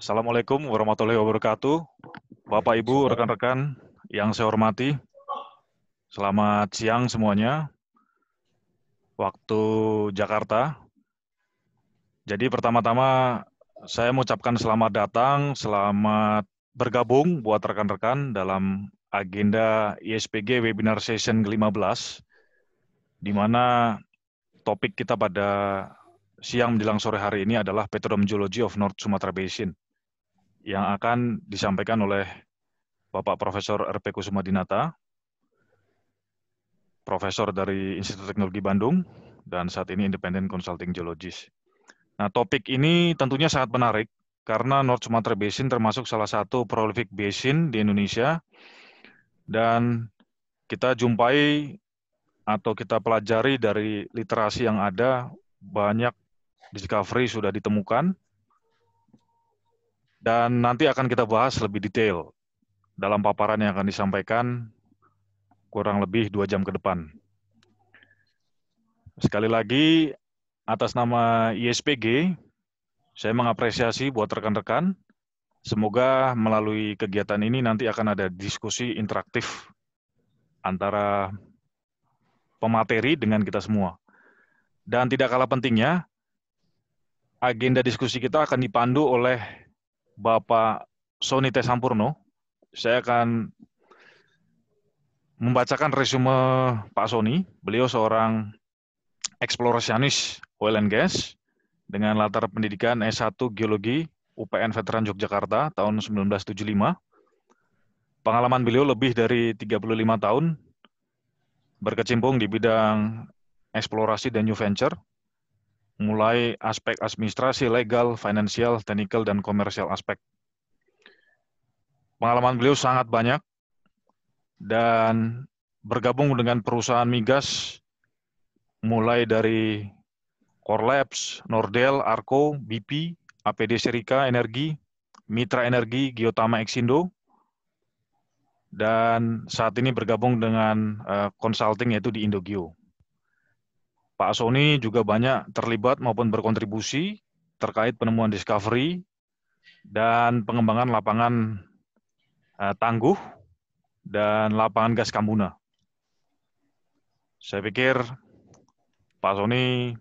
Assalamualaikum warahmatullahi wabarakatuh. Bapak, Ibu, rekan-rekan yang saya hormati, selamat siang semuanya. Waktu Jakarta. Jadi pertama-tama saya mengucapkan selamat datang, selamat bergabung buat rekan-rekan dalam agenda ISPG Webinar Session ke-15, di mana topik kita pada siang menjelang sore hari ini adalah Petroleum Geology of North Sumatra Basin yang akan disampaikan oleh Bapak Profesor RP Kusuma Dinata, profesor dari Institut Teknologi Bandung, dan saat ini Independent Consulting Geologist. Nah, topik ini tentunya sangat menarik karena North Sumatra Basin termasuk salah satu prolific basin di Indonesia dan kita jumpai atau kita pelajari dari literasi yang ada banyak discovery sudah ditemukan dan nanti akan kita bahas lebih detail dalam paparan yang akan disampaikan kurang lebih dua jam ke depan. Sekali lagi, atas nama ISPG, saya mengapresiasi buat rekan-rekan. Semoga melalui kegiatan ini nanti akan ada diskusi interaktif antara pemateri dengan kita semua. Dan tidak kalah pentingnya, agenda diskusi kita akan dipandu oleh Bapak Sony Tesampurno. Saya akan membacakan resume Pak Sony. Beliau seorang eksplorasianis oil and gas dengan latar pendidikan S1 Geologi UPN Veteran Yogyakarta tahun 1975. Pengalaman beliau lebih dari 35 tahun berkecimpung di bidang eksplorasi dan new venture, mulai aspek administrasi, legal, finansial, teknikal, dan komersial aspek. Pengalaman beliau sangat banyak dan bergabung dengan perusahaan migas mulai dari Corlabs, Nordel, Arco, BP, APD Serika Energi, Mitra Energi, Geotama Exindo, dan saat ini bergabung dengan uh, consulting yaitu di Indogeo. Pak Sony juga banyak terlibat maupun berkontribusi terkait penemuan Discovery dan pengembangan lapangan eh, tangguh dan lapangan gas Kambuna. Saya pikir Pak Sony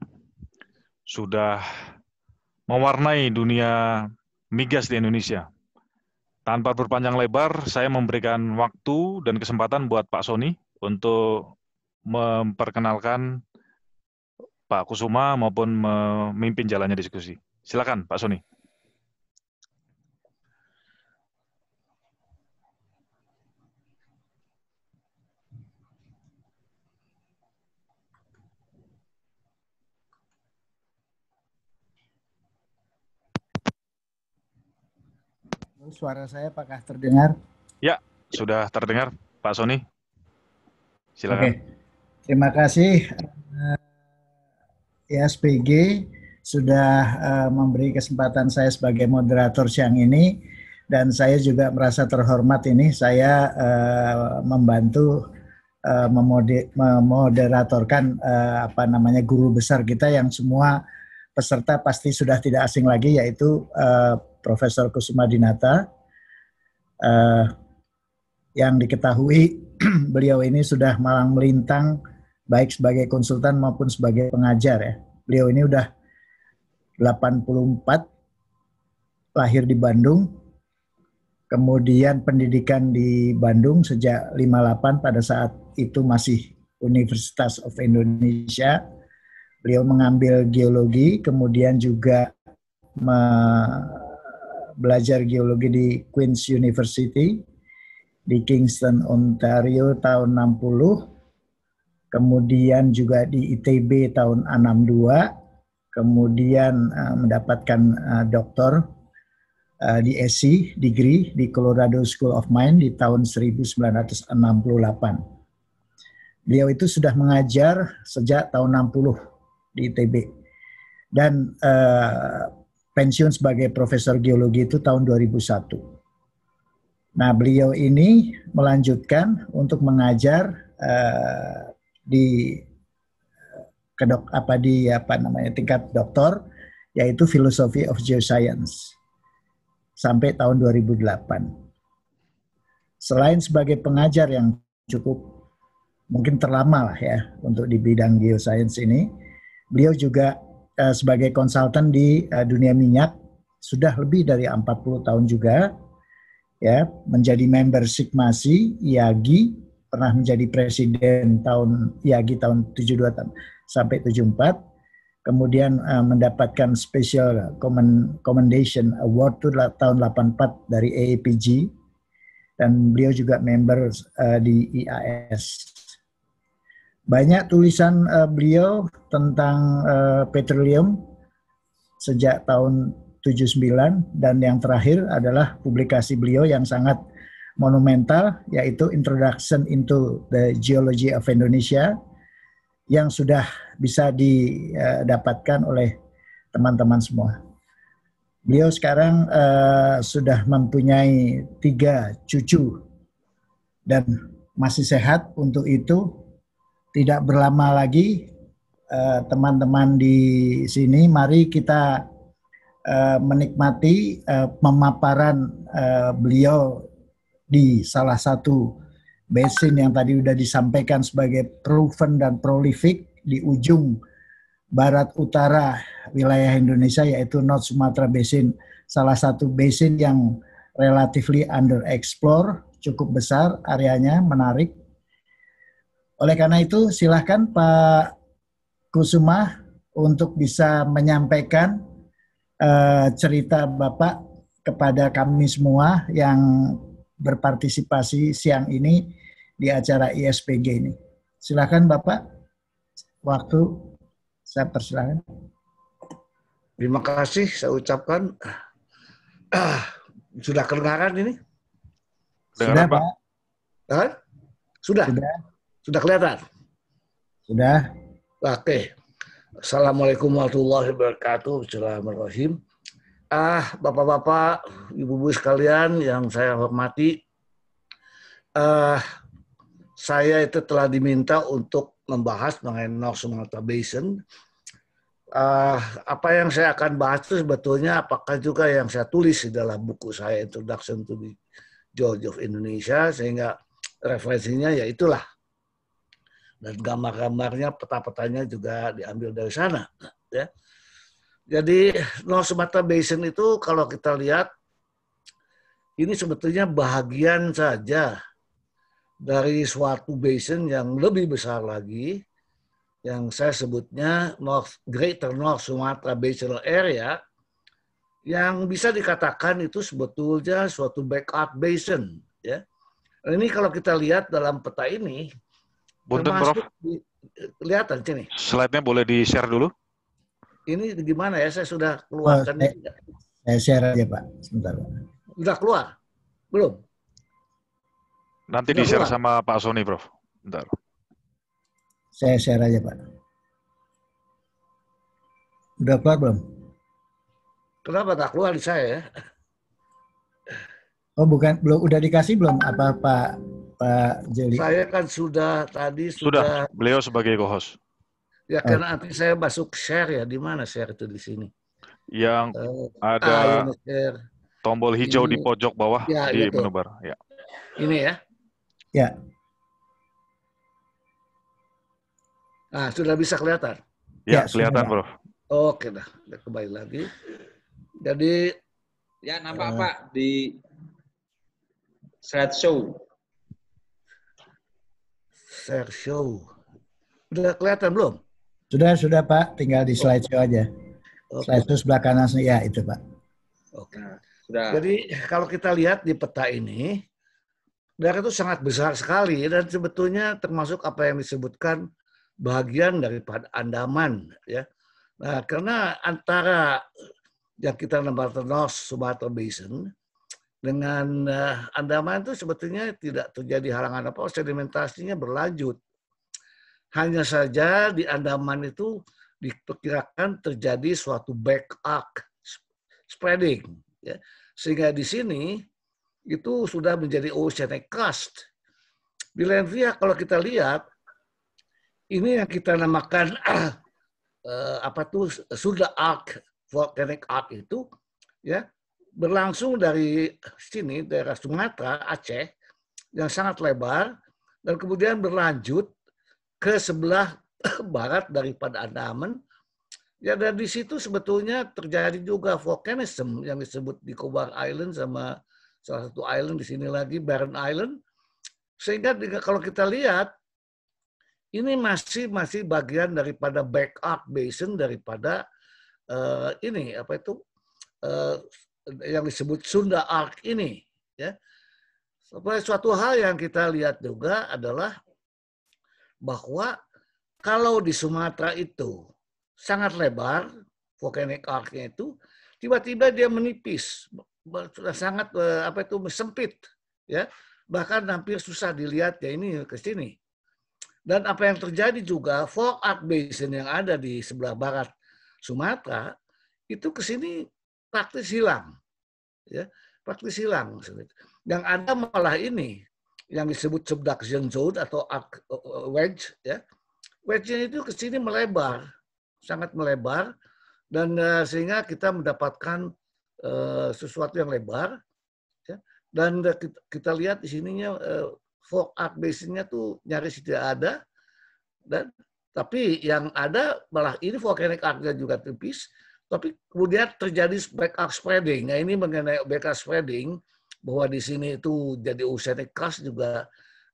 sudah mewarnai dunia migas di Indonesia. Tanpa berpanjang lebar, saya memberikan waktu dan kesempatan buat Pak Sony untuk memperkenalkan Pak Kusuma maupun memimpin jalannya diskusi. Silakan Pak soni Suara saya apakah terdengar? Ya, sudah terdengar Pak soni Silakan. Oke. Terima kasih ISPG sudah uh, memberi kesempatan saya sebagai moderator siang ini dan saya juga merasa terhormat ini saya uh, membantu uh, memoderatorkan uh, apa namanya guru besar kita yang semua peserta pasti sudah tidak asing lagi yaitu uh, Profesor Kusuma Dinata uh, yang diketahui beliau ini sudah malang melintang baik sebagai konsultan maupun sebagai pengajar ya. Beliau ini udah 84 lahir di Bandung. Kemudian pendidikan di Bandung sejak 58 pada saat itu masih Universitas of Indonesia. Beliau mengambil geologi, kemudian juga belajar geologi di Queen's University di Kingston, Ontario tahun 60 kemudian juga di ITB tahun 62, kemudian uh, mendapatkan uh, doktor uh, di SC degree di Colorado School of Mine di tahun 1968. Beliau itu sudah mengajar sejak tahun 60 di ITB dan uh, pensiun sebagai profesor geologi itu tahun 2001. Nah, beliau ini melanjutkan untuk mengajar uh, di kedok apa di apa namanya tingkat doktor yaitu Philosophy of Geoscience sampai tahun 2008. Selain sebagai pengajar yang cukup mungkin terlama lah ya untuk di bidang geoscience ini, beliau juga uh, sebagai konsultan di uh, dunia minyak sudah lebih dari 40 tahun juga ya menjadi member Sigmasi, Yagi pernah menjadi presiden tahun Yagi tahun 72 sampai 74 kemudian uh, mendapatkan special commendation award itu tahun 84 dari AAPG dan beliau juga member uh, di IAS. E Banyak tulisan uh, beliau tentang uh, petroleum sejak tahun 79 dan yang terakhir adalah publikasi beliau yang sangat monumental yaitu Introduction into the Geology of Indonesia yang sudah bisa didapatkan oleh teman-teman semua. Beliau sekarang uh, sudah mempunyai tiga cucu dan masih sehat. Untuk itu, tidak berlama lagi eh, teman-teman uh, di sini. Mari kita uh, menikmati uh, pemaparan uh, beliau di salah satu basin yang tadi sudah disampaikan sebagai proven dan prolific di ujung barat utara wilayah Indonesia yaitu North Sumatra Basin, salah satu basin yang relatively under explore cukup besar areanya, menarik. Oleh karena itu, silahkan Pak Kusuma untuk bisa menyampaikan uh, cerita Bapak kepada kami semua yang berpartisipasi siang ini di acara ISPG ini. Silakan Bapak, waktu saya persilakan. Terima kasih saya ucapkan. Ah, sudah kedengaran ini? Sudah, Pak. Hah? Sudah? Sudah. Sudah kelihatan? Sudah. Oke. Assalamualaikum warahmatullahi wabarakatuh. Bismillahirrahmanirrahim. Ah, Bapak-bapak, Ibu-ibu sekalian yang saya hormati, uh, saya itu telah diminta untuk membahas mengenai North Sumatra Basin. Uh, apa yang saya akan bahas itu sebetulnya apakah juga yang saya tulis di dalam buku saya Introduction to the George of Indonesia sehingga referensinya ya itulah dan gambar-gambarnya peta-petanya juga diambil dari sana ya. Jadi North Sumatra Basin itu kalau kita lihat ini sebetulnya bahagian saja dari suatu basin yang lebih besar lagi yang saya sebutnya North Greater North Sumatra Basin Area yang bisa dikatakan itu sebetulnya suatu backup basin ya. Ini kalau kita lihat dalam peta ini Bunten, Prof. Di, kelihatan sini. Slide-nya boleh di-share dulu? ini gimana ya? Saya sudah keluar. Oh, saya, saya share aja Pak, sebentar Sudah keluar? Belum? Nanti sudah di share keluar. sama Pak Sony, Prof. Bentar. Saya share aja Pak. Sudah keluar belum? Kenapa tak keluar di saya? Ya? Oh bukan, belum udah dikasih belum apa Pak Pak Jeli? Saya kan sudah tadi sudah. sudah beliau sebagai co-host. Ya ah. karena nanti saya masuk share ya. Di mana share itu di sini? Yang uh, ada tombol hijau ini. di pojok bawah ya, di itu. menu bar. Ya. Ini ya. Ya. Nah, sudah bisa kelihatan. Ya, ya kelihatan, Bro. Oke dah, udah kembali lagi. Jadi ya nampak eh. uh, Pak di share show. Share show. Udah kelihatan belum? Sudah, sudah Pak. Tinggal di slide show oh. aja. Slide terus sebelah kanan. Ya, itu Pak. Oke. Nah, sudah. Jadi kalau kita lihat di peta ini, daerah itu sangat besar sekali dan sebetulnya termasuk apa yang disebutkan bagian daripada Andaman. ya. Nah, karena antara yang kita namanya North Sumatera Basin dengan eh, Andaman itu sebetulnya tidak terjadi halangan apa, sedimentasinya berlanjut hanya saja di Andaman itu diperkirakan terjadi suatu back arc spreading. Ya. Sehingga di sini itu sudah menjadi oceanic crust. Di lain pihak kalau kita lihat, ini yang kita namakan uh, apa tuh sudah arc volcanic arc itu ya berlangsung dari sini daerah Sumatera Aceh yang sangat lebar dan kemudian berlanjut ke sebelah barat daripada Andaman. Ya dan di situ sebetulnya terjadi juga volcanism yang disebut di Kobar Island sama salah satu island di sini lagi Barren Island. Sehingga kalau kita lihat ini masih masih bagian daripada back up basin daripada uh, ini apa itu uh, yang disebut Sunda Arc ini ya. Sebagai suatu hal yang kita lihat juga adalah bahwa kalau di Sumatera itu sangat lebar volcanic arc-nya itu tiba-tiba dia menipis sudah sangat apa itu sempit ya bahkan hampir susah dilihat ya ini ke sini dan apa yang terjadi juga fog art basin yang ada di sebelah barat Sumatera itu ke sini praktis hilang ya praktis hilang yang ada malah ini yang disebut subduction zone atau arc, eh, eh, wedge ya. Wedge-nya itu ke sini melebar, sangat melebar dan eh, sehingga kita mendapatkan sesuatu yang lebar ya. Dan kita, lihat di sininya uh, fork arc basinnya tuh nyaris tidak ada dan tapi yang ada malah ini volcanic arc-nya juga tipis tapi kemudian terjadi back arc spreading. Nah, ini mengenai back arc spreading bahwa di sini itu jadi UCT kelas juga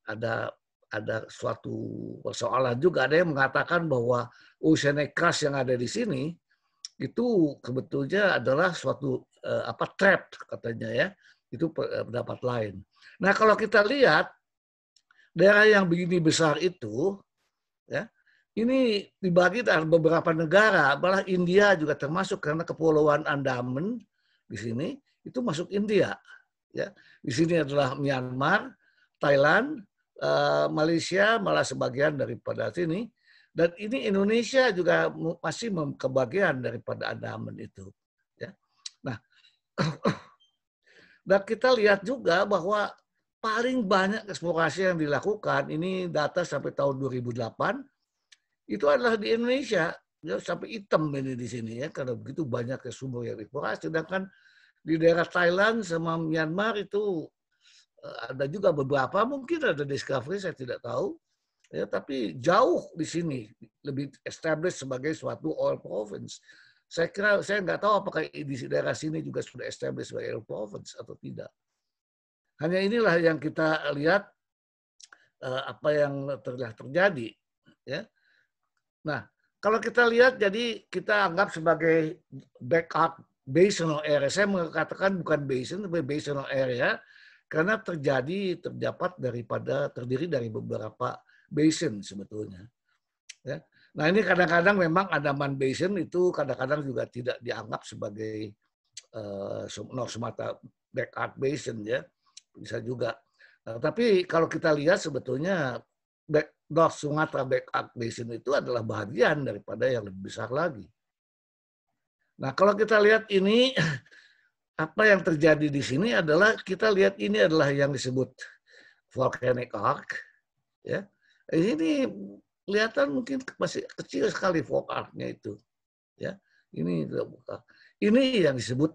ada ada suatu persoalan juga ada yang mengatakan bahwa UCT kelas yang ada di sini itu sebetulnya adalah suatu uh, apa trap katanya ya itu eh, pendapat lain. Nah kalau kita lihat daerah yang begini besar itu ya ini dibagi dari beberapa negara, malah India juga termasuk karena kepulauan Andaman di sini itu masuk India Ya. Di sini adalah Myanmar, Thailand, eh, Malaysia, malah sebagian daripada sini. Dan ini Indonesia juga masih kebagian daripada andaman itu. Ya. Nah, dan kita lihat juga bahwa paling banyak eksplorasi yang dilakukan ini data sampai tahun 2008 itu adalah di Indonesia ya, sampai hitam ini di sini ya karena begitu banyak sumber yang eksplorasi sedangkan di daerah Thailand sama Myanmar itu eh, ada juga beberapa mungkin ada discovery saya tidak tahu ya tapi jauh di sini lebih established sebagai suatu oil province saya kira saya nggak tahu apakah di daerah sini juga sudah established sebagai oil province atau tidak hanya inilah yang kita lihat eh, apa yang telah terjadi ya nah kalau kita lihat jadi kita anggap sebagai backup Basinal area. Saya mengatakan bukan basin, tapi basinal area karena terjadi terdapat daripada terdiri dari beberapa basin sebetulnya. Ya. Nah ini kadang-kadang memang adaman Basin itu kadang-kadang juga tidak dianggap sebagai eh, uh, no, semata backyard basin ya bisa juga. Nah, tapi kalau kita lihat sebetulnya back, North Sumatra backyard basin itu adalah bagian daripada yang lebih besar lagi Nah, kalau kita lihat ini, apa yang terjadi di sini adalah kita lihat ini adalah yang disebut volcanic arc. Ya, ini kelihatan mungkin masih kecil sekali volcanic arc-nya itu. Ya, ini Ini yang disebut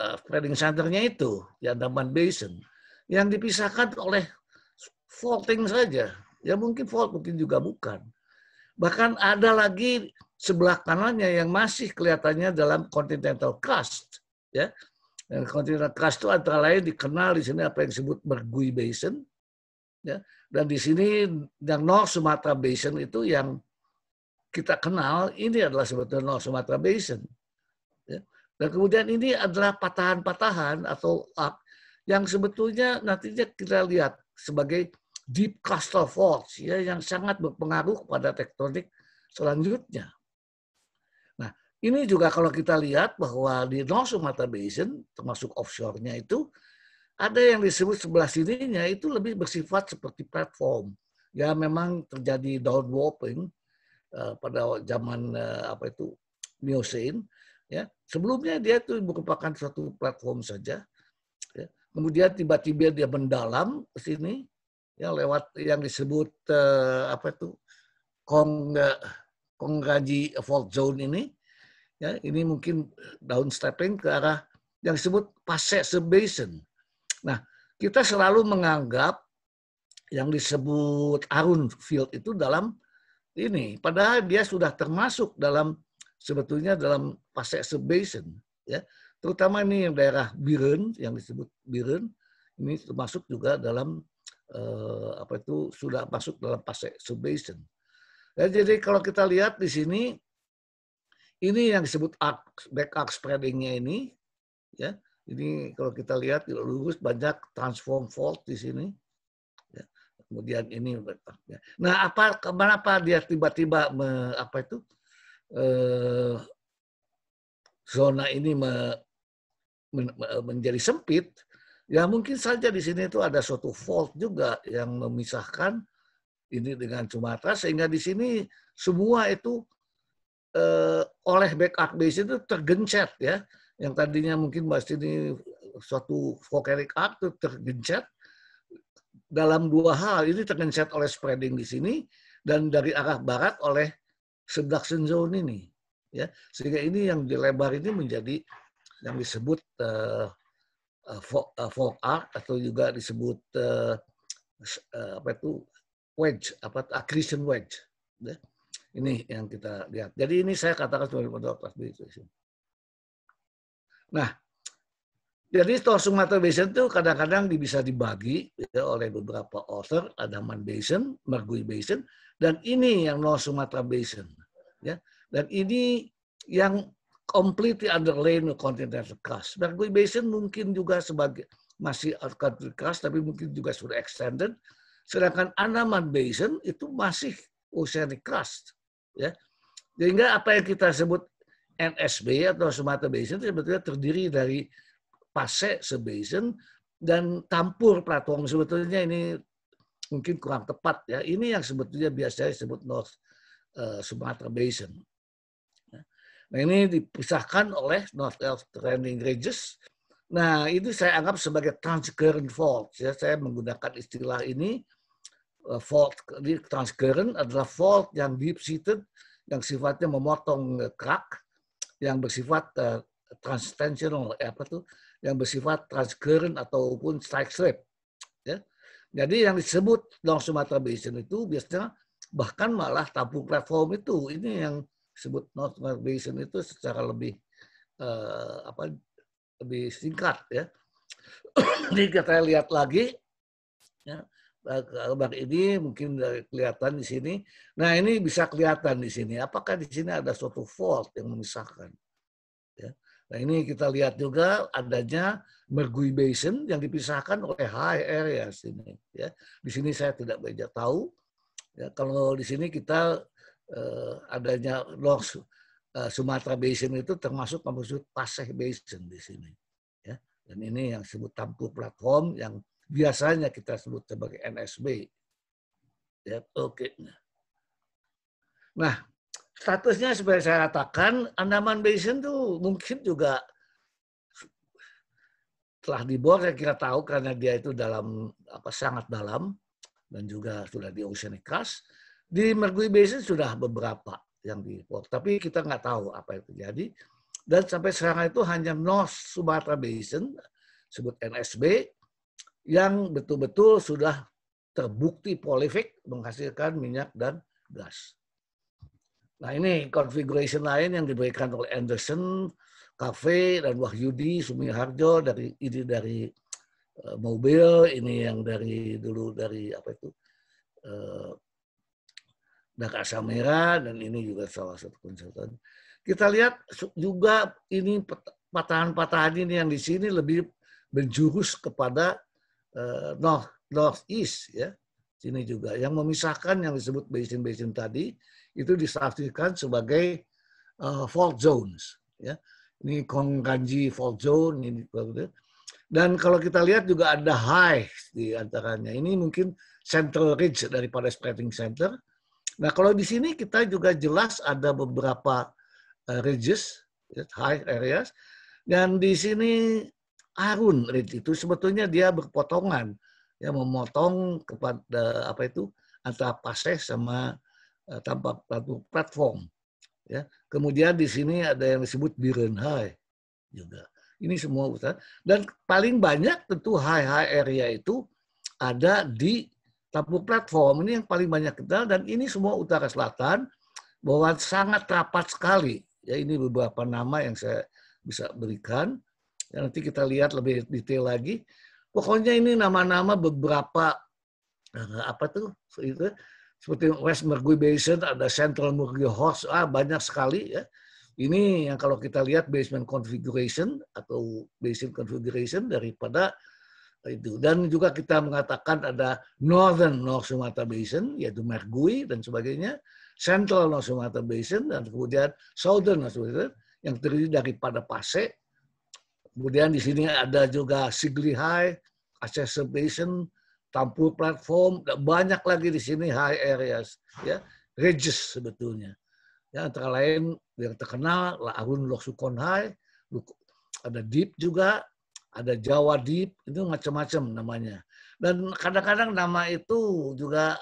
uh, eh, trading center-nya itu ya daman Basin yang dipisahkan oleh faulting saja. Ya mungkin fault mungkin juga bukan. Bahkan ada lagi sebelah kanannya yang masih kelihatannya dalam continental crust ya dan continental crust itu antara lain dikenal di sini apa yang disebut Bergui Basin ya dan di sini yang North Sumatra Basin itu yang kita kenal ini adalah sebetulnya North Sumatra Basin ya. dan kemudian ini adalah patahan-patahan atau up yang sebetulnya nantinya kita lihat sebagai deep crustal faults ya yang sangat berpengaruh pada tektonik selanjutnya ini juga kalau kita lihat bahwa di North Sumatra Basin, termasuk offshore-nya itu, ada yang disebut sebelah sininya itu lebih bersifat seperti platform. Ya memang terjadi warping uh, pada zaman uh, apa itu Miocene. Ya sebelumnya dia itu merupakan suatu platform saja. Ya. Kemudian tiba-tiba dia mendalam ke sini, ya lewat yang disebut uh, apa itu Kong uh, Kong Gaji Fault Zone ini ya ini mungkin eh, downstepping ke arah yang disebut basin. Nah, kita selalu menganggap yang disebut Arun Field itu dalam ini, padahal dia sudah termasuk dalam sebetulnya dalam passation basin, ya. Terutama ini yang daerah Biren yang disebut Biren ini termasuk juga dalam eh, apa itu sudah masuk dalam passation basin. Ya, jadi kalau kita lihat di sini ini yang disebut arc, back arc spreadingnya ini. ya Ini kalau kita lihat lurus banyak transform fault di sini. Ya. Kemudian ini. Ya. Nah, apa kenapa dia tiba-tiba apa itu eh, zona ini me, men, menjadi sempit? Ya mungkin saja di sini itu ada suatu fault juga yang memisahkan ini dengan Sumatera sehingga di sini semua itu eh, oleh back art base itu tergencet ya. Yang tadinya mungkin pasti ini suatu volcanic art itu tergencet dalam dua hal. Ini tergencet oleh spreading di sini dan dari arah barat oleh subduction zone ini. ya Sehingga ini yang dilebar ini menjadi yang disebut eh, eh folk, eh, arc atau juga disebut eh, eh, apa itu wedge apa accretion wedge yeah. Ini yang kita lihat. Jadi ini saya katakan sebagai di begitu. Nah, jadi Torsung Matter Basin itu kadang-kadang bisa dibagi ya, oleh beberapa author, ada Man Basin, Mergui Basin, dan ini yang North Sumatra Basin. Ya. Dan ini yang completely underlain continental crust. Mergui Basin mungkin juga sebagai masih continental crust, tapi mungkin juga sudah extended. Sedangkan Anaman Basin itu masih oceanic crust ya sehingga apa yang kita sebut NSB atau Sumatera Basin itu sebetulnya terdiri dari Pase sebasin dan Tampur Platong sebetulnya ini mungkin kurang tepat ya ini yang sebetulnya biasanya disebut North eh, Sumatera Basin. Ya. Nah ini dipisahkan oleh North Elf Trending Ridges. Nah ini saya anggap sebagai transcurrent fault. Ya. Saya menggunakan istilah ini Eh, fault transcurrent adalah fault yang deep seated yang sifatnya memotong crack eh, yang bersifat uh, eh, transtensional apa tuh yang bersifat transcurrent ataupun strike slip ya jadi yang disebut long Sumatra Basin itu biasanya bahkan malah tabung platform itu ini yang disebut long Sumatra Basin itu secara lebih uh, apa lebih singkat ya jadi kita lihat lagi ya Eh, Kaabah ini mungkin kelihatan di sini. Nah ini bisa kelihatan di sini. Apakah di sini ada suatu fault yang memisahkan? Ya. Nah ini kita lihat juga adanya Mergui Basin yang dipisahkan oleh high area ya, sini. Ya. Di sini saya tidak banyak tahu. Ya, kalau di sini kita eh, adanya North eh, Sumatera Basin itu termasuk maksud Paseh Basin di sini. Ya. Dan ini yang disebut Tampu Platform yang biasanya kita sebut sebagai NSB. Ya, oke. Okay. Nah, statusnya seperti saya katakan, Andaman Basin itu mungkin juga telah dibor, saya kira tahu karena dia itu dalam apa sangat dalam dan juga sudah di oceanic crust. Di Mercury Basin sudah beberapa yang dibor, tapi kita nggak tahu apa yang terjadi. Dan sampai sekarang itu hanya North Sumatra Basin, sebut NSB, yang betul-betul sudah terbukti prolific menghasilkan minyak dan gas. Nah ini configuration lain yang diberikan oleh Anderson, Cafe dan Wahyudi Sumiharjo dari ini dari eh, mobil ini yang dari dulu dari apa itu uh, eh, Samira dan ini juga salah satu konsultan. Kita lihat juga ini patahan-patahan ini yang di sini lebih berjurus kepada Eh, north North East ya sini juga yang memisahkan yang disebut basin-basin tadi itu distatistikkan sebagai uh, fault zones ya ini Kongkanji fault zone ini dan kalau kita lihat juga ada high di antaranya ini mungkin central ridge daripada spreading center nah kalau di sini kita juga jelas ada beberapa uh, ridges ya, high areas dan di sini arun rit itu sebetulnya dia berpotongan ya memotong kepada apa itu antara pasir sama uh, eh, tampak platform ya kemudian di sini ada yang disebut birenhai juga ini semua utara dan paling banyak tentu high high area itu ada di tampuk platform ini yang paling banyak kenal dan ini semua utara selatan bahwa sangat rapat sekali ya ini beberapa nama yang saya bisa berikan Ya, nanti kita lihat lebih detail lagi. Pokoknya ini nama-nama beberapa eh, apa tuh itu seperti West Mergui Basin, ada Central Mergui Horse, ah banyak sekali ya. Ini yang kalau kita lihat basement configuration atau basin configuration daripada itu. Dan juga kita mengatakan ada Northern North Sumatra Basin, yaitu Mergui dan sebagainya, Central North Sumatra Basin, dan kemudian Southern North Sumatra yang terdiri daripada Pasir, Kemudian di sini ada juga Sigli High, Accessibility, Basin, Tampu Platform, banyak lagi di sini high areas, ya, ridges sebetulnya. Ya, antara lain yang terkenal Laarun Loksukon High, ada Deep juga, ada Jawa Deep, itu macam-macam namanya. Dan kadang-kadang nama itu juga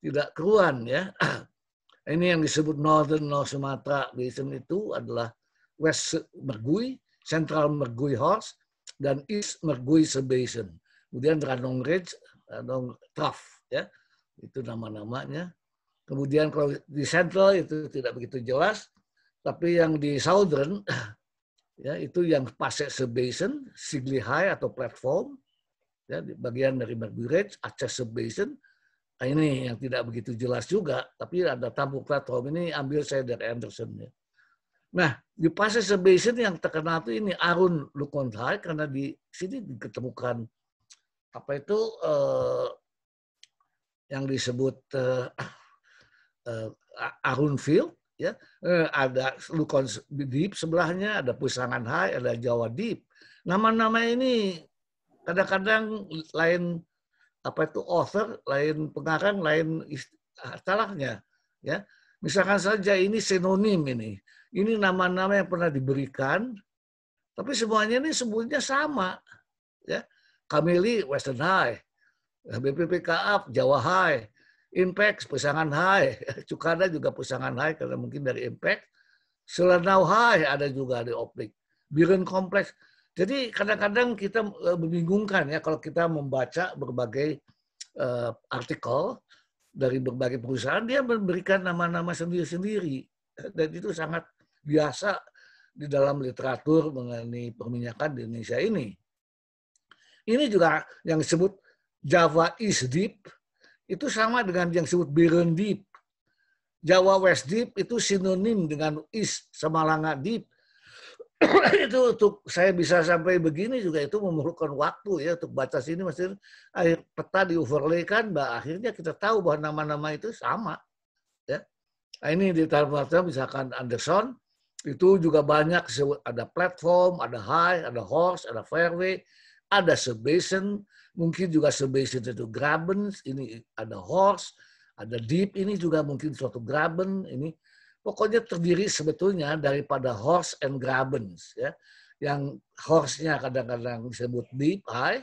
tidak keruan ya. Ini yang disebut Northern North Sumatra Basin itu adalah West Mergui, Central Mergui Horse, dan East Mergui Basin. Kemudian Ranong Ridge, Ranong Trough. Ya. Itu nama-namanya. Kemudian kalau di Central itu tidak begitu jelas, tapi yang di Southern ya itu yang Pasir Basin, Sigli High atau platform, ya, di bagian dari Mergui Ridge, Aceh Basin, Nah, ini yang tidak begitu jelas juga, tapi ada tabung platform ini ambil saya dari Anderson. Ya. Nah, di Pasir Basin yang terkenal itu ini Arun Lukonthai karena di sini diketemukan apa itu eh, yang disebut eh, eh, Arun Field ya eh, ada Lukon Deep sebelahnya ada Pusangan High ada Jawa Deep nama-nama ini kadang-kadang lain apa itu author lain pengarang lain istilahnya ya misalkan saja ini sinonim ini ini nama-nama yang pernah diberikan, tapi semuanya ini sebutnya sama. Ya, Kamili Western High, BPPKA Jawa High, Impact Pesangan High, Cukada juga Pesangan High karena mungkin dari Impact, Selenau High ada juga di Optik, Biren Kompleks. Jadi kadang-kadang kita eh, membingungkan ya kalau kita membaca berbagai uh, artikel dari berbagai perusahaan dia memberikan nama-nama sendiri-sendiri dan itu sangat biasa di dalam literatur mengenai perminyakan di Indonesia ini. Ini juga yang disebut Java East Deep, itu sama dengan yang disebut Biren Deep. Jawa West Deep itu sinonim dengan East Semalanga Deep. itu untuk saya bisa sampai begini juga itu memerlukan waktu ya untuk baca sini masih akhir peta di overlay kan bah, akhirnya kita tahu bahwa nama-nama itu sama ya nah, ini di dalam misalkan Anderson itu juga banyak ada platform, ada high, ada horse, ada fairway, ada subbasin, mungkin juga subbasin itu grabens, ini ada horse, ada deep, ini juga mungkin suatu graben, ini pokoknya terdiri sebetulnya daripada horse and grabens ya. Yang horse-nya kadang-kadang disebut deep, high,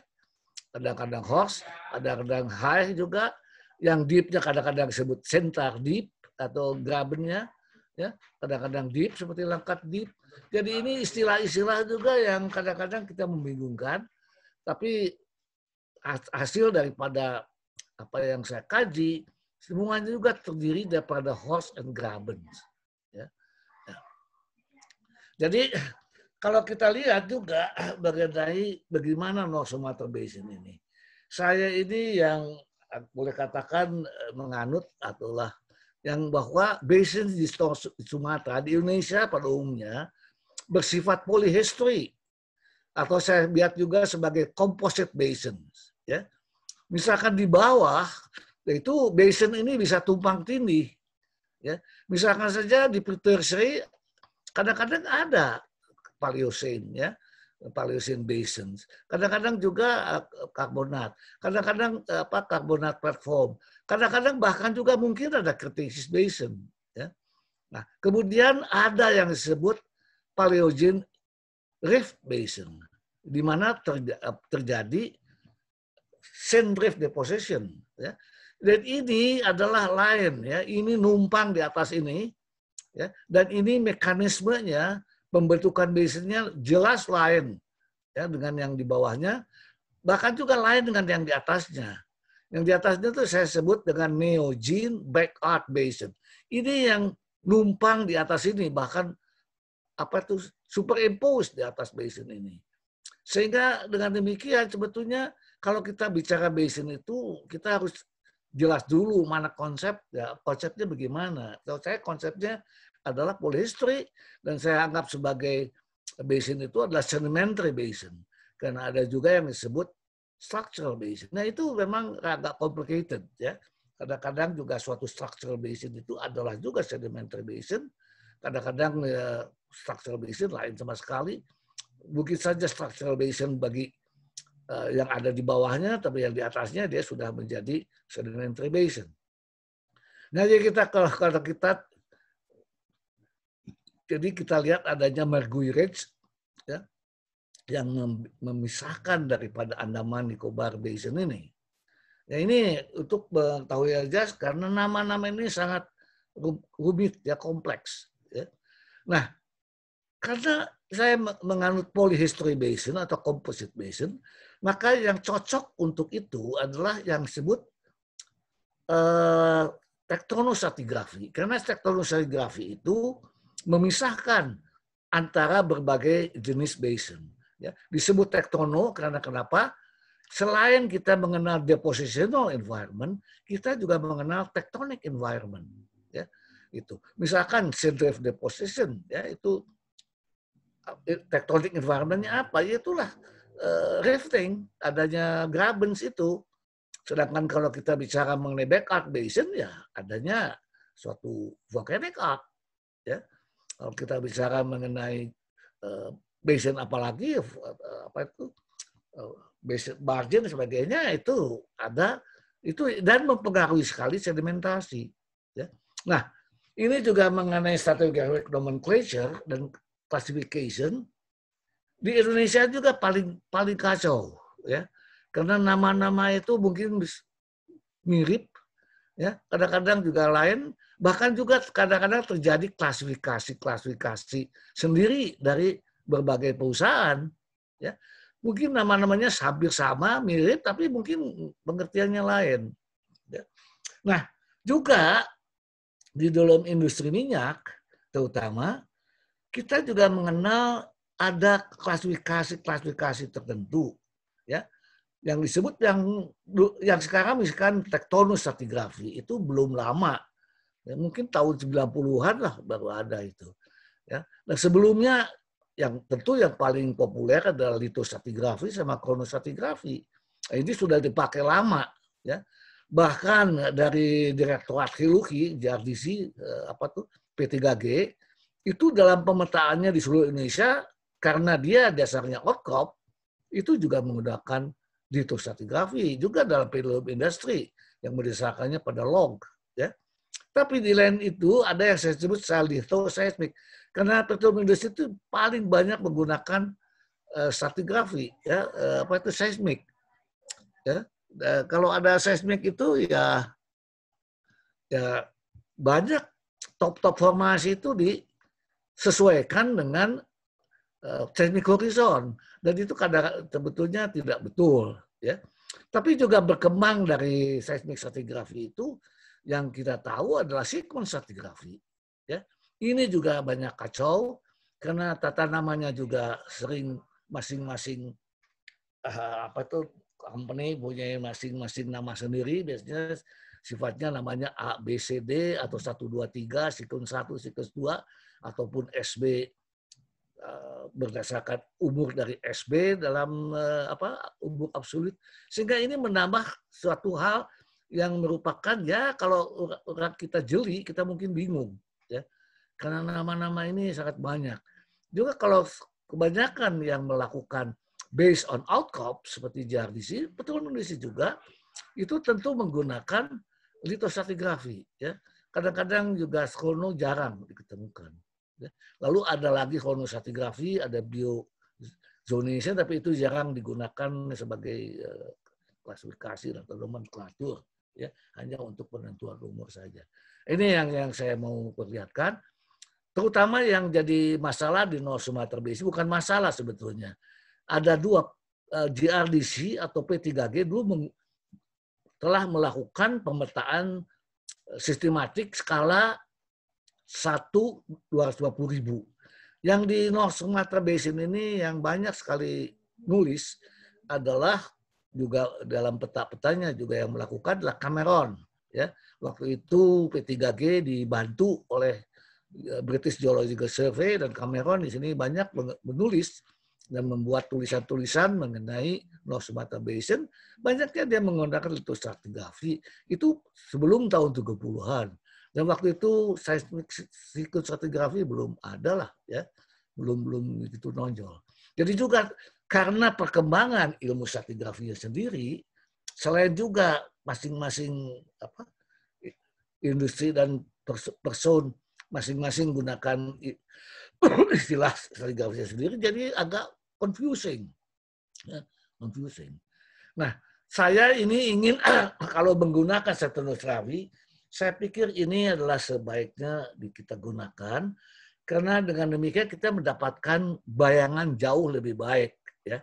kadang-kadang horse, kadang-kadang high juga, yang deep-nya kadang-kadang disebut center deep atau graben-nya ya kadang-kadang deep seperti langkat deep. Jadi ini istilah-istilah juga yang kadang-kadang kita membingungkan, tapi hasil daripada apa yang saya kaji semuanya juga terdiri daripada horse and Grabens. Ya. ya. Jadi kalau kita lihat juga mengenai bagaimana North Sumatra Basin ini, saya ini yang boleh katakan menganut ataulah yang bahwa basin di Sumatera di Indonesia pada umumnya bersifat polyhistory atau saya lihat juga sebagai composite basin ya misalkan di bawah itu basin ini bisa tumpang tindih ya misalkan saja di tertiary kadang-kadang ada paleocene ya Paleocene basins. Kadang-kadang juga eh, karbonat, kadang-kadang eh, apa karbonat platform, kadang-kadang bahkan juga mungkin ada Cretaceous basin. Ya. Nah, kemudian ada yang disebut Paleogene rift basin, di mana eh, terjadi sand drift deposition. Ya. Dan ini adalah lain, ya. Ini numpang di atas ini, ya. Dan ini mekanismenya pembentukan bisnisnya jelas lain ya dengan yang di bawahnya bahkan juga lain dengan yang di atasnya yang di atasnya itu saya sebut dengan Neo neogene back art basin ini yang numpang di atas ini bahkan apa tuh superimpose di atas basin ini sehingga dengan demikian sebetulnya kalau kita bicara basin itu kita harus jelas dulu mana konsep ya konsepnya bagaimana kalau saya konsepnya adalah polistri dan saya anggap sebagai basin itu adalah sedimentary basin karena ada juga yang disebut structural basin. Nah itu memang agak complicated ya. Kadang-kadang juga suatu structural basin itu adalah juga sedimentary basin. Kadang-kadang ya, structural basin lain sama sekali. Bukit saja structural basin bagi uh, yang ada di bawahnya, tapi yang di atasnya dia sudah menjadi sedimentary basin. Nah, jadi kita kalau kita jadi kita lihat adanya Marguerite ya, yang memisahkan daripada Andaman Nicobar Basin ini. Ya ini untuk mengetahui aja karena nama-nama ini sangat rumit ya kompleks. Ya. Nah karena saya menganut polyhistory basin atau composite basin, maka yang cocok untuk itu adalah yang disebut uh, Karena tektonosatigrafi itu memisahkan antara berbagai jenis basin. Ya, disebut tektono karena kenapa? Selain kita mengenal depositional environment, kita juga mengenal tectonic environment. Ya, itu. Misalkan sedrift deposition, ya itu eh, tectonic environmentnya apa? Ya, itulah uh, eh, rifting, adanya grabens itu. Sedangkan kalau kita bicara mengenai back basin, ya adanya suatu volcanic arc. Ya kalau kita bicara mengenai uh, eh, basin apalagi uh, apa itu uh, eh, basin margin sebagainya itu ada itu dan mempengaruhi sekali sedimentasi. Ya. Nah, ini juga mengenai strategic nomenclature dan classification di Indonesia juga paling paling kacau ya karena nama-nama itu mungkin mirip ya kadang-kadang juga lain bahkan juga kadang-kadang terjadi klasifikasi-klasifikasi sendiri dari berbagai perusahaan ya mungkin nama-namanya hampir sama mirip tapi mungkin pengertiannya lain ya. nah juga di dalam industri minyak terutama kita juga mengenal ada klasifikasi-klasifikasi tertentu ya yang disebut yang yang sekarang misalkan tektonus stratigrafi itu belum lama. Ya, mungkin tahun 90-an lah baru ada itu. Ya. Nah, sebelumnya yang tentu yang paling populer adalah litostratigrafi sama kronostratigrafi. Nah, ini sudah dipakai lama ya. Bahkan dari Direktorat Geologi JRDC eh, apa tuh P3G itu dalam pemetaannya di seluruh Indonesia karena dia dasarnya outcrop itu juga menggunakan di stratigrafi juga dalam film industri yang mendasarkannya pada log ya tapi di lain itu ada yang saya sebut salito seismik karena petroleum industri itu paling banyak menggunakan uh, eh, stratigrafi ya uh, apa itu seismik ya uh, kalau ada seismik itu ya ya banyak top-top formasi itu disesuaikan dengan teknik eh, horizon dan itu kadang sebetulnya tidak betul ya tapi juga berkembang dari seismik stratigrafi itu yang kita tahu adalah sekuens stratigrafi ya ini juga banyak kacau karena tata namanya juga sering masing-masing eh, apa tuh company punya masing-masing nama sendiri biasanya sifatnya namanya A, B, C, D atau satu dua tiga siklus satu siklus dua ataupun SB Eh, berdasarkan umur dari SB dalam eh, apa umur absolut sehingga ini menambah suatu hal yang merupakan ya kalau orang kita jeli kita mungkin bingung ya karena nama-nama ini sangat banyak juga kalau kebanyakan yang melakukan based on outcome seperti JRDC betul nulis juga itu tentu menggunakan litostratigrafi ya kadang-kadang juga skolno jarang diketemukan Ya. Lalu ada lagi kolonistratigrafi, ada biozonation, tapi itu jarang digunakan sebagai eh, klasifikasi atau nomenklatur, ya hanya untuk penentuan umur saja. Ini yang yang saya mau perlihatkan. Terutama yang jadi masalah di North Sumatera BC bukan masalah sebetulnya. Ada dua eh, GRDC atau P3G dulu meng, telah melakukan pemetaan eh, sistematik skala satu dua dua ratus puluh ribu. Yang di North Sumatera Basin ini yang banyak sekali nulis adalah juga dalam peta-petanya juga yang melakukan adalah Cameron. Ya, waktu itu P3G dibantu oleh eh, British Geological Survey dan Cameron di sini banyak menulis dan membuat tulisan-tulisan mengenai North Sumatra Basin, banyaknya dia menggunakan litostratigrafi. Itu sebelum tahun 30-an. Dan waktu itu seismik sikut stratigrafi belum ada lah ya, belum belum begitu nonjol. Jadi juga karena perkembangan ilmu stratigrafinya sendiri, selain juga masing-masing apa industri dan person masing-masing gunakan istilah stratigrafinya sendiri, jadi agak confusing, ya, confusing. Nah, saya ini ingin kalau menggunakan stratigrafi saya pikir ini adalah sebaiknya kita gunakan karena dengan demikian kita mendapatkan bayangan jauh lebih baik ya.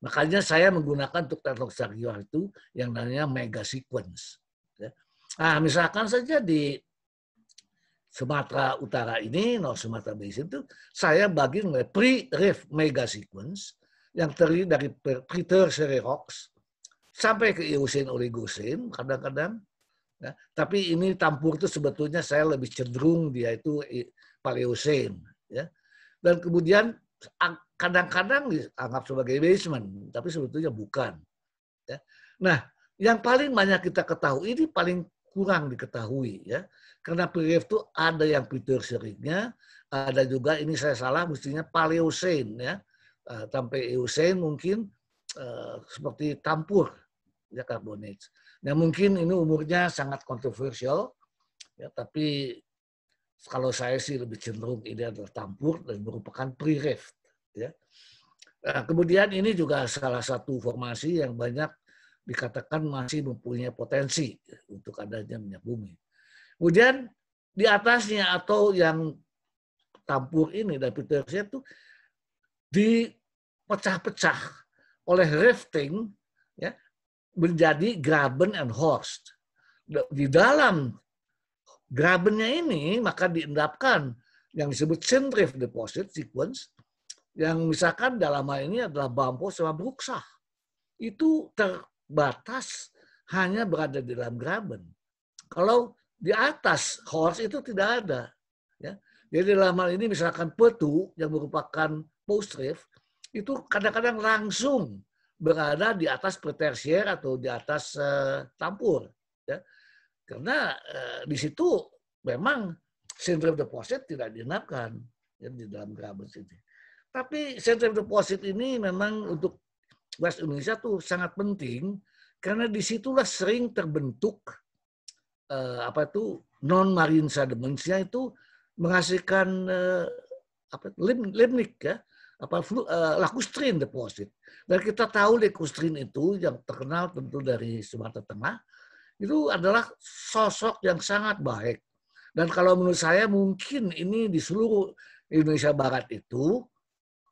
Makanya saya menggunakan untuk teknologi sarjua itu yang namanya mega sequence. Ya. Nah, misalkan saja di Sumatera Utara ini, North Sumatera Basin itu, saya bagi mulai pre-rift mega sequence yang terdiri dari pre-tertiary rocks sampai ke Eocene Oligocene kadang-kadang Ya, tapi ini Tampur itu sebetulnya saya lebih cenderung dia itu Paleocene. Ya. Dan kemudian kadang-kadang dianggap sebagai basement, tapi sebetulnya bukan. Ya. Nah, yang paling banyak kita ketahui ini paling kurang diketahui ya. Karena periode itu ada yang Peter seringnya, ada juga ini saya salah mestinya Paleocene ya. Eh, sampai Eocene mungkin eh, seperti Tampur ya Carbonates. Nah mungkin ini umurnya sangat kontroversial, ya, tapi kalau saya sih lebih cenderung ini adalah tampur dan merupakan pre rift Ya. Nah, kemudian ini juga salah satu formasi yang banyak dikatakan masih mempunyai potensi untuk adanya minyak bumi. Kemudian di atasnya atau yang tampur ini dan Peter itu dipecah-pecah oleh rifting menjadi Graben and Horst. Di dalam Grabennya ini maka diendapkan yang disebut centrif deposit sequence yang misalkan dalam hal ini adalah bampo sama bruksah. Itu terbatas hanya berada di dalam Graben. Kalau di atas Horst itu tidak ada. Ya. Jadi dalam hal ini misalkan petu yang merupakan post itu kadang-kadang langsung berada di atas pretersier atau di atas uh, eh, tampur. Ya. Karena uh, di situ memang central deposit tidak diinapkan ya, di dalam Graben ini. Tapi central deposit ini memang untuk West Indonesia tuh sangat penting karena disitulah sering terbentuk eh, apa itu non marine sedimentsnya itu menghasilkan eh, apa limnik ya apa uh, eh, lakustrin deposit. Dan kita tahu lakustrin itu yang terkenal tentu dari Sumatera Tengah itu adalah sosok yang sangat baik. Dan kalau menurut saya mungkin ini di seluruh Indonesia Barat itu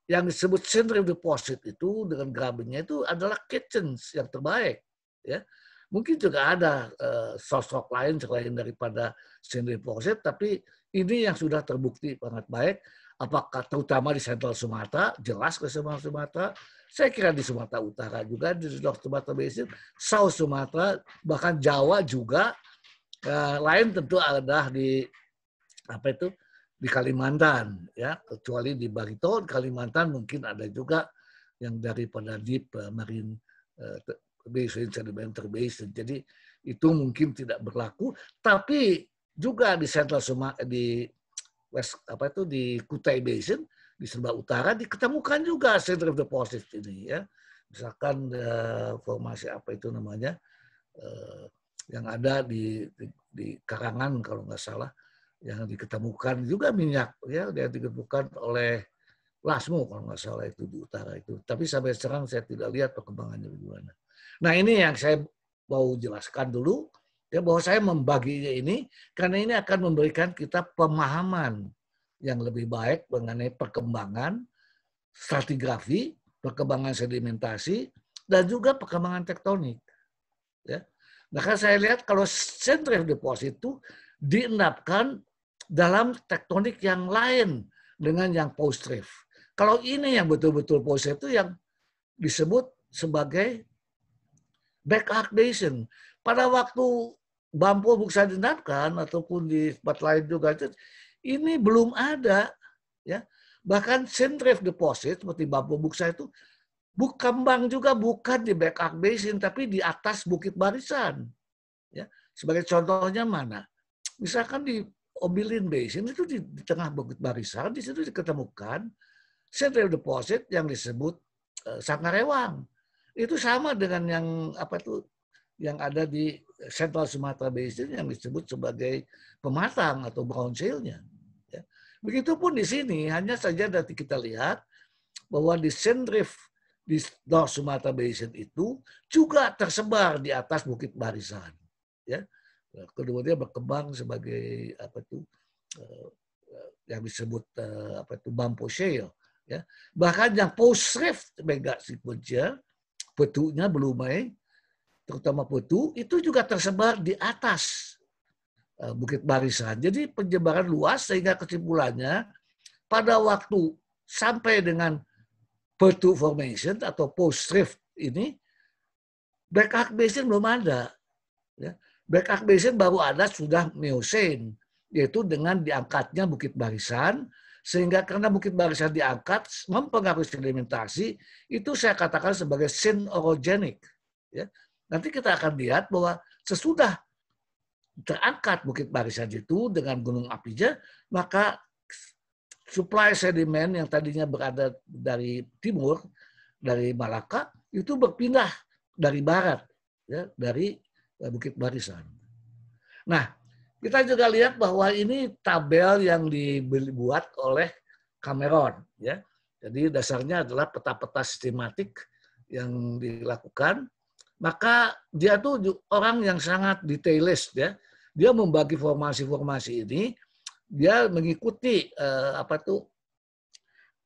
yang disebut central deposit itu dengan grabennya itu adalah kitchens yang terbaik ya mungkin juga ada uh, sosok lain selain daripada central deposit tapi ini yang sudah terbukti sangat baik apakah terutama di Central Sumatera, jelas ke Central Sumatera, saya kira di Sumatera Utara juga, di North Sumatera Basin, South Sumatera, bahkan Jawa juga, eh, lain tentu ada di apa itu di Kalimantan ya kecuali di Barito, Kalimantan mungkin ada juga yang daripada di Marine eh, Basin Sedimentary Basin jadi itu mungkin tidak berlaku tapi juga di Central Sumatera, di West apa itu di Kutai Basin di sebelah utara diketemukan juga center of deposit ini ya. Misalkan uh, formasi apa itu namanya uh, yang ada di, di, di Karangan kalau nggak salah yang diketemukan juga minyak ya yang diketemukan oleh Lasmo kalau nggak salah itu di utara itu. Tapi sampai sekarang saya tidak lihat perkembangannya bagaimana. Nah ini yang saya mau jelaskan dulu ya bahwa saya membaginya ini karena ini akan memberikan kita pemahaman yang lebih baik mengenai perkembangan stratigrafi, perkembangan sedimentasi, dan juga perkembangan tektonik. Ya. Maka nah, saya lihat kalau sentral deposit itu diendapkan dalam tektonik yang lain dengan yang post rift Kalau ini yang betul-betul post itu yang disebut sebagai back basin pada waktu Bampo Buksa dinapkan ataupun di tempat lain juga itu ini belum ada ya bahkan sentrif deposit seperti Bampo Buksa itu bukan bank juga bukan di backup basin tapi di atas Bukit Barisan ya sebagai contohnya mana misalkan di Obilin Basin itu di, di tengah Bukit Barisan di situ diketemukan sentrif deposit yang disebut uh, eh, Sangarewang itu sama dengan yang apa itu yang ada di Central Sumatera Basin yang disebut sebagai pematang atau brown shale-nya. Ya. Begitupun di sini, hanya saja nanti kita lihat bahwa di Sendrif di North Sumatera Basin itu juga tersebar di atas Bukit Barisan. Ya. Keduanya berkembang sebagai apa itu eh, yang disebut eh, apa itu bampo shale. Ya. Bahkan yang post rift mega sequencer, belum main, terutama Putu, itu juga tersebar di atas eh, Bukit Barisan. Jadi penyebaran luas sehingga kesimpulannya pada waktu sampai dengan Putu Formation atau Post Rift ini, Breakout Basin belum ada. Ya. Breakout Basin baru ada sudah Miocene, yaitu dengan diangkatnya Bukit Barisan, sehingga karena Bukit Barisan diangkat, mempengaruhi sedimentasi, itu saya katakan sebagai synorogenik. Ya. Nanti kita akan lihat bahwa sesudah terangkat Bukit Barisan itu dengan gunung apinya, maka supply sedimen yang tadinya berada dari timur, dari Malaka, itu berpindah dari barat, ya, dari eh, Bukit Barisan. Nah, kita juga lihat bahwa ini tabel yang dibuat oleh Cameron. Ya. Jadi dasarnya adalah peta-peta sistematik yang dilakukan maka dia tuh orang yang sangat detailist ya. Dia membagi formasi-formasi ini, dia mengikuti eh, apa tuh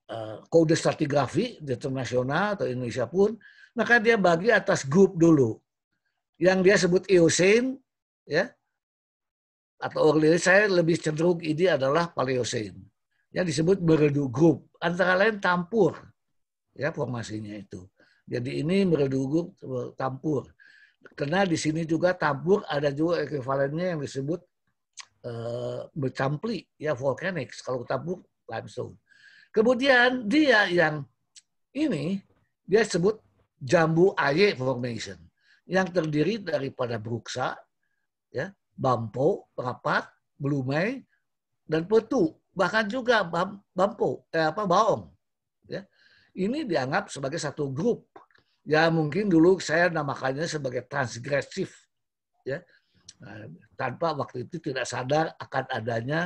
eh, kode stratigrafi internasional atau Indonesia pun, maka dia bagi atas grup dulu. Yang dia sebut Eocene ya atau oleh saya lebih cenderung ini adalah Paleocene yang disebut beredu grup antara lain tampur ya formasinya itu jadi ini meredugung eh, tampur. Karena di sini juga tampur ada juga ekuivalennya yang disebut e, bercampli, ya volcanics. Kalau tampur, limestone. Kemudian dia yang ini, dia sebut jambu aye formation. Yang terdiri daripada bruksa, ya, bampo, rapat, belumai, dan petu. Bahkan juga bampo, eh, apa, baong. Ya. Ini dianggap sebagai satu grup ya mungkin dulu saya namakannya sebagai transgresif ya nah, tanpa waktu itu tidak sadar akan adanya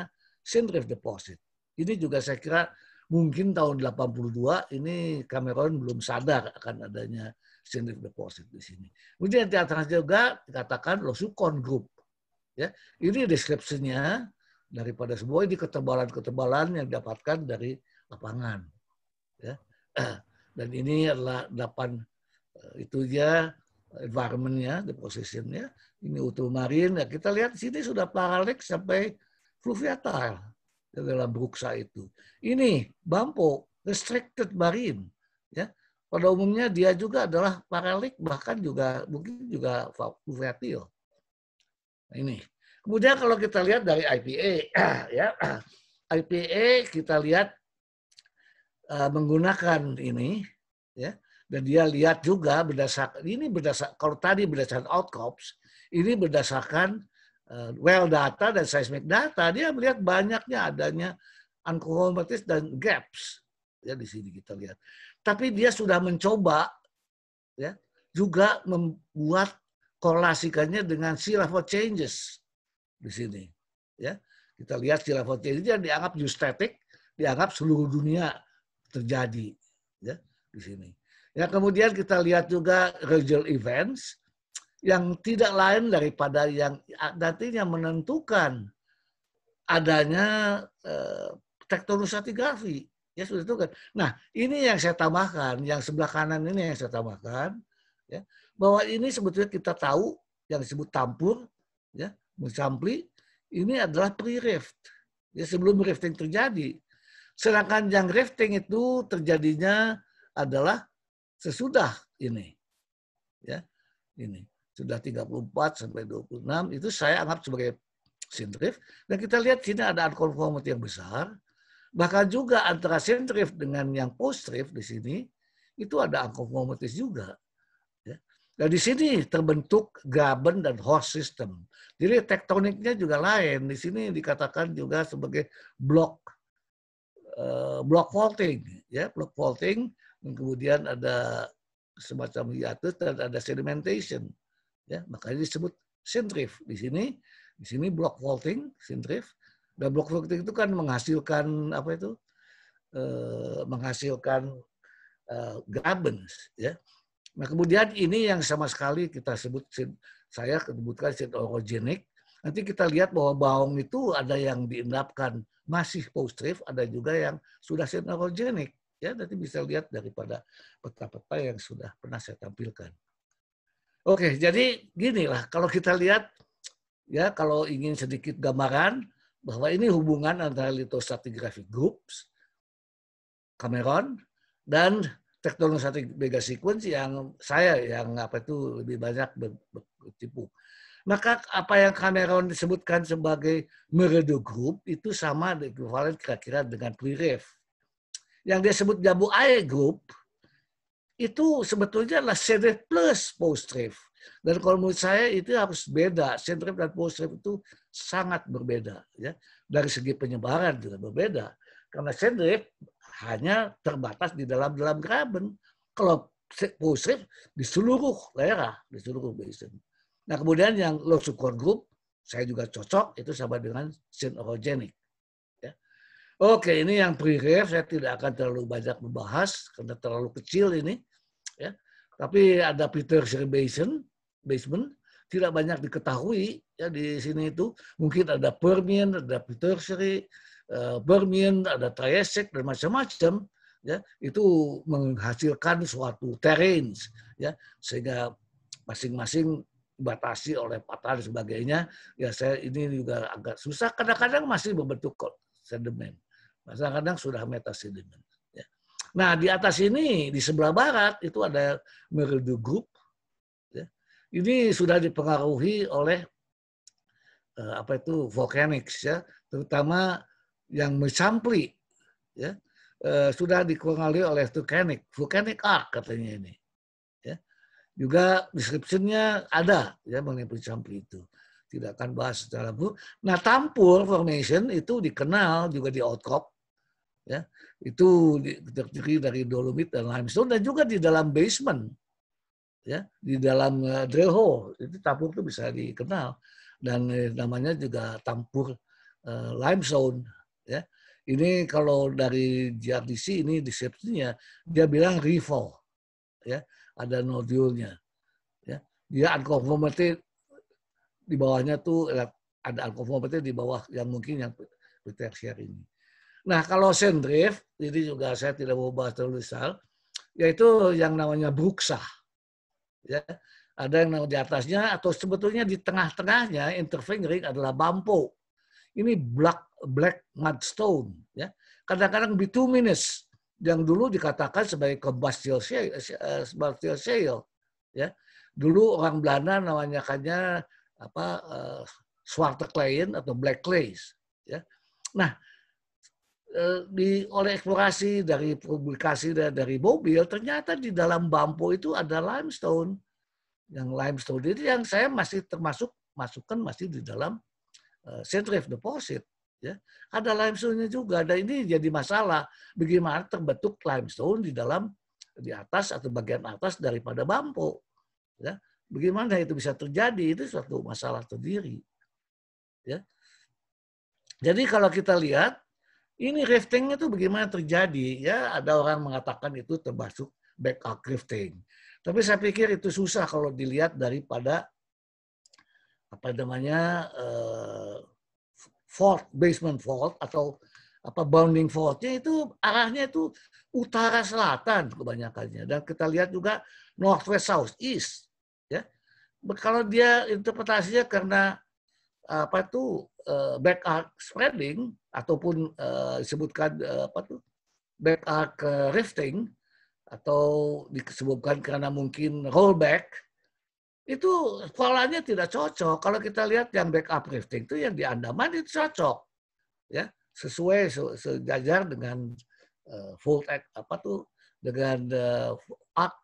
synthrift deposit ini juga saya kira mungkin tahun 82 ini Cameron belum sadar akan adanya synthrift deposit di sini kemudian yang atas juga dikatakan losukon group ya ini deskripsinya daripada semua ini ketebalan-ketebalan yang didapatkan dari lapangan ya dan ini adalah 8 Eh, itu dia environmentnya, the position-nya. Ini ultramarin. Ya, kita lihat sini sudah paralek sampai fluvial dalam bruksa itu. Ini bampo restricted marine. Ya, pada umumnya dia juga adalah paralik bahkan juga mungkin juga fluviatil. Nah, ini. Kemudian kalau kita lihat dari IPA, ya IPA kita lihat uh, menggunakan ini, ya dan dia lihat juga berdasarkan ini berdasar kalau tadi berdasarkan outcomes ini berdasarkan uh, well data dan seismic data dia melihat banyaknya adanya unconformities dan gaps ya di sini kita lihat tapi dia sudah mencoba ya juga membuat korelasikannya dengan sea level changes di sini ya kita lihat sea level changes dia dianggap geostatic dianggap seluruh dunia terjadi ya di sini Ya, kemudian kita lihat juga regional events yang tidak lain daripada yang nantinya menentukan adanya eh, tektonus tigrafi. Ya sudah itu kan. Nah, ini yang saya tambahkan, yang sebelah kanan ini yang saya tambahkan, ya, bahwa ini sebetulnya kita tahu yang disebut tampur, ya, mencampli, ini adalah pre-rift. Ya, sebelum rifting terjadi. Sedangkan yang rifting itu terjadinya adalah sesudah ini. Ya. Ini sudah 34 sampai 26 itu saya anggap sebagai sintrif dan kita lihat sini ada unconformity yang besar. Bahkan juga antara sintrif dengan yang postrif di sini itu ada unconformity juga. Ya. Dan di sini terbentuk gaben dan Horst system. Jadi tektoniknya juga lain. Di sini dikatakan juga sebagai block uh, block faulting, ya block faulting kemudian ada semacam hiatus dan ada sedimentation. Ya, makanya disebut sintrif. Di sini di sini block vaulting, sintrif. Dan block vaulting itu kan menghasilkan apa itu? E, menghasilkan e, eh, gabens, ya. Nah, kemudian ini yang sama sekali kita sebut saya sebutkan seed Nanti kita lihat bahwa baung itu ada yang diendapkan masih post-trif, ada juga yang sudah seed Ya, nanti bisa lihat daripada peta-peta yang sudah pernah saya tampilkan. Oke, jadi gini lah kalau kita lihat ya kalau ingin sedikit gambaran bahwa ini hubungan antara lithostratigraphic groups Cameron dan satu mega sequence yang saya yang apa itu lebih banyak bertipu. Maka apa yang Cameron disebutkan sebagai Meredo Group itu sama dengan kira-kira dengan pre Poirev yang dia sebut Jabu Air Group itu sebetulnya adalah Senate plus post Dan kalau menurut saya itu harus beda. Sentrip dan post itu sangat berbeda. ya Dari segi penyebaran juga berbeda. Karena sentrip hanya terbatas di dalam-dalam Graben. Kalau post di seluruh daerah, di seluruh basin. Nah kemudian yang low support group, saya juga cocok, itu sama dengan sin Oke, ini yang pre Saya tidak akan terlalu banyak membahas karena terlalu kecil ini. Ya. Tapi ada Peter Basin, basement, tidak banyak diketahui ya di sini itu. Mungkin ada Permian, ada Peter eh, Permian, ada Triassic dan macam-macam. Ya, itu menghasilkan suatu terrains ya sehingga masing-masing batasi oleh patahan dan sebagainya. Ya saya ini juga agak susah. Kadang-kadang masih berbentuk sedimen kadang-kadang sudah metasedimen. Ya. Nah di atas ini di sebelah barat itu ada Meridu Group. Ya. Ini sudah dipengaruhi oleh eh, apa itu volcanic ya, terutama yang mencampli ya eh, sudah dikuangali oleh volcanic volcanic arc katanya ini ya juga descriptionnya ada ya mengenai pencampli itu tidak akan bahas secara buruk. Nah, tampur formation itu dikenal juga di outcrop ya itu terdiri dari dolomit dan limestone dan juga di dalam basement ya di dalam eh, drill hole itu tampur itu bisa dikenal dan eh, namanya juga tampur uh, eh, limestone ya ini kalau dari GRDC ini deskripsinya dia bilang rival ya ada nodulnya ya dia unconformity di bawahnya tuh ada unconformity di bawah yang mungkin yang tertiary ini Nah kalau sand drift, ini juga saya tidak mau bahas terlalu besar, yaitu yang namanya bruksa. Ya, ada yang di atasnya atau sebetulnya di tengah-tengahnya interfingering adalah bampo. Ini black black mudstone. Ya, kadang-kadang bituminous yang dulu dikatakan sebagai combustible shale, eh, combustible shale. Ya, dulu orang Belanda namanya kanya apa uh, eh, swarte clay atau black clays. Ya, nah Eh, di oleh eksplorasi dari publikasi dan dari mobil ternyata di dalam bampo itu ada limestone yang limestone itu yang saya masih termasuk masukkan masih di dalam uh, eh, centrif deposit ya ada limestone-nya juga dan ini jadi masalah bagaimana terbentuk limestone di dalam di atas atau bagian atas daripada bampo ya bagaimana itu bisa terjadi itu suatu masalah terdiri ya jadi kalau kita lihat ini riftingnya tuh bagaimana terjadi? Ya ada orang mengatakan itu termasuk back up rifting. Tapi saya pikir itu susah kalau dilihat daripada apa namanya uh, fault basement fault atau apa bounding faultnya itu arahnya itu utara selatan kebanyakannya dan kita lihat juga northwest south east ya kalau dia interpretasinya karena Eh, eh, eh, apa tuh back arc spreading ataupun uh, disebutkan uh, apa tuh back arc rifting atau disebutkan karena mungkin rollback itu polanya tidak cocok. Kalau kita lihat yang back up rifting itu yang di Andaman itu cocok. Ya, sesuai sejajar dengan uh, act apa tuh dengan uh, arc,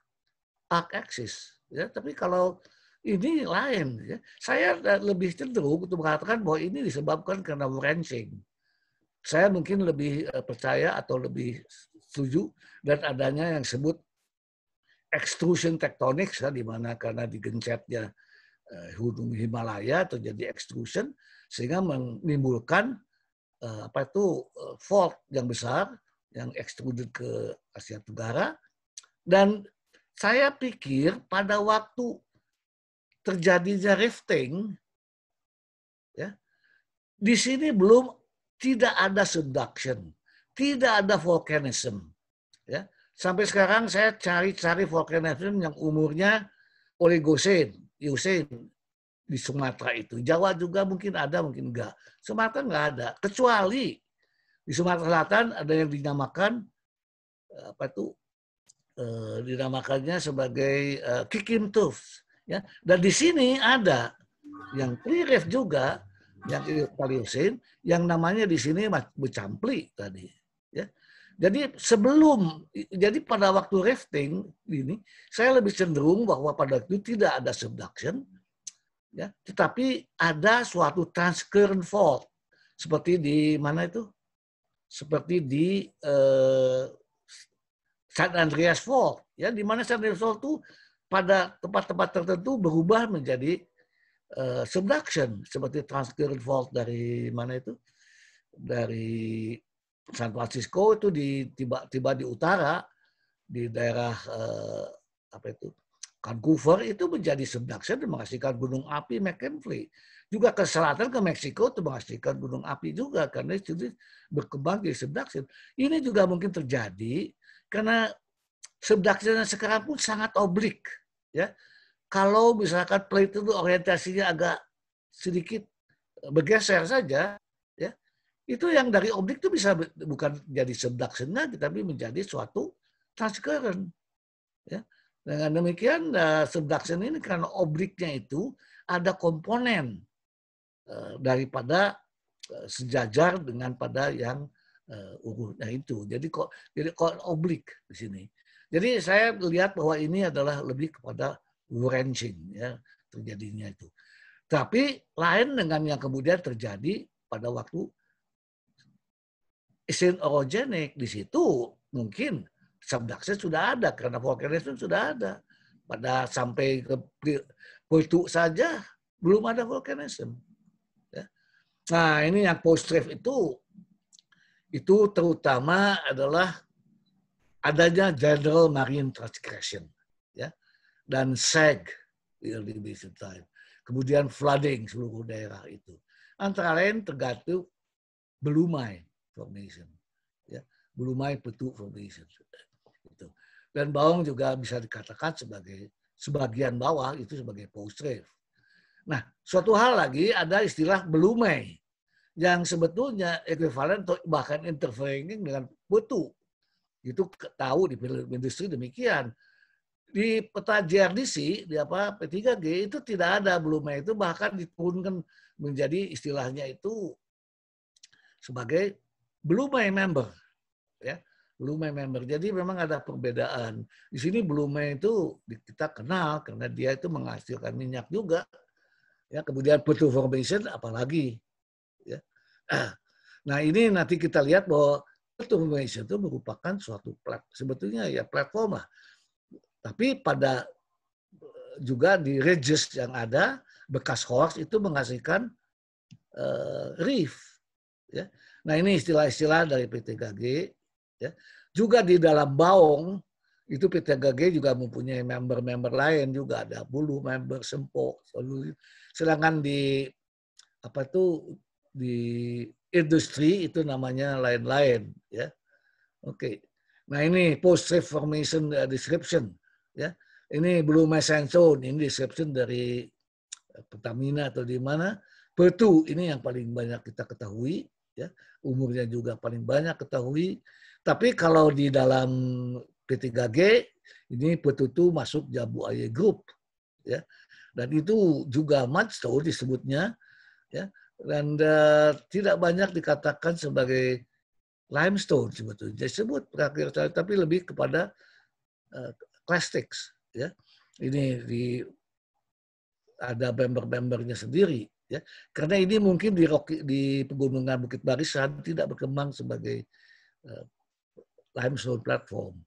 arc axis ya tapi kalau ini lain. Ya. Saya eh, lebih cenderung untuk mengatakan bahwa ini disebabkan karena wrenching. Saya mungkin lebih eh, percaya atau lebih setuju dan adanya yang disebut extrusion tectonics, ya, di mana karena digencetnya gunung eh, Himalaya terjadi extrusion sehingga menimbulkan apa itu fault yang besar yang extruded ke Asia Tenggara dan saya pikir pada waktu terjadinya rifting, ya, di sini belum tidak ada subduction, tidak ada volcanism. Ya. Sampai sekarang saya cari-cari volcanism yang umurnya oligosen, Yusen di Sumatera itu. Jawa juga mungkin ada, mungkin enggak. Sumatera enggak ada, kecuali di Sumatera Selatan ada yang dinamakan eh, apa itu eh, dinamakannya sebagai eh, kikim tooth Ya. Dan di sini ada yang pre-ref juga, yang eukaliosin, yang namanya di sini bercampli tadi. Ya. Jadi sebelum, jadi pada waktu rafting ini, saya lebih cenderung bahwa pada waktu itu tidak ada subduction, ya, tetapi ada suatu transcurrent fault seperti di mana itu, seperti di uh, San Andreas Fault, ya, di mana San Andreas Fault itu pada tempat-tempat tertentu berubah menjadi uh, subduction seperti transcurrent fault dari mana itu dari San Francisco itu di tiba-tiba di utara di daerah uh, apa itu Vancouver itu menjadi subduction dan menghasilkan gunung api McKinley. Juga ke selatan ke Meksiko itu menghasilkan gunung api juga karena itu berkembang di subduction. Ini juga mungkin terjadi karena subduction yang sekarang pun sangat oblik ya kalau misalkan plate itu orientasinya agak sedikit bergeser saja ya itu yang dari objek itu bisa bukan jadi sedak sendak tapi menjadi suatu transcurrent ya dengan demikian uh, eh, subduction ini karena obliknya itu ada komponen uh, daripada uh, sejajar dengan pada yang uh, itu jadi kok jadi kok oblik di sini jadi saya lihat bahwa ini adalah lebih kepada wrenching ya terjadinya itu. Tapi lain dengan yang kemudian terjadi pada waktu isin orogenik di situ mungkin subduction sudah ada karena volcanism sudah ada. Pada sampai ke itu saja belum ada volcanism. Ya. Nah ini yang post itu itu terutama adalah adanya general marine transgression ya dan seg Kemudian flooding seluruh daerah itu. Antara lain tergantung belumai formation. Ya, belumai petu formation. Itu. Dan bawang juga bisa dikatakan sebagai sebagian bawah itu sebagai post Nah, suatu hal lagi ada istilah belumai yang sebetulnya ekuivalen atau bahkan interfering dengan petu itu tahu di film industri demikian. Di peta JRDC, di apa P3G itu tidak ada belumnya itu bahkan diturunkan menjadi istilahnya itu sebagai belum member ya belum member jadi memang ada perbedaan di sini belum itu kita kenal karena dia itu menghasilkan minyak juga ya kemudian putu formation apalagi ya nah ini nanti kita lihat bahwa Kultum Indonesia itu merupakan suatu plat, sebetulnya ya platform lah. Tapi pada eh, juga di regis yang ada bekas hoax itu menghasilkan uh, eh, reef. Ya. Nah ini istilah-istilah dari PTKG. Ya. Juga di dalam baung itu PTKG juga mempunyai member-member lain juga ada bulu member sempok Sedangkan di apa tuh di industri itu namanya lain-lain ya. Oke. Okay. Nah ini post reformation eh, description ya. Ini blue zone, ini description dari eh, Pertamina atau di mana. Pertu ini yang paling banyak kita ketahui ya. Umurnya juga paling banyak ketahui. Tapi kalau di dalam P3G ini itu masuk Jabu Aye Group ya. Dan itu juga milestone disebutnya ya dan uh, tidak banyak dikatakan sebagai limestone sebetulnya disebut tapi lebih kepada uh, eh, clastics ya ini di ada member-membernya sendiri ya karena ini mungkin di Rocky, di pegunungan Bukit Barisan tidak berkembang sebagai uh, limestone platform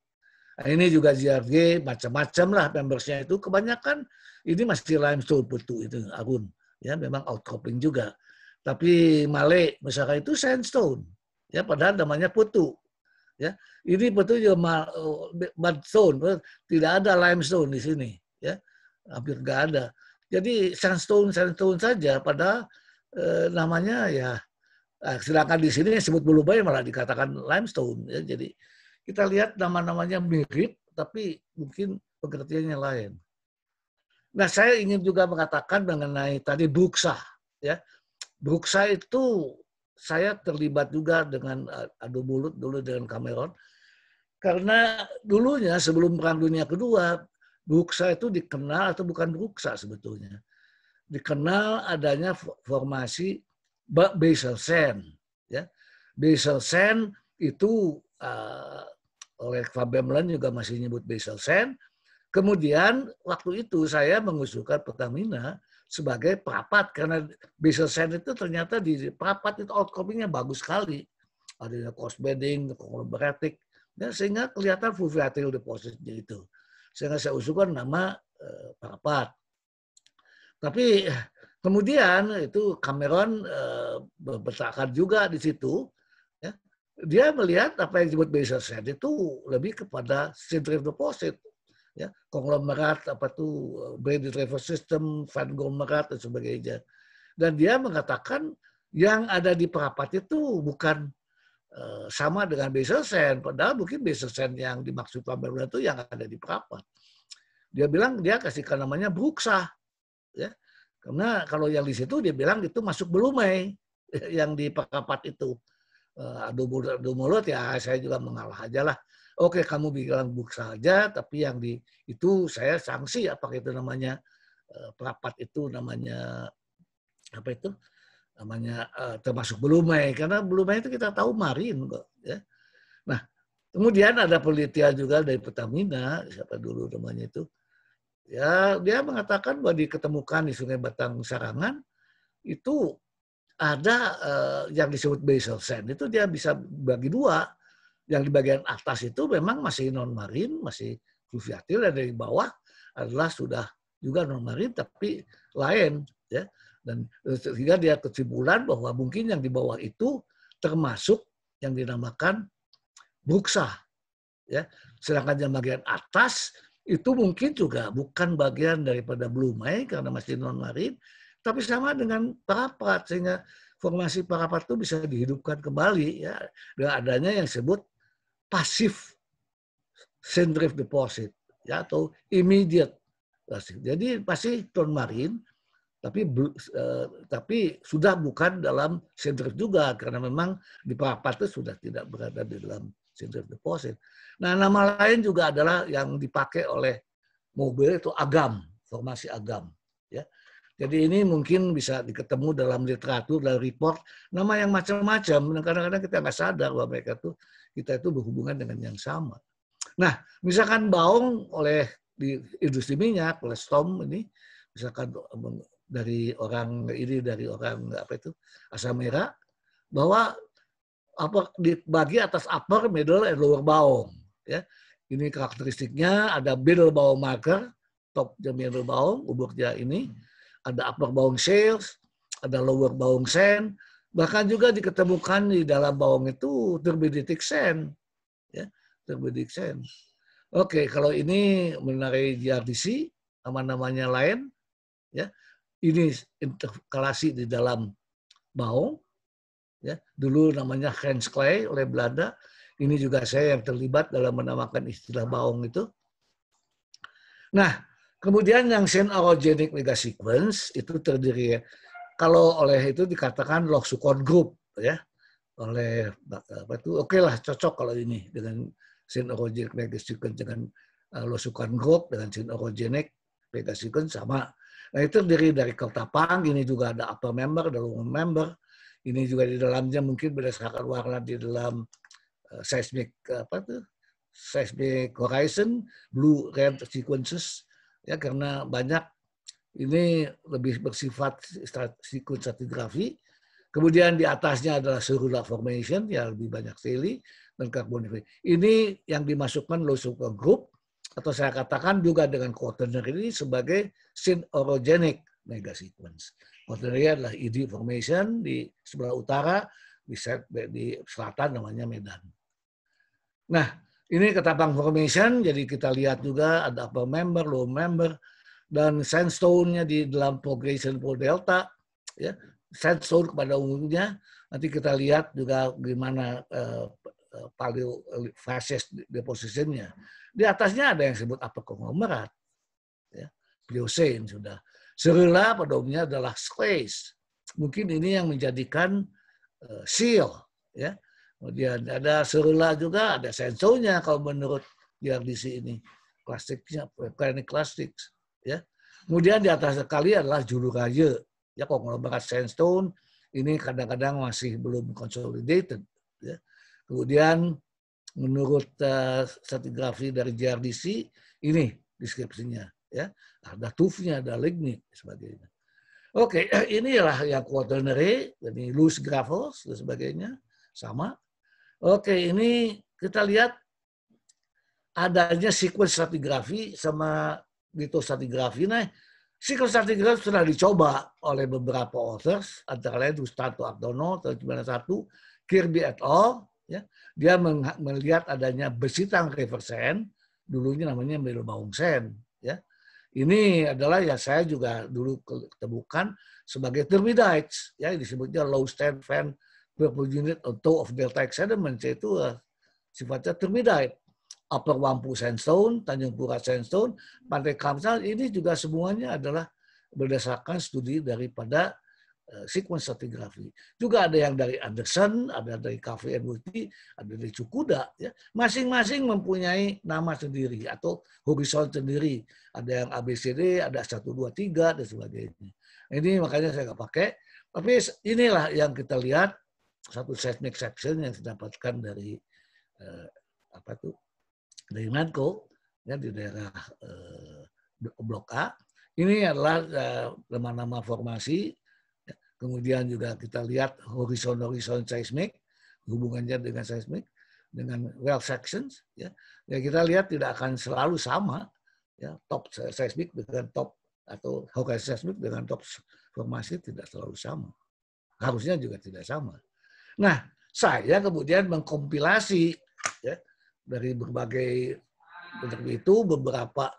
nah, ini juga JRG macam-macam lah membersnya itu kebanyakan ini masih limestone putu itu agun ya memang outcropping juga tapi male misalkan itu sandstone. Ya padahal namanya putu. Ya. Ini betul juga eh, mudstone, tidak ada limestone di sini, ya. Hampir nggak ada. Jadi sandstone sandstone saja pada eh, namanya ya Nah, sedangkan di sini sebut bulu bayi malah dikatakan limestone. Ya. Jadi kita lihat nama-namanya mirip, tapi mungkin pengertiannya lain. Nah, saya ingin juga mengatakan mengenai tadi duksa. Ya. Bruksa itu saya terlibat juga dengan eh, adu mulut dulu dengan Cameron. Karena dulunya sebelum Perang Dunia Kedua, Bruksa itu dikenal atau bukan Bruksa sebetulnya. Dikenal adanya formasi Basel Sen Ya. Basel Sen itu uh, oleh Fabemlan juga masih nyebut Sen Kemudian waktu itu saya mengusulkan Pertamina sebagai perapat karena bisa sen itu ternyata di perapat itu outcomingnya nya bagus sekali. Ada cost bending, kolaboratif dan sehingga kelihatan full depositnya itu. Sehingga saya usulkan nama eh, perapat. Tapi kemudian itu Cameron eh, juga di situ. Ya. Dia melihat apa yang disebut basis set itu lebih kepada centrif deposit ya konglomerat apa tuh Brady Trevor System, Van Gogh dan sebagainya. Dan dia mengatakan yang ada di perapat itu bukan eh, sama dengan Sen. padahal mungkin Sen yang dimaksud Pak itu yang ada di perapat. Dia bilang dia kasihkan namanya Bruksa, ya. Karena kalau yang di situ dia bilang itu masuk belumai yang di perapat itu. Eh, Aduh adu mulut ya saya juga mengalah aja lah oke okay, kamu bilang buk saja, tapi yang di itu saya sanksi apa ya, itu namanya eh, perapat itu namanya apa itu namanya eh, termasuk belumai karena belumai itu kita tahu marin kok ya. Nah kemudian ada penelitian juga dari Pertamina siapa dulu namanya itu ya dia mengatakan bahwa diketemukan di Sungai Batang Sarangan itu ada eh, yang disebut basal sand itu dia bisa bagi dua yang di bagian atas itu memang masih non marin, masih fluviatil dan dari bawah adalah sudah juga non marin tapi lain ya. Dan eh, sehingga dia kesimpulan bahwa mungkin yang di bawah itu termasuk yang dinamakan buksa ya. Sedangkan yang bagian atas itu mungkin juga bukan bagian daripada blumai karena masih non marin tapi sama dengan parapat sehingga formasi parapat itu bisa dihidupkan kembali ya dengan adanya yang disebut pasif sendrif deposit ya atau immediate pasif Jadi pasti tahun marin tapi eh, tapi sudah bukan dalam sendrif juga karena memang di Papatnya sudah tidak berada di dalam sendrif deposit. Nah nama lain juga adalah yang dipakai oleh mobil itu agam formasi agam ya jadi ini mungkin bisa diketemu dalam literatur, dalam report, nama yang macam-macam. Kadang-kadang kita nggak sadar bahwa mereka itu, kita itu berhubungan dengan yang sama. Nah, misalkan baung oleh di industri minyak, oleh Stom ini, misalkan dari orang ini dari orang apa itu asam merah, bahwa apa dibagi atas upper, middle, and lower baung. Ya, ini karakteristiknya ada middle baung marker, top middle baung, uburnya ini ada upper bawang sales, ada lower bawang sen, bahkan juga diketemukan di dalam bawang itu turbiditic sand. Ya, sen. sand. Oke, kalau ini menarik GRDC, nama-namanya lain, ya ini interkalasi di dalam bawang. Ya, dulu namanya Hans Clay oleh Belanda. Ini juga saya yang terlibat dalam menamakan istilah bawang itu. Nah, Kemudian yang sin orogenic mega sequence itu terdiri kalau oleh itu dikatakan log sukon group ya oleh apa itu oke okay lah cocok kalau ini dengan sin orogenic mega sequence dengan uh, eh, sukon group dengan sin orogenic mega sequence sama. Nah itu terdiri dari keltapang, ini juga ada upper member, ada lower member. Ini juga di dalamnya mungkin berdasarkan warna di dalam uh, seismic eh, apa tuh seismic horizon, blue red sequences ya karena banyak ini lebih bersifat siklus stratigrafi. Kemudian di atasnya adalah circular formation, ya lebih banyak seli dan karbonifer. Ini yang dimasukkan low sulfur group, atau saya katakan juga dengan quaternary ini sebagai synorogenic mega sequence. Quaternary adalah ID e formation di sebelah utara, di, di selatan namanya Medan. Nah, ini kata formation, jadi kita lihat juga ada apa member, low member, dan sandstone-nya di dalam progression pool delta, ya, sandstone kepada umumnya, nanti kita lihat juga gimana uh, eh, paleo eh, fases depositionnya. Di atasnya ada yang disebut apa konglomerat, ya, Pliocene sudah. Serula pada umumnya adalah space. Mungkin ini yang menjadikan uh, seal, ya, Kemudian ada serula juga, ada sensonya kalau menurut GRDC ini. Plastiknya, teknik plastik. Ya. Kemudian di atas sekali adalah juru raya. Ya, kalau konglomerat sandstone ini kadang-kadang masih belum consolidated. Ya. Kemudian menurut uh, eh, stratigrafi dari GRDC, ini deskripsinya. ya Ada tufnya, ada lignit, sebagainya. Oke, inilah yang quaternary, ini loose gravels, dan sebagainya. Sama, Oke, ini kita lihat adanya sequence stratigraphy sama stratigraphy. Nah, sequence stratigraphy sudah dicoba oleh beberapa authors, antara lain Gustavo Ardono tahun satu Kirby et al. Ya. Dia melihat adanya besitang sand, dulunya namanya sand. Ya. Ini adalah ya saya juga dulu temukan sebagai termidites, ya disebutnya low stand fan berapa unit atau of delta sediment itu uh, eh, sifatnya terbeda. Upper Wampu Sandstone, Tanjung Pura Sandstone, Pantai Kamsal ini juga semuanya adalah berdasarkan studi daripada uh, eh, sequence stratigraphy. Juga ada yang dari Anderson, ada dari Cafe Edwardi, ada dari Cukuda. Ya. Masing-masing mempunyai nama sendiri atau horizon sendiri. Ada yang ABCD, ada 1, 2, 3, dan sebagainya. Ini makanya saya nggak pakai. Tapi inilah yang kita lihat satu seismic section yang didapatkan dari eh, apa tuh dari Manco ya di daerah eh, blok A. Ini adalah eh, nama-nama eh, formasi. Kemudian juga kita lihat horizon-horizon seismic hubungannya dengan seismic dengan well sections ya. ya kita lihat tidak akan selalu sama ya top seismic dengan top atau horizon seismic dengan top formasi tidak selalu sama harusnya juga tidak sama Nah, saya kemudian mengkompilasi ya, dari berbagai bentuk itu beberapa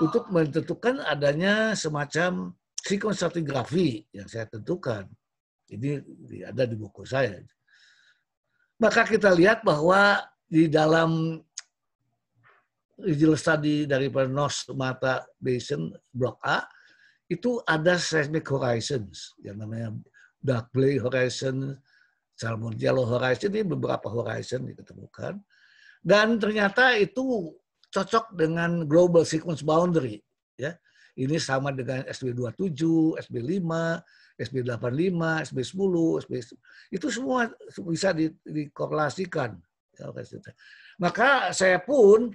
untuk menentukan adanya semacam psikostratigrafi yang saya tentukan. Ini ada di buku saya. Maka kita lihat bahwa di dalam regional study dari North Mata Basin blok A itu ada seismic horizons yang namanya dark play horizon, Salmon Yellow Horizon ini beberapa horizon diketemukan. Dan ternyata itu cocok dengan global sequence boundary. ya Ini sama dengan SB27, SB5, SB85, SB10, SB itu semua bisa di, dikorelasikan. Ya, gitu. Maka saya pun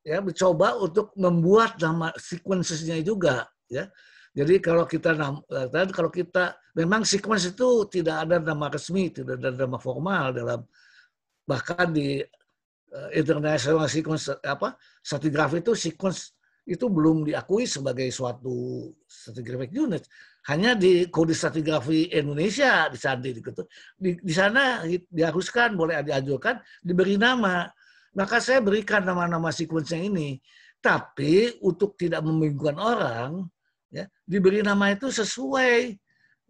ya mencoba untuk membuat nama sequencesnya juga ya jadi kalau kita eh, kalau kita memang sequence itu tidak ada nama resmi, tidak ada nama formal dalam bahkan di uh, international sequence apa stratigraphy itu sequence itu belum diakui sebagai suatu stratigraphic unit. Hanya di kode stratigraphy Indonesia di sana gitu. Di, di sana diharuskan boleh diajukan diberi nama. Maka saya berikan nama-nama sequence ini. Tapi untuk tidak membingungkan orang, Ya, diberi nama itu sesuai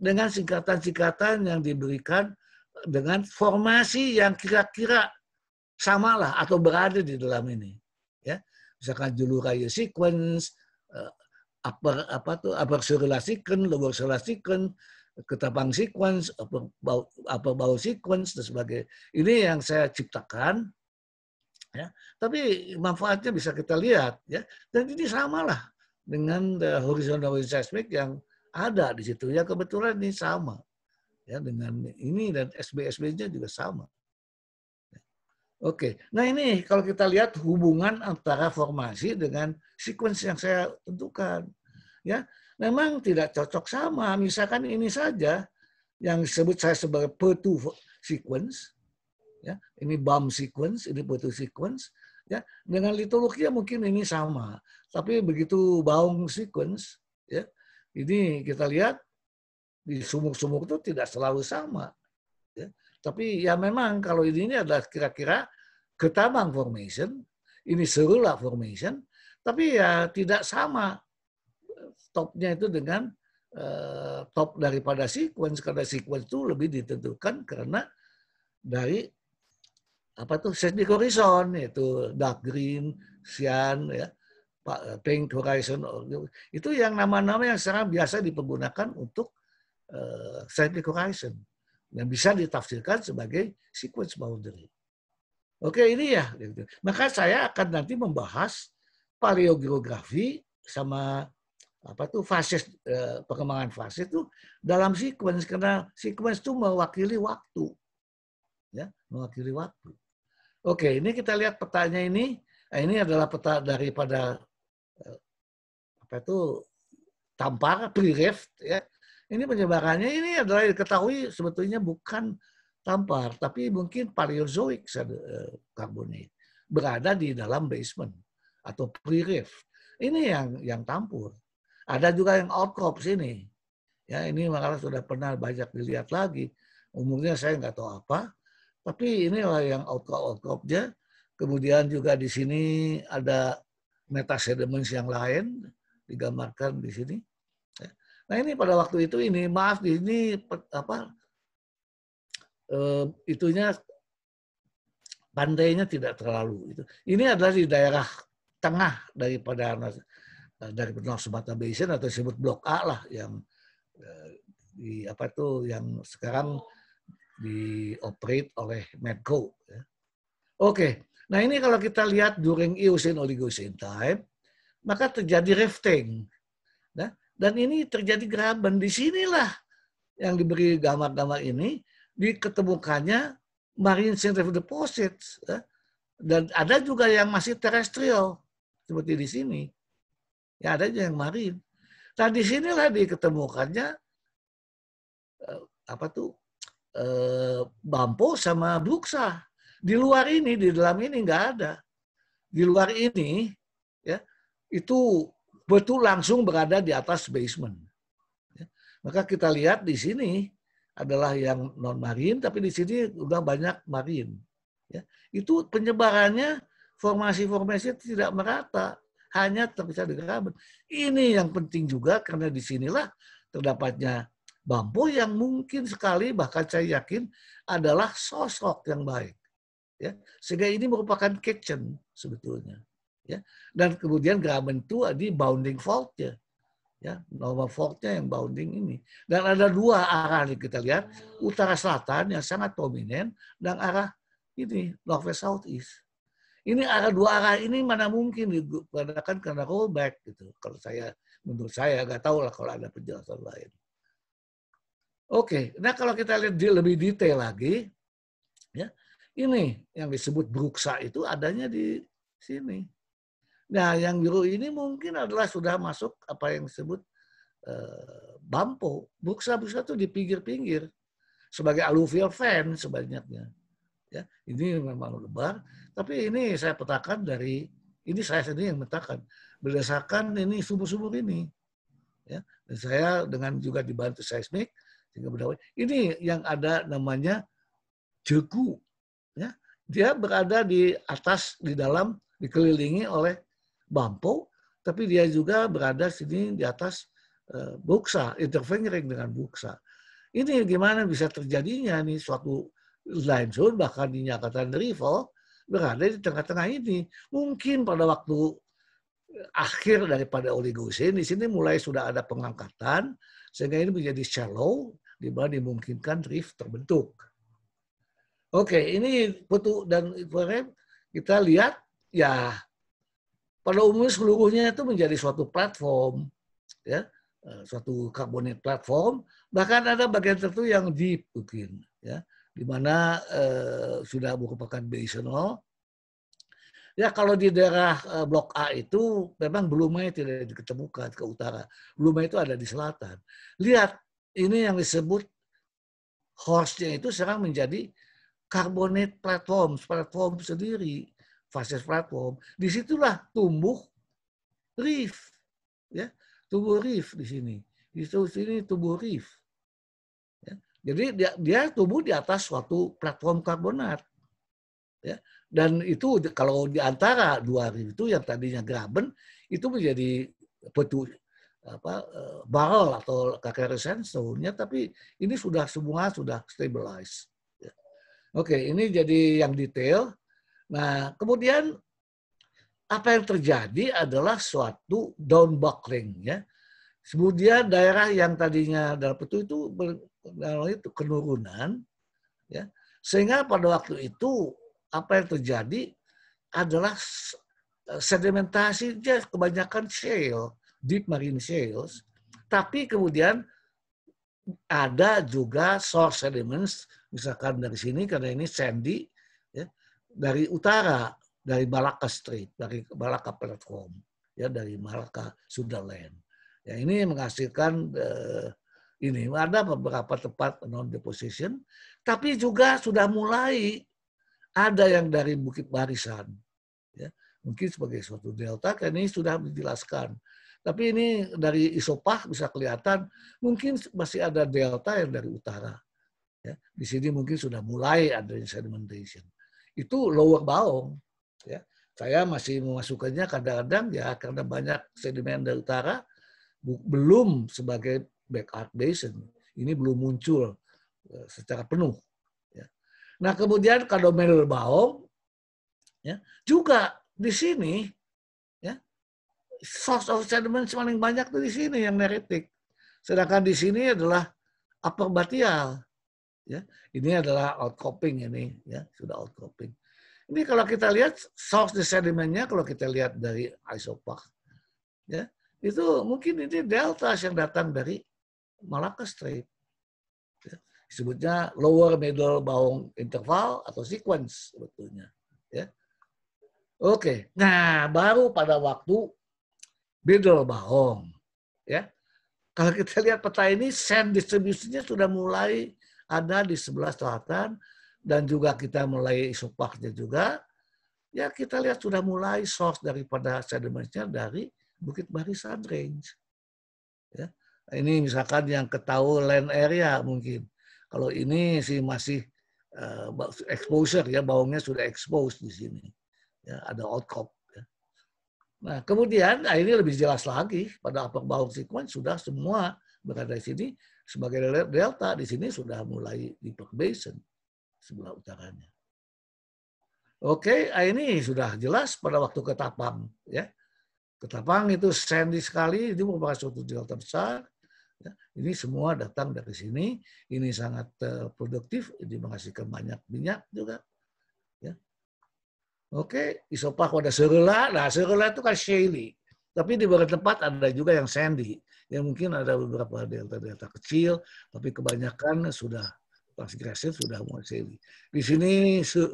dengan singkatan-singkatan yang diberikan dengan formasi yang kira-kira samalah atau berada di dalam ini. Ya, misalkan julu raya sequence, eh, upper apa tuh upper surila sequence, lower ketapang sequence, apa bau upper bau sequence dan sebagainya. Ini yang saya ciptakan ya tapi manfaatnya bisa kita lihat ya dan ini samalah dengan eh, horizontal wave seismik yang ada di situ. Ya kebetulan ini sama. Ya dengan ini dan SBSB-nya juga sama. Oke, nah ini kalau kita lihat hubungan antara formasi dengan sequence yang saya tentukan. Ya, memang tidak cocok sama. Misalkan ini saja yang disebut saya sebagai p sequence. Ya, ini BAM sequence, ini p sequence Ya, dengan litologi ya mungkin ini sama, tapi begitu baung sequence, ya, ini kita lihat di sumuk-sumuk itu tidak selalu sama. Ya. Tapi ya memang kalau ini, ini adalah kira-kira ketabang formation, ini serula formation, tapi ya tidak sama eh, topnya itu dengan eh, top daripada sequence karena sequence itu lebih ditentukan karena dari apa tuh seismic horizon itu dark green, cyan ya, eh, pink horizon oh, itu yang nama-nama yang sekarang biasa dipergunakan untuk uh, seismic horizon yang bisa ditafsirkan sebagai sequence boundary. Oke ini ya, gitu. maka saya akan nanti membahas paleogeografi sama apa tuh fase eh, perkembangan fase itu dalam sequence karena sequence itu mewakili waktu ya mewakili waktu Oke, ini kita lihat petanya ini. Eh, ini adalah peta daripada eh, apa itu tampar pre-rift ya. Ini penyebarannya ini adalah diketahui sebetulnya bukan tampar, tapi mungkin paleozoik eh, karbonnya berada di dalam basement atau pre-rift. Ini yang yang tampur. Ada juga yang outcrop sini. Ya, ini makanya sudah pernah banyak dilihat lagi. Umurnya saya nggak tahu apa. Tapi inilah yang outcrop-outcropnya. Kemudian juga di sini ada metasediments yang lain digambarkan di sini. Nah ini pada waktu itu ini maaf di ini apa eh, itunya pantainya tidak terlalu itu. Ini adalah di daerah tengah daripada eh, dari North Sumatera Basin atau disebut Blok A lah yang eh, di apa tuh yang sekarang dioperate oleh Medco. Ya. Oke, okay. nah ini kalau kita lihat during Eocene Oligocene time, maka terjadi rafting Nah, ya. dan ini terjadi graben Di sinilah yang diberi gambar-gambar ini diketemukannya marine sediment deposits. Ya. Dan ada juga yang masih terestrial seperti di sini. Ya ada juga yang marine. Nah di sinilah diketemukannya eh, apa tuh Eh, Bampo sama Buksa. Di luar ini, di dalam ini nggak ada. Di luar ini, ya itu betul langsung berada di atas basement. Ya. Maka kita lihat di sini adalah yang non marin, tapi di sini udah banyak marin. Ya. Itu penyebarannya formasi-formasi tidak merata, hanya terpisah di kerabat. Ini yang penting juga karena disinilah terdapatnya Bampo yang mungkin sekali bahkan saya yakin adalah sosok yang baik. Ya, sehingga ini merupakan kitchen sebetulnya. Ya, dan kemudian gramen itu di bounding faultnya. Ya, normal faultnya yang bounding ini. Dan ada dua arah yang kita lihat, utara selatan yang sangat dominan dan arah ini northwest southeast. Ini arah dua arah ini mana mungkin digunakan karena rollback gitu. Kalau saya menurut saya nggak tahu lah kalau ada penjelasan lain. Oke, nah kalau kita lihat lebih detail lagi, ya ini yang disebut bruksa itu adanya di sini. Nah, yang biru ini mungkin adalah sudah masuk apa yang disebut eh, bampo. Bruksa-bruksa itu di pinggir-pinggir sebagai alluvial fan sebanyaknya. Ya, ini memang lebar, tapi ini saya petakan dari ini saya sendiri yang petakan berdasarkan ini sumur-sumur ini. Ya, dan saya dengan juga dibantu seismik, sehingga berdawai. Ini yang ada namanya jegu. Ya. Dia berada di atas, di dalam, dikelilingi oleh bampo, tapi dia juga berada sini di atas e, buksa, interfering dengan buksa. Ini gimana bisa terjadinya nih suatu line zone, bahkan dinyatakan rival, berada di tengah-tengah ini. Mungkin pada waktu eh, akhir daripada oligosin di sini mulai sudah ada pengangkatan sehingga ini menjadi shallow di mana dimungkinkan rift terbentuk. Oke, ini foto dan infrared kita lihat ya pada umumnya seluruhnya itu menjadi suatu platform ya eh, suatu karbonit platform bahkan ada bagian tertentu yang deep mungkin ya di mana eh, sudah merupakan basional ya kalau di daerah eh, blok A itu memang belumnya eh, tidak diketemukan ke utara belumnya eh, itu ada di selatan lihat ini yang disebut hostnya itu sekarang menjadi karbonate platform, platform sendiri, fase platform. Disitulah tumbuh reef, ya, tumbuh reef di sini. Di sini tumbuh reef. Ya. Jadi dia, dia tumbuh di atas suatu platform karbonat. Ya. Dan itu kalau di antara dua reef itu yang tadinya graben itu menjadi petu apa eh, barrel atau kakek resen tapi ini sudah semua sudah stabilize. Ya. Oke, ini jadi yang detail. Nah, kemudian apa yang terjadi adalah suatu down buckling ya. Kemudian daerah yang tadinya dalam itu itu itu kenurunan ya. Sehingga pada waktu itu apa yang terjadi adalah eh, sedimentasinya kebanyakan shale deep marine shales, tapi kemudian ada juga source sediments, misalkan dari sini karena ini sandy, ya, dari utara, dari Malacca Strait, dari Malacca Platform, ya dari Malacca Sunderland. Ya ini menghasilkan uh, ini ada beberapa tempat non deposition, tapi juga sudah mulai ada yang dari Bukit Barisan, ya mungkin sebagai suatu delta, karena ini sudah dijelaskan tapi ini dari isopah bisa kelihatan mungkin masih ada delta yang dari utara. Ya, di sini mungkin sudah mulai ada sedimentation. Itu lower baung. Ya. Saya masih memasukkannya kadang-kadang ya karena banyak sedimen dari utara belum sebagai back art basin. Ini belum muncul e, secara penuh. Ya. Nah kemudian middle baung ya, juga di sini source of sediment paling banyak tuh di sini yang neritik. Sedangkan di sini adalah upper batial. Ya, ini adalah outcropping ini, ya sudah outcropping. Ini kalau kita lihat source di sedimennya, kalau kita lihat dari isopak, ya itu mungkin ini delta yang datang dari Malacca Strait. Ya, disebutnya lower middle bound interval atau sequence sebetulnya. Ya. Oke, nah baru pada waktu Bidolbaum. Ya. Kalau kita lihat peta ini, sand distribusinya sudah mulai ada di sebelah selatan, dan juga kita mulai isopaknya juga, ya kita lihat sudah mulai source daripada sedimentnya dari Bukit Barisan Range. Ya. ini misalkan yang ketahui land area mungkin. Kalau ini sih masih uh, exposure ya, baungnya sudah expose di sini. Ya, ada outcrop Nah, kemudian ini lebih jelas lagi pada upper bound sequence sudah semua berada di sini sebagai delta di sini sudah mulai di basin sebelah utaranya. Oke, ah, ini sudah jelas pada waktu ketapang ya. Ketapang itu sandy sekali, itu merupakan suatu delta besar. Ya. ini semua datang dari sini. Ini sangat eh, produktif, ini menghasilkan banyak minyak juga. Ya, Oke, okay, isopah ada serela. Nah, serela itu kan shaley. Tapi di beberapa tempat ada juga yang sandy. Yang mungkin ada beberapa delta-delta kecil, tapi kebanyakan sudah transgresif, sudah mulai shaley. Di sini su,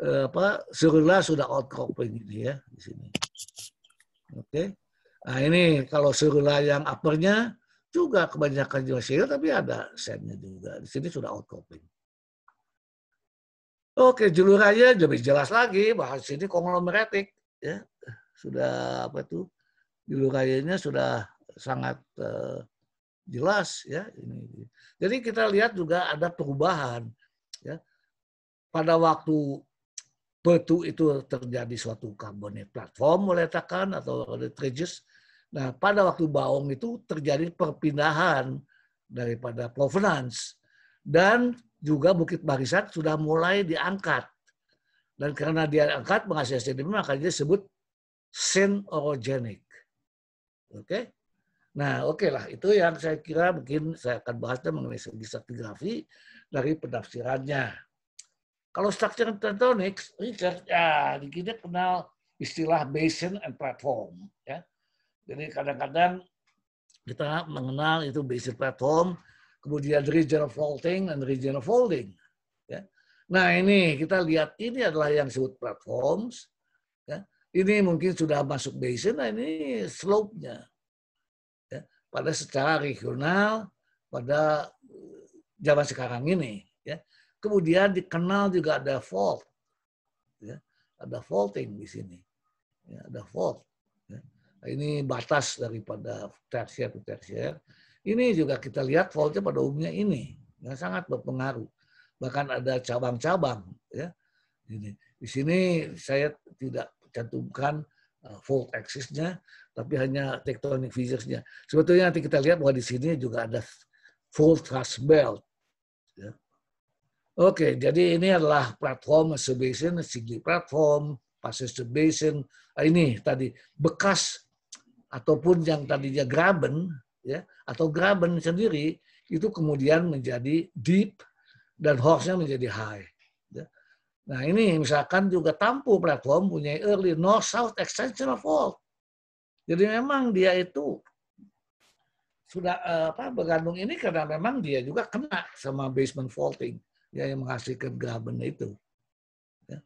eh, apa serela sudah outcropping ini ya di sini. Oke. Okay. Nah, ini kalau serela yang uppernya juga kebanyakan juga shaley, tapi ada sandnya juga. Di sini sudah outcropping. Oke, julurannya lebih jelas lagi bahas ini konglomeratik ya. Sudah apa itu? Julurannya sudah sangat uh, jelas ya ini. Jadi kita lihat juga ada perubahan ya. Pada waktu petu itu terjadi suatu karbonate platform meletakkan tekan atau treges. Nah, pada waktu baong itu terjadi perpindahan daripada provenance dan juga Bukit Barisan sudah mulai diangkat. Dan karena dia angkat menghasilkan sedimen, maka dia disebut senorogenic. Oke? Okay? Nah, oke okay lah. Itu yang saya kira mungkin saya akan bahasnya mengenai segi stratigrafi dari penafsirannya. Kalau structure and tectonics, Richard, ya, kita kenal istilah basin and platform. Ya. Jadi kadang-kadang kita mengenal itu basin platform, kemudian regional vaulting dan regional folding. Ya. Nah ini kita lihat ini adalah yang disebut platforms. Ya. Ini mungkin sudah masuk basin, nah ini slope-nya. Ya. Pada secara regional, pada eh, zaman sekarang ini. Ya. Kemudian dikenal juga ada fault. Ya. Ada faulting di sini. Ya, ada fault. Ya. Nah, ini batas daripada tertiary to tertiary ini juga kita lihat voltnya pada umumnya ini yang sangat berpengaruh. Bahkan ada cabang-cabang. Ya. Ini. Di sini saya tidak cantumkan eh, volt axisnya, tapi hanya tectonic fissuresnya. Sebetulnya nanti kita lihat bahwa di sini juga ada volt thrust belt. Ya. Oke, jadi ini adalah platform subbasin, Sigli platform, pasir subbasin. Ah, ini tadi bekas ataupun yang tadinya graben ya atau Graben sendiri itu kemudian menjadi deep dan hoaxnya menjadi high. Ya. Nah ini misalkan juga Tampu platform punya early north south extension of fault. Jadi memang dia itu sudah eh, apa bergantung ini karena memang dia juga kena sama basement faulting ya, yang menghasilkan Graben itu. Ya.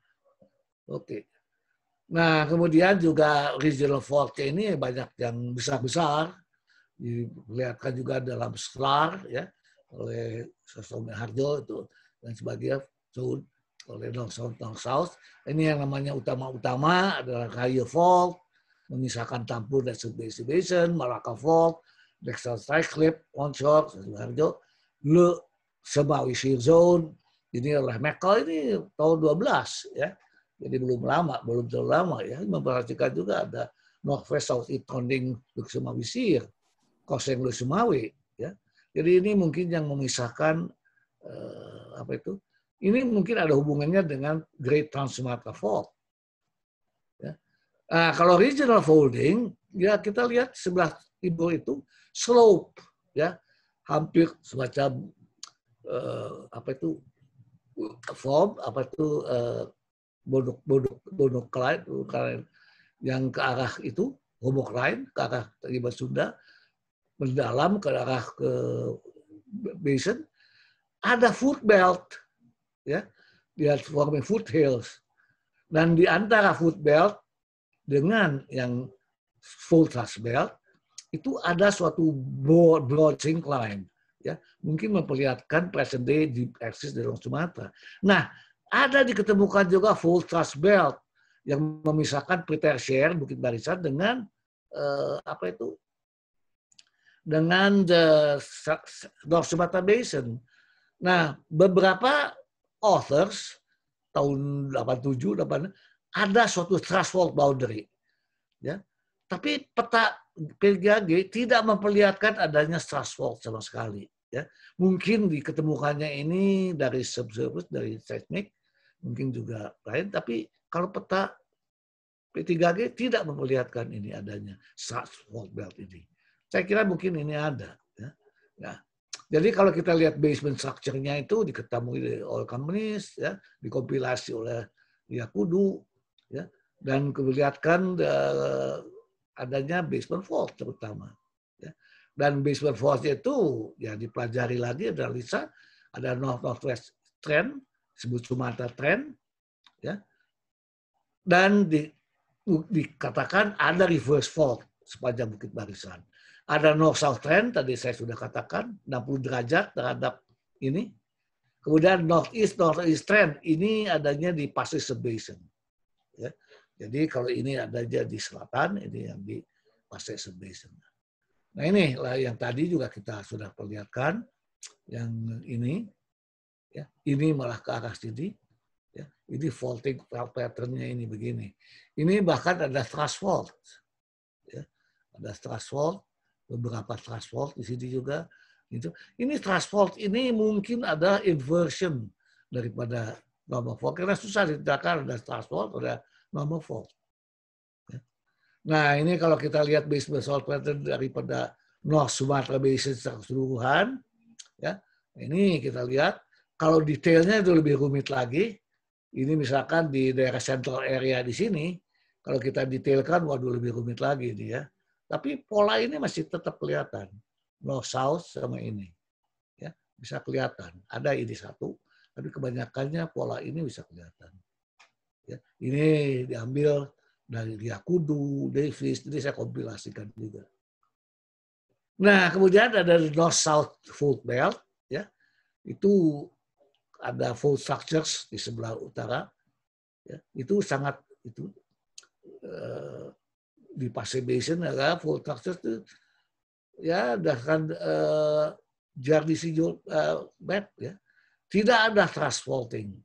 Oke. Okay. Nah kemudian juga regional fault ini banyak yang besar-besar dilihatkan juga dalam sklar ya oleh Sosomi Harjo itu dan sebagainya Soud oleh North South, North South. Ini yang namanya utama-utama adalah Kayo Fault, memisahkan tampur dan subdestination, Malaka Fault, Dexter Strike Clip, Onshore, Sosomi Harjo, Le Sebawi Zone, ini oleh Mekal ini tahun 12 ya. Jadi belum lama, belum terlalu lama ya. Memperhatikan juga ada Northwest South East Founding Luxembourg Koseng Lusumawi. Ya. Jadi ini mungkin yang memisahkan eh, apa itu? Ini mungkin ada hubungannya dengan Great Trans Sumatra Fault. Ya. Nah, kalau regional folding, ya kita lihat sebelah timur itu slope, ya hampir semacam eh, apa itu form apa itu bodok bodok bodok lain yang ke arah itu homok lain ke arah terlibat Sunda mendalam ke arah ke basin, ada food belt, ya, dia forming food hills. Dan di antara food belt dengan yang full thrust belt itu ada suatu broad, broad incline, ya, mungkin memperlihatkan present day di eksis di Long Sumatera. Nah, ada diketemukan juga full thrust belt yang memisahkan pretertiary bukit barisan dengan eh, apa itu dengan the North Sumatra Basin. Nah, beberapa authors tahun 87, 86, ada suatu threshold boundary. Ya. Tapi peta PGAG tidak memperlihatkan adanya threshold sama sekali. Ya. Mungkin diketemukannya ini dari subsurface, dari seismik, mungkin juga lain, tapi kalau peta P3G tidak memperlihatkan ini adanya threshold belt ini. Saya kira mungkin ini ada. Ya. Nah, jadi kalau kita lihat basement structure-nya itu diketahui oleh komunis, ya, dikompilasi oleh Yakudu, ya, dan kelihatan eh, adanya basement fault terutama. Ya. Dan basement fault itu ya dipelajari lagi ada Lisa, ada north northwest trend, sebut Sumatera trend, ya. Dan di, dikatakan ada reverse fault sepanjang Bukit Barisan. Ada north-south trend, tadi saya sudah katakan, 60 derajat terhadap ini. Kemudian north east north east trend, ini adanya di Pacific Basin. Ya. Jadi kalau ini adanya di selatan, ini yang di Pacific Basin. Nah ini lah yang tadi juga kita sudah perlihatkan, yang ini, ya ini malah ke arah sini, ya ini faulting patternnya ini begini. Ini bahkan ada thrust fault, ya. ada thrust fault beberapa transport di situ juga. itu Ini transport ini mungkin ada inversion daripada normal fault karena susah ditegakkan ada transport ada normal fault. Ya. Nah ini kalau kita lihat base basalt pattern daripada North Sumatra Basin secara keseluruhan, ya ini kita lihat kalau detailnya itu lebih rumit lagi. Ini misalkan di daerah central area di sini, kalau kita detailkan, waduh lebih rumit lagi ini ya. Tapi pola ini masih tetap kelihatan. North South sama ini. Ya, bisa kelihatan. Ada ini satu, tapi kebanyakannya pola ini bisa kelihatan. Ya, ini diambil dari Yakudu, Davis, jadi saya kompilasikan juga. Nah, kemudian ada dari North South Fold Belt, ya, itu ada fold structures di sebelah utara, ya, itu sangat itu eh, di basin adalah full success itu ya berdasarkan uh, eh, si uh, eh, map ya tidak ada trust faulting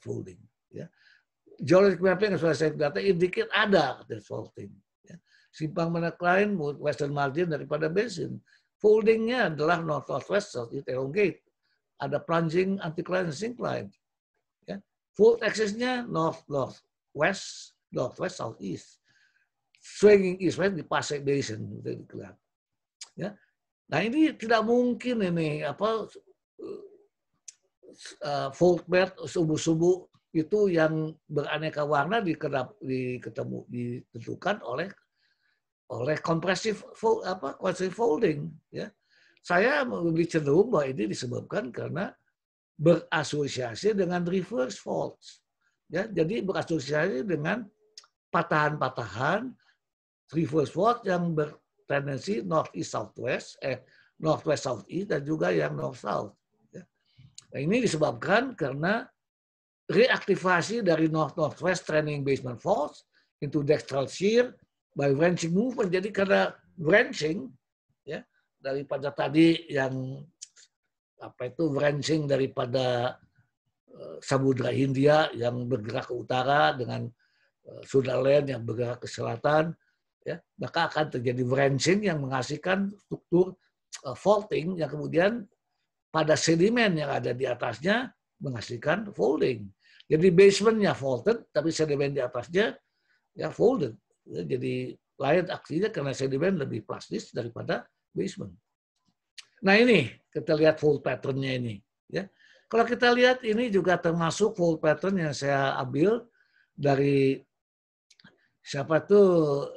folding ya geologic mapping yang sudah saya data indicate ada trust faulting ya. simpang mana klien western margin daripada basin foldingnya adalah north West south east elongate ada plunging anti syncline ya fold axisnya north north west North west south east swinging is right di Pasek Basin itu digelar. Ya. Nah ini tidak mungkin ini apa uh, eh, eh, bed subuh-subuh itu yang beraneka warna dikedap, diketemu, ditentukan oleh oleh kompresif fold, apa kompresif folding ya saya lebih cenderung bahwa ini disebabkan karena berasosiasi dengan reverse faults ya jadi berasosiasi dengan patahan-patahan three first world yang bertendensi north east southwest eh north west south east dan juga yang north south. Ya. Nah, ini disebabkan karena reaktivasi dari north northwest training basement faults into dextral shear by wrenching movement. Jadi karena wrenching ya daripada tadi yang apa itu wrenching daripada eh, Samudra Hindia yang bergerak ke utara dengan eh, Sunda Land yang bergerak ke selatan ya maka akan terjadi branching yang menghasilkan struktur uh, e, faulting yang kemudian pada sedimen yang ada di atasnya menghasilkan folding. Jadi basementnya faulted tapi sedimen di atasnya ya folded. Ya, jadi lain aksinya karena sedimen lebih plastis daripada basement. Nah ini kita lihat fold patternnya ini. Ya. Kalau kita lihat ini juga termasuk fold pattern yang saya ambil dari siapa tuh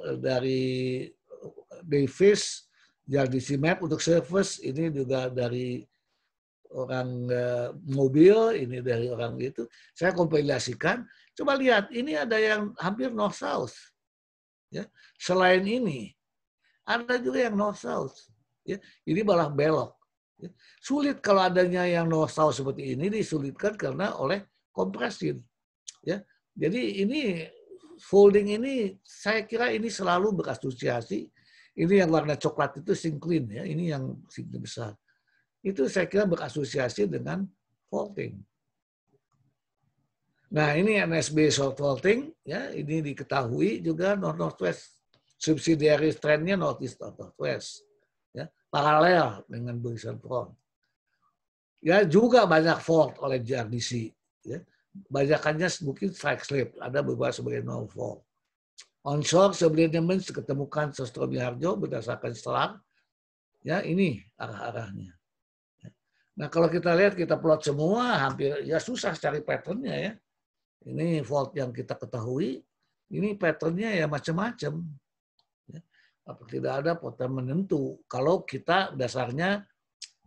eh, dari eh, Davis yang di CMAP untuk service ini juga dari orang eh, mobil ini dari orang itu saya kompilasikan coba lihat ini ada yang hampir north south ya selain ini ada juga yang north south ya ini balah belok ya. sulit kalau adanya yang north south seperti ini disulitkan karena oleh kompresin ya jadi ini folding ini saya kira ini selalu berasosiasi. Ini yang warna coklat itu sinklin ya, ini yang sinklin besar. Itu saya kira berasosiasi dengan folding. Nah ini NSB short folding, ya ini diketahui juga North Northwest subsidiary trendnya Northeast atau Northwest, ya paralel dengan Burisan Front. Ya juga banyak fault oleh JRDC. Ya. Banyakannya mungkin strike slip, ada beberapa sebagai no fall. Onshore sebenarnya Mens ketemukan Sastro Harjo berdasarkan selang. Ya, ini arah-arahnya. Ya. Nah, kalau kita lihat, kita plot semua, hampir ya susah cari patternnya ya. Ini fault yang kita ketahui, ini patternnya ya macam-macam. Ya. Tidak ada pattern menentu. Kalau kita dasarnya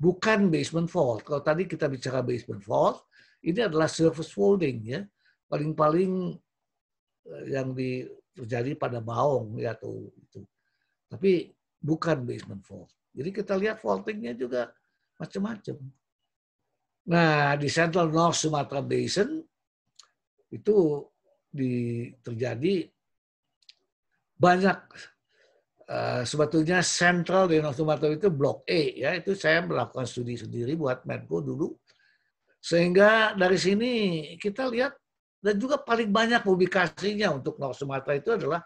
bukan basement fault. Kalau tadi kita bicara basement fault, ini adalah surface folding ya. Paling-paling eh, yang di, terjadi pada bawang ya tuh itu. Tapi bukan basement fault. Jadi kita lihat faultingnya juga macam-macam. Nah, di Central North Sumatra Basin itu di, terjadi banyak uh, sebetulnya Central di North Sumatra itu Blok E ya itu saya melakukan studi sendiri buat Menko dulu sehingga dari sini kita lihat dan juga paling banyak publikasinya untuk North Sumatera itu adalah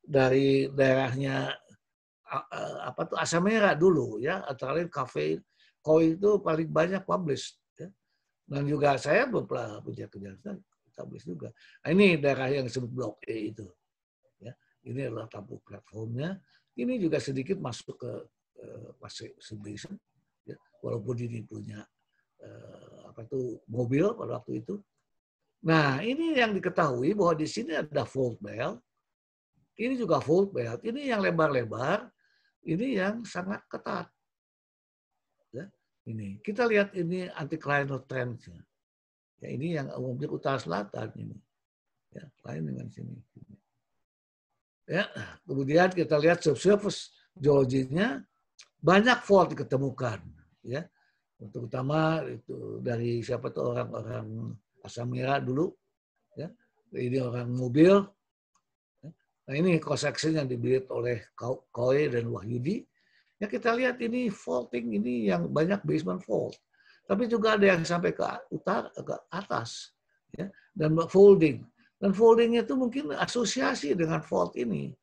dari daerahnya apa tuh merah dulu ya antara lain kafe koi itu paling banyak publish ya. dan juga saya beberapa punya kejaksaan publish juga nah, ini daerah yang disebut blok E itu ya ini adalah tabu platformnya ini juga sedikit masuk ke uh, masuk submission ya. walaupun ini punya uh, apa itu mobil pada waktu itu. Nah, ini yang diketahui bahwa di sini ada fold belt. Ini juga fold belt. Ini yang lebar-lebar, ini yang sangat ketat. Ya, ini kita lihat ini anticlinal trendsnya. Ya, ini yang umumnya utara selatan ini. Ya, lain dengan sini. Ya, kemudian kita lihat subsurface geologinya banyak fault diketemukan. Ya, terutama itu dari siapa tuh orang-orang Asamira dulu ya ini orang mobil nah ini cross section yang dibuat oleh Koi dan Wahyudi ya kita lihat ini faulting ini yang banyak basement fault, tapi juga ada yang sampai ke utara ke atas ya dan folding dan foldingnya itu mungkin asosiasi dengan fault ini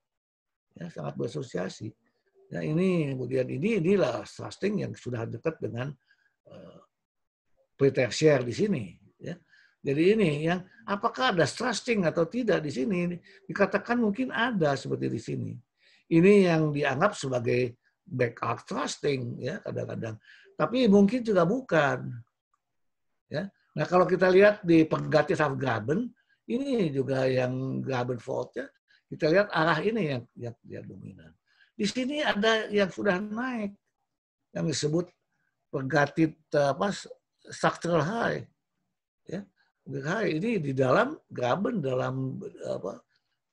ya sangat berasosiasi nah ini kemudian ini inilah thrusting yang sudah dekat dengan Eh, pretersier di sini. Ya. Jadi ini yang apakah ada trusting atau tidak di sini dikatakan mungkin ada seperti di sini. Ini yang dianggap sebagai back up trusting, ya kadang-kadang. Tapi mungkin juga bukan. Ya. Nah kalau kita lihat di pengganti of Graben, ini juga yang Graben faultnya, kita lihat arah ini yang, yang, yang dominan. Di sini ada yang sudah naik, yang disebut pergatit eh, apa structural high ya high ini di dalam graben dalam apa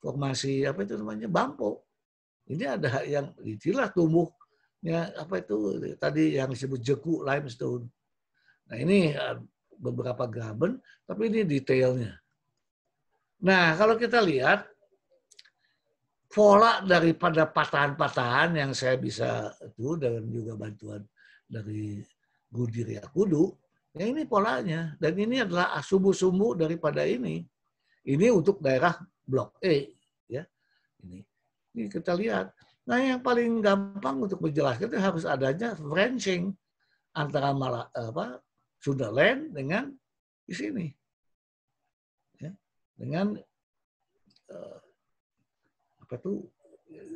formasi apa itu namanya bampo ini ada yang itulah tumbuhnya apa itu tadi yang disebut jeku limestone nah ini eh, beberapa graben tapi ini detailnya nah kalau kita lihat pola daripada patahan-patahan yang saya bisa itu dengan juga bantuan dari Gurdjieff Kudu. Ya ini polanya dan ini adalah sumbu-sumbu daripada ini. Ini untuk daerah blok E ya. Ini. ini kita lihat. Nah, yang paling gampang untuk menjelaskan itu harus adanya branching antara Mala, apa, Sunderland dengan di sini. Ya, dengan eh, apa tuh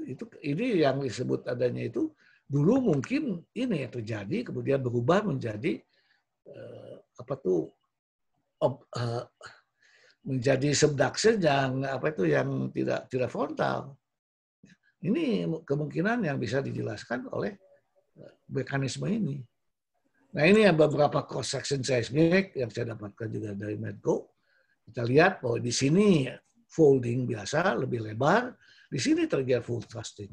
itu ini yang disebut adanya itu dulu mungkin ini terjadi kemudian berubah menjadi uh, apa tuh ob, uh, menjadi subduction yang apa itu yang tidak tidak frontal. Ini kemungkinan yang bisa dijelaskan oleh eh, mekanisme ini. Nah ini yang beberapa cross section seismic yang saya dapatkan juga dari Medco. Kita lihat bahwa di sini folding biasa lebih lebar, di sini terjadi full thrusting.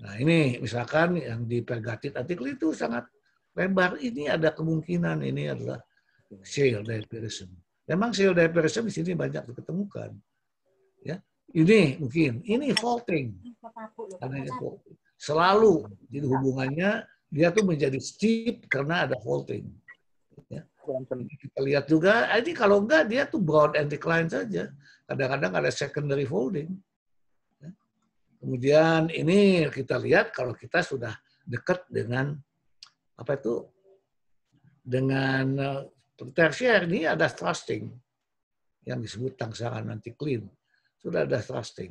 Nah ini misalkan yang di pegatit artikel itu sangat lebar. Ini ada kemungkinan ini adalah shale diapirism. Memang shale diapirism di sini banyak diketemukan. Ya, ini mungkin ini faulting. Karena ini Selalu jadi hubungannya dia tuh menjadi steep karena ada faulting. Ya. Kita lihat juga, ini kalau enggak dia tuh broad and decline saja. Kadang-kadang ada secondary folding. Kemudian ini kita lihat kalau kita sudah dekat dengan apa itu dengan eh, tertiar ini ada thrusting yang disebut tangsangan anti clean sudah ada thrusting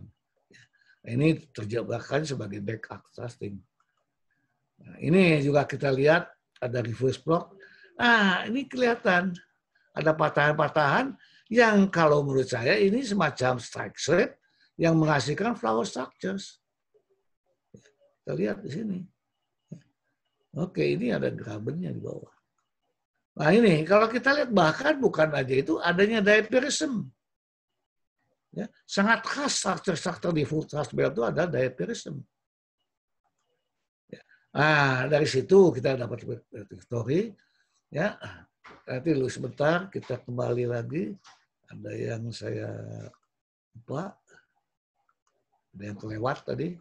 ini terjebakkan sebagai back up thrusting nah, ini juga kita lihat ada reverse block nah ini kelihatan ada patahan-patahan yang kalau menurut saya ini semacam strike slip yang menghasilkan flower structures. Kita lihat di sini. Oke, ini ada grabennya di bawah. Nah ini, kalau kita lihat bahkan bukan aja itu adanya diapirism. Ya, sangat khas struktur-struktur di full trust belt itu ada diapirism. Ya. Nah, dari situ kita dapat teori. Ya, nanti dulu sebentar kita kembali lagi. Ada yang saya lupa. Ada yang kelewat tadi?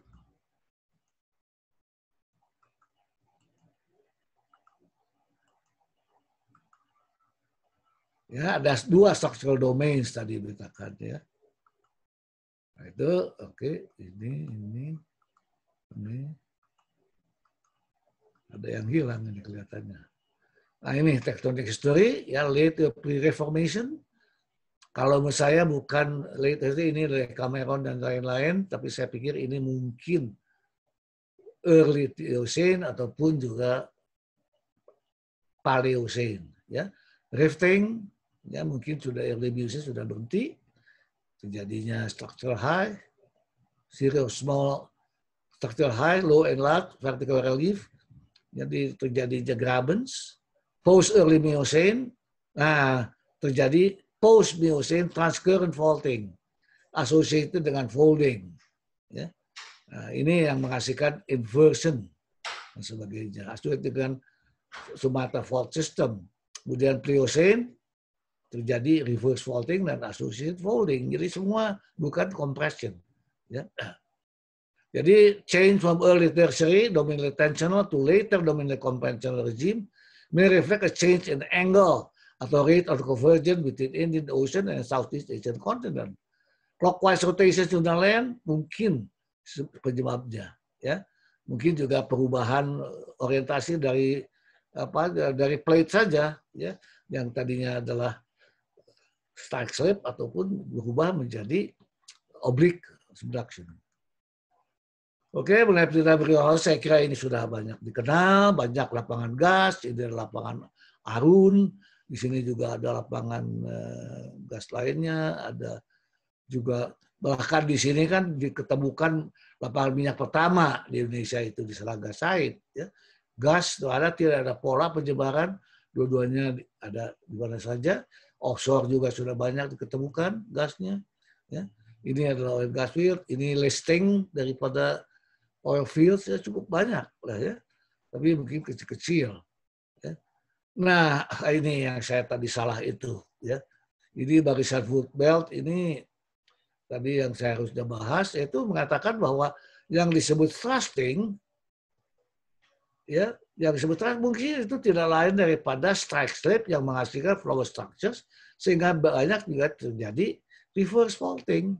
Ya, ada dua structural domains tadi beritakan ya. Nah, itu oke, okay. ini ini ini ada yang hilang ini kelihatannya. Nah, ini tectonic history ya late pre reformation kalau menurut saya bukan latest ini dari Cameron dan lain-lain, tapi saya pikir ini mungkin early Eocene ataupun juga Paleocene. Ya. Rifting ya mungkin sudah early Miocene sudah berhenti terjadinya structural high, serial small structural high, low and large vertical relief. Jadi terjadinya grabens, post early Miocene. Nah, terjadi post-Miocene transcurrent faulting associated dengan folding. Ya. Nah, ini yang menghasilkan inversion dan sebagainya. Associated dengan Sumatra fault system. Kemudian Pliocene terjadi reverse faulting dan associated folding. Jadi semua bukan compression. Ya. Jadi change from early tertiary dominant tensional to later dominant compressional regime may reflect a change in angle atau rate of convergence between Indian Ocean and Southeast Asian continent. Clockwise rotation to the land mungkin penyebabnya, ya. Mungkin juga perubahan eh, orientasi dari apa dari plate saja, ya, yang tadinya adalah strike slip ataupun berubah menjadi oblique subduction. Oke, okay, mengenai berita berita saya kira ini sudah banyak dikenal, banyak lapangan gas, ini lapangan arun, di sini juga ada lapangan uh, gas lainnya, ada juga bahkan di sini kan diketemukan lapangan minyak pertama di Indonesia itu di Selaga Said. Ya. Gas itu ada, tidak ada pola penyebaran, dua-duanya ada di mana saja. Offshore juga sudah banyak diketemukan gasnya. Ya. Ini adalah oil gas field, ini listing daripada oil field ya cukup banyak lah ya. Tapi mungkin kecil-kecil. Nah, ini yang saya tadi salah itu. ya. Jadi barisan belt ini tadi yang saya harus bahas yaitu mengatakan bahwa yang disebut thrusting ya yang disebut thrusting mungkin itu tidak lain daripada strike slip yang menghasilkan flow structures sehingga banyak juga terjadi reverse faulting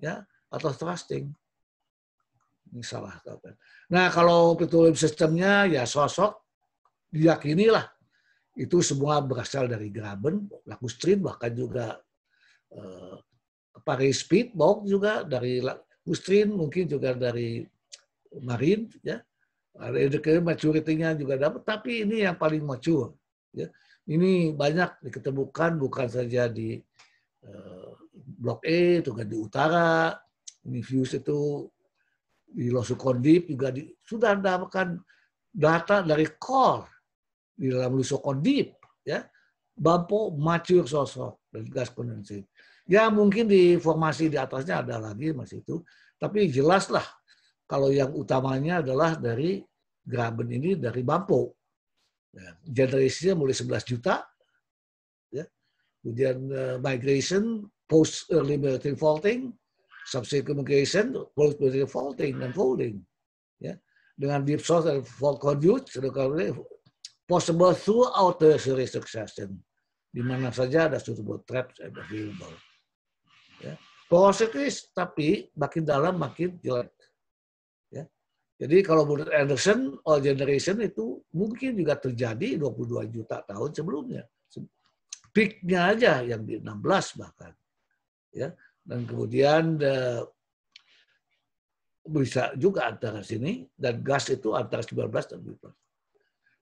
ya atau thrusting ini salah nah kalau petroleum sistemnya ya sosok diyakinilah itu semua berasal dari Graben, Lakustrine bahkan juga eh, Paris Speedbox juga dari Lakustrine mungkin juga dari Marin ya. Ada edukasi maturitinya juga dapat, tapi ini yang paling mature. Ya. Ini banyak diketemukan bukan saja di eh, Blok E, juga kan di Utara, ini views itu di Losukondip juga di, sudah mendapatkan data dari core di dalam lusokon deep ya bampo mature sosok dan gas kondensif. Ya mungkin di formasi di atasnya ada lagi mas itu, tapi jelaslah kalau yang utamanya adalah dari Graben ini dari bampo. Ya, generasinya mulai 11 juta, ya. kemudian uh, migration, post early military faulting, subsequent migration, post military faulting dan folding. Ya. Dengan deep source dan fault conduit, possible throughout the series succession. Di mana saja ada suitable traps ada available. Ya. Positif, tapi makin dalam makin jelek. Ya. Jadi kalau menurut Anderson, all generation itu mungkin juga terjadi 22 juta tahun sebelumnya. Peaknya aja yang di 16 bahkan. Ya. Dan kemudian the, eh, bisa juga antara sini, dan gas itu antara 19 dan 20.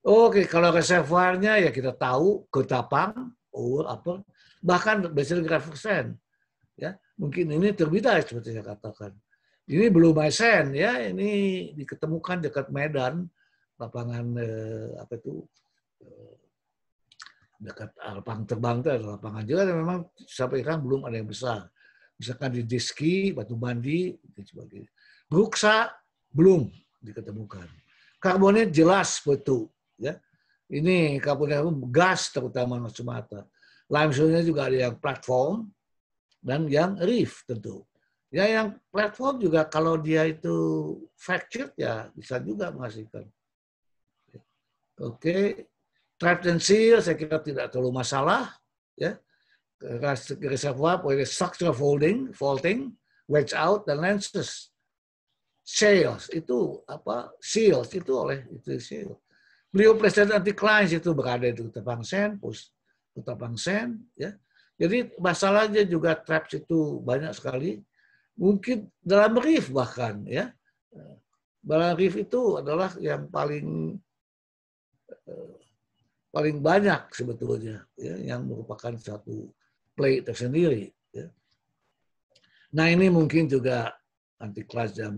Oke, kalau reservoirnya ya kita tahu Ketapang, Oh apa? bahkan Basel Grafiksen. Ya, mungkin ini terbita seperti saya katakan. Ini belum sen ya, ini diketemukan dekat Medan, lapangan eh, apa itu eh, dekat lapang terbang itu ada lapangan juga dan memang sampai sekarang belum ada yang besar. Misalkan di Diski, Batu Bandi, dan sebagainya. Bruksa belum diketemukan. Karbonnya jelas betul Ya. Ini kapurnya gas terutama Sumatera. Limestone-nya juga ada yang platform dan yang reef tentu. Ya yang platform juga kalau dia itu fractured ya bisa juga menghasilkan. Oke, okay. trapped and seal saya kira tidak terlalu masalah ya. Reservoir, structure folding, faulting, wedge out dan lenses. Sales itu apa? Seals itu oleh itu seal beliau presiden anti klien itu berada di Kota Bangsen, Kota Bangsen, ya. Jadi masalahnya juga traps itu banyak sekali. Mungkin dalam reef bahkan ya. Dalam reef itu adalah yang paling eh, paling banyak sebetulnya ya, yang merupakan satu play tersendiri. Ya. Nah ini mungkin juga anti kelas dan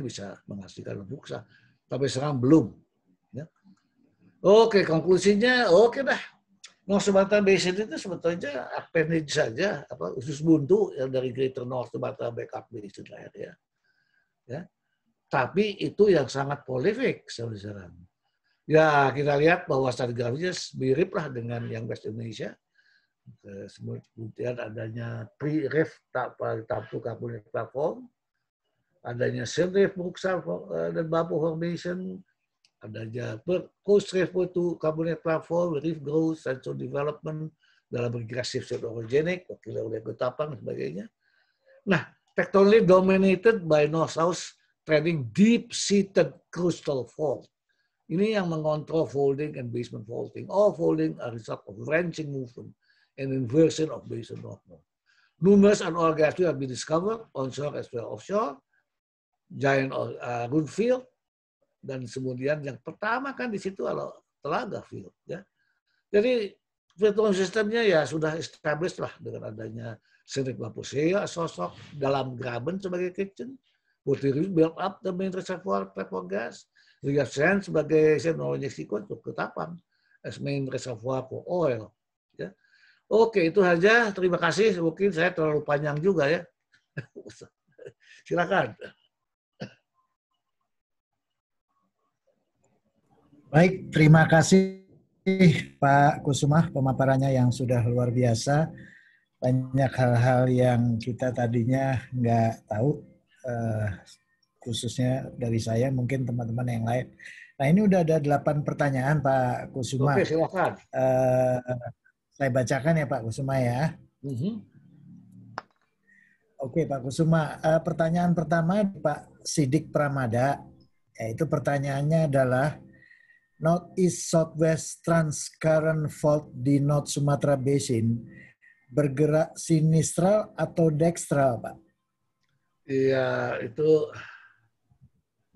bisa menghasilkan buksa, tapi sekarang belum Oke, konklusinya oke dah. North Sumatera Basin itu sebetulnya appendage saja, apa usus buntu yang dari Greater North Sumatera Backup Basin lah ya. ya. Tapi itu yang sangat prolific saudara. Ya kita lihat bahwa stratigrafinya mirip lah dengan yang West Indonesia. Kemudian adanya pre-ref tapu kapulnya platform, adanya self-ref eh, dan bapu formation, adanya refer to carbonate platform, reef growth, sensor development dalam regressive set orogenic, wakilnya oleh Getapan dan sebagainya. Nah, tectonically dominated by north-south trading deep-seated crustal fault. Ini yang mengontrol folding and basement faulting. All folding are result of wrenching movement and inversion of basement rock Numerous and have been discovered onshore as well offshore. Giant uh, uh field dan kemudian yang pertama kan di situ kalau telaga field ya. Jadi virtual sistemnya ya sudah established lah dengan adanya Sirik Mapusea sosok dalam Graben sebagai kitchen, Putri build up the main reservoir Pepper gas, Ria Sen sebagai senologi Mexico untuk ketapang as main reservoir for oil. Ya. Oke, itu saja. Terima kasih. Mungkin saya terlalu panjang juga ya. Silakan. Baik, terima kasih Pak Kusuma pemaparannya yang sudah luar biasa. Banyak hal-hal yang kita tadinya nggak tahu, eh, khususnya dari saya, mungkin teman-teman yang lain. Nah ini udah ada delapan pertanyaan Pak Kusuma. Oke, silakan. Eh, saya bacakan ya Pak Kusuma ya. Uh mm-hmm. -huh. Oke Pak Kusuma, eh, pertanyaan pertama Pak Sidik Pramada, yaitu pertanyaannya adalah North East Southwest Transcurrent Fault di North Sumatra Basin bergerak sinistral atau dextral, Pak? Iya, itu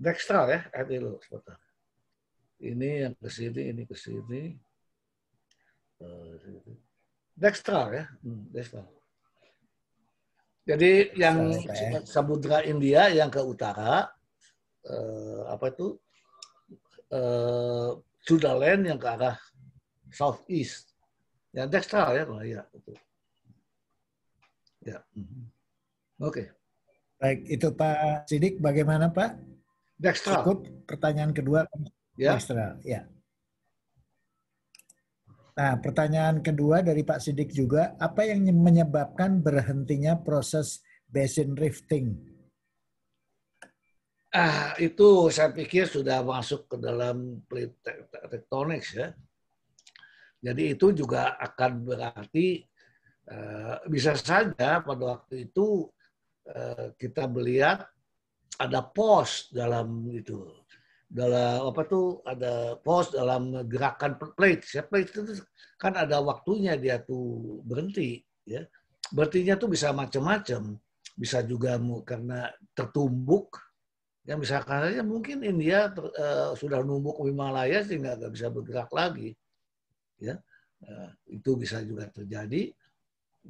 dextral ya, ini lo Ini yang ke sini, ini ke sini. Eh, dextral ya, hmm, dekstra. dextral. Jadi yang Sampai. Ya. Samudra India yang ke utara, eh, apa itu? uh, eh, Judah Land yang ke arah southeast. Ya, dextral ya, oh, ya Ya. Oke. Okay. Baik, itu Pak Sidik bagaimana Pak? Dextral. Cukup pertanyaan kedua ya. dextral, ya. Nah, pertanyaan kedua dari Pak Sidik juga, apa yang menyebabkan berhentinya proses basin rifting Ah, itu saya pikir sudah masuk ke dalam plate tectonics ya. Jadi itu juga akan berarti uh, bisa saja pada waktu itu uh, kita melihat ada pos dalam itu dalam apa tuh ada pos dalam gerakan plate. Ya, plate itu kan ada waktunya dia tuh berhenti ya. Berhentinya tuh bisa macam-macam, bisa juga karena tertumbuk yang misalkan saja mungkin India ter, uh, sudah numbuk Himalaya sehingga nggak bisa bergerak lagi. Ya, uh, itu bisa juga terjadi.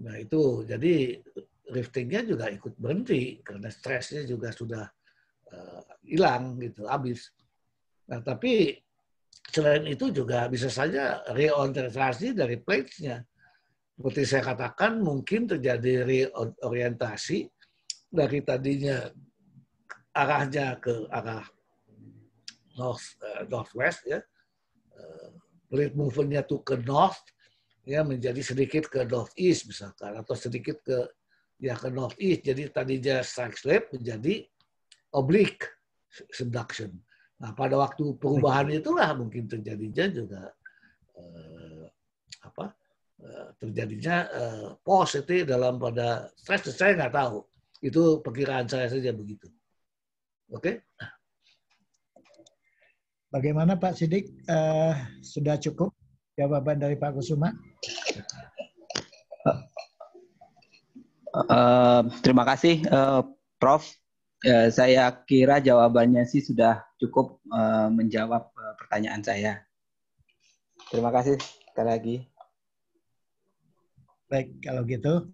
Nah itu jadi riftingnya juga ikut berhenti karena stresnya juga sudah uh, hilang gitu, habis. Nah tapi selain itu juga bisa saja reorientasi dari plates-nya. Seperti saya katakan, mungkin terjadi reorientasi dari tadinya arahnya ke arah north uh, northwest ya uh, movementnya tuh ke north ya menjadi sedikit ke northeast misalkan atau sedikit ke ya ke northeast jadi tadinya strike slip menjadi oblique subduction. Nah pada waktu perubahan itulah mungkin terjadinya juga uh, apa uh, terjadinya uh, positif dalam pada stress saya nggak tahu itu perkiraan saya saja begitu. Oke. Bagaimana Pak Sidik? Uh, sudah cukup jawaban dari Pak Kusuma? Uh, terima kasih, uh, Prof. Uh, saya kira jawabannya sih sudah cukup uh, menjawab uh, pertanyaan saya. Terima kasih sekali lagi. Baik, kalau gitu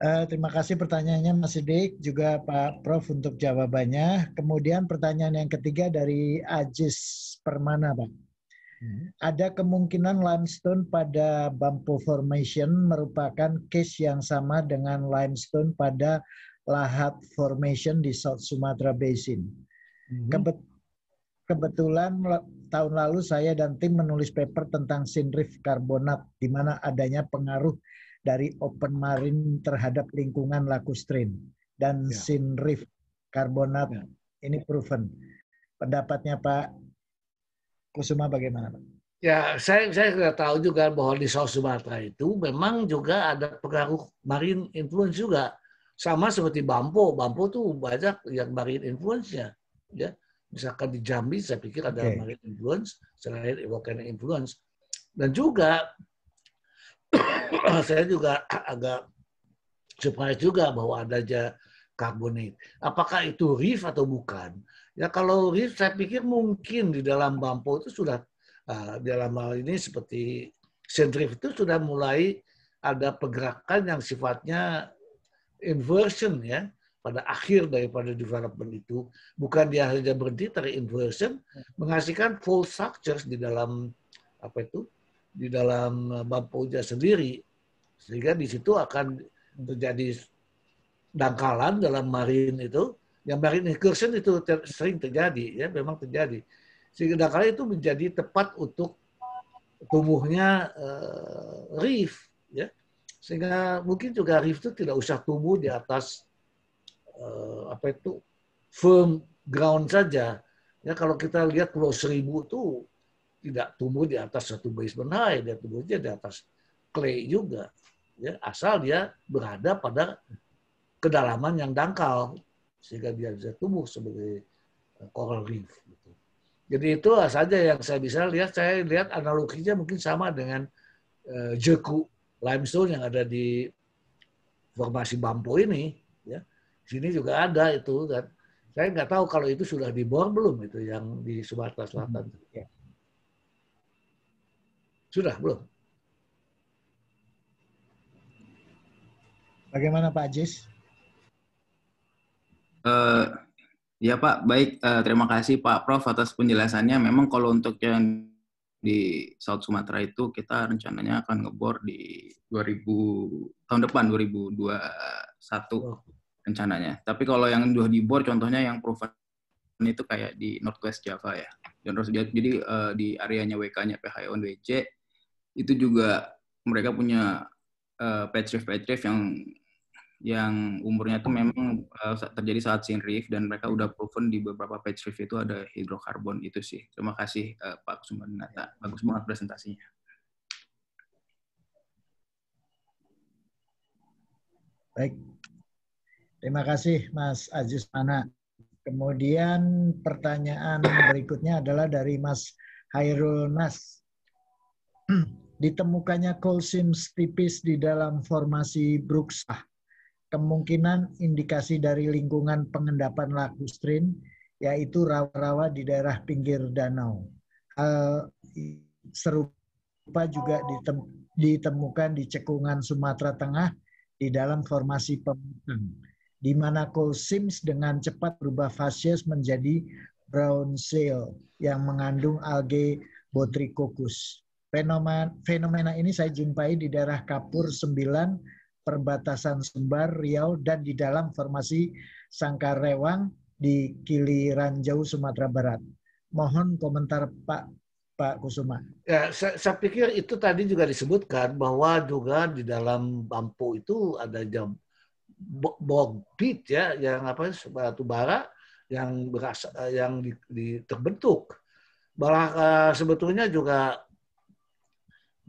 Uh, terima kasih pertanyaannya Mas Sidik, juga Pak Prof untuk jawabannya. Kemudian pertanyaan yang ketiga dari Ajis Permana, Pak. Hmm. Ada kemungkinan limestone pada Bampo Formation merupakan case yang sama dengan limestone pada Lahat Formation di South Sumatra Basin. Hmm. Kebet kebetulan tahun lalu saya dan tim menulis paper tentang sinrif karbonat di mana adanya pengaruh dari open marine terhadap lingkungan lakustrin dan ya. sin reef karbonat ya. ini proven. Pendapatnya Pak Kusuma bagaimana Pak? Ya, saya saya sudah tahu juga bahwa di South Sumatera itu memang juga ada pengaruh marine influence juga. Sama seperti Bampo, Bampo tuh banyak yang marine influence-nya. Ya. Misalkan di Jambi saya pikir ada okay. marine influence, selain volcanic influence. Dan juga saya juga agak surprise juga bahwa ada aja karbonate. Apakah itu reef atau bukan? Ya kalau reef saya pikir mungkin di dalam Bampo itu sudah uh, dalam hal ini seperti sentrif itu sudah mulai ada pergerakan yang sifatnya inversion ya pada akhir daripada development itu bukan dia saja berhenti tapi inversion menghasilkan full structures di dalam apa itu di dalam eh, bab puja sendiri sehingga di situ akan terjadi dangkalan dalam marin itu yang marin incursion itu ter, sering terjadi ya memang terjadi sehingga dangkalan itu menjadi tepat untuk tumbuhnya uh, reef ya sehingga mungkin juga reef itu tidak usah tumbuh di atas uh, apa itu firm ground saja ya kalau kita lihat pulau seribu tuh tidak tumbuh di atas satu basement high, dia tumbuhnya di atas clay juga. Ya, asal dia berada pada kedalaman yang dangkal sehingga dia bisa tumbuh sebagai eh, coral reef. Gitu. Jadi itu saja yang saya bisa lihat. Saya lihat analoginya mungkin sama dengan uh, jeku limestone yang ada di formasi Bampo ini. Ya. Sini juga ada itu. Dan saya nggak tahu kalau itu sudah dibor belum itu yang di Sumatera Selatan. Hmm. Yeah. Sudah, belum? Bagaimana Pak Jis? Uh, ya Pak, baik. Uh, terima kasih Pak Prof atas penjelasannya. Memang kalau untuk yang di South Sumatera itu kita rencananya akan ngebor di 2000 tahun depan 2021 oh. rencananya. Tapi kalau yang sudah dibor contohnya yang proven itu kayak di Northwest Java ya. Jadi uh, di areanya WK-nya PHI on WJ itu juga mereka punya uh, eh, petrif yang yang umurnya itu memang uh, terjadi saat sin reef dan mereka udah proven di beberapa petrif itu ada hidrokarbon itu sih. Terima kasih uh, Pak Sumarnata ya. Bagus banget presentasinya. Baik. Terima kasih Mas Aziz Mana. Kemudian pertanyaan berikutnya adalah dari Mas Hairul Nas. ditemukannya cold seams tipis di dalam formasi bruxa Kemungkinan indikasi dari lingkungan pengendapan lakustrin, yaitu rawa-rawa di daerah pinggir danau. Hal serupa juga ditemukan di cekungan Sumatera Tengah di dalam formasi pemutang, di mana cold seams dengan cepat berubah fasies menjadi brown seal yang mengandung algae Botricoccus. Fenomena, fenomena ini saya jumpai di daerah Kapur 9, perbatasan Sumbar, Riau, dan di dalam formasi Sangkarewang di Kiliran Jauh, Sumatera Barat. Mohon komentar Pak Pak Kusuma. Ya, saya, saya pikir itu tadi juga disebutkan bahwa juga di dalam bampu itu ada jam bit ya yang apa batu bara yang berasa, yang di, di, terbentuk. Bahwa uh, eh, sebetulnya juga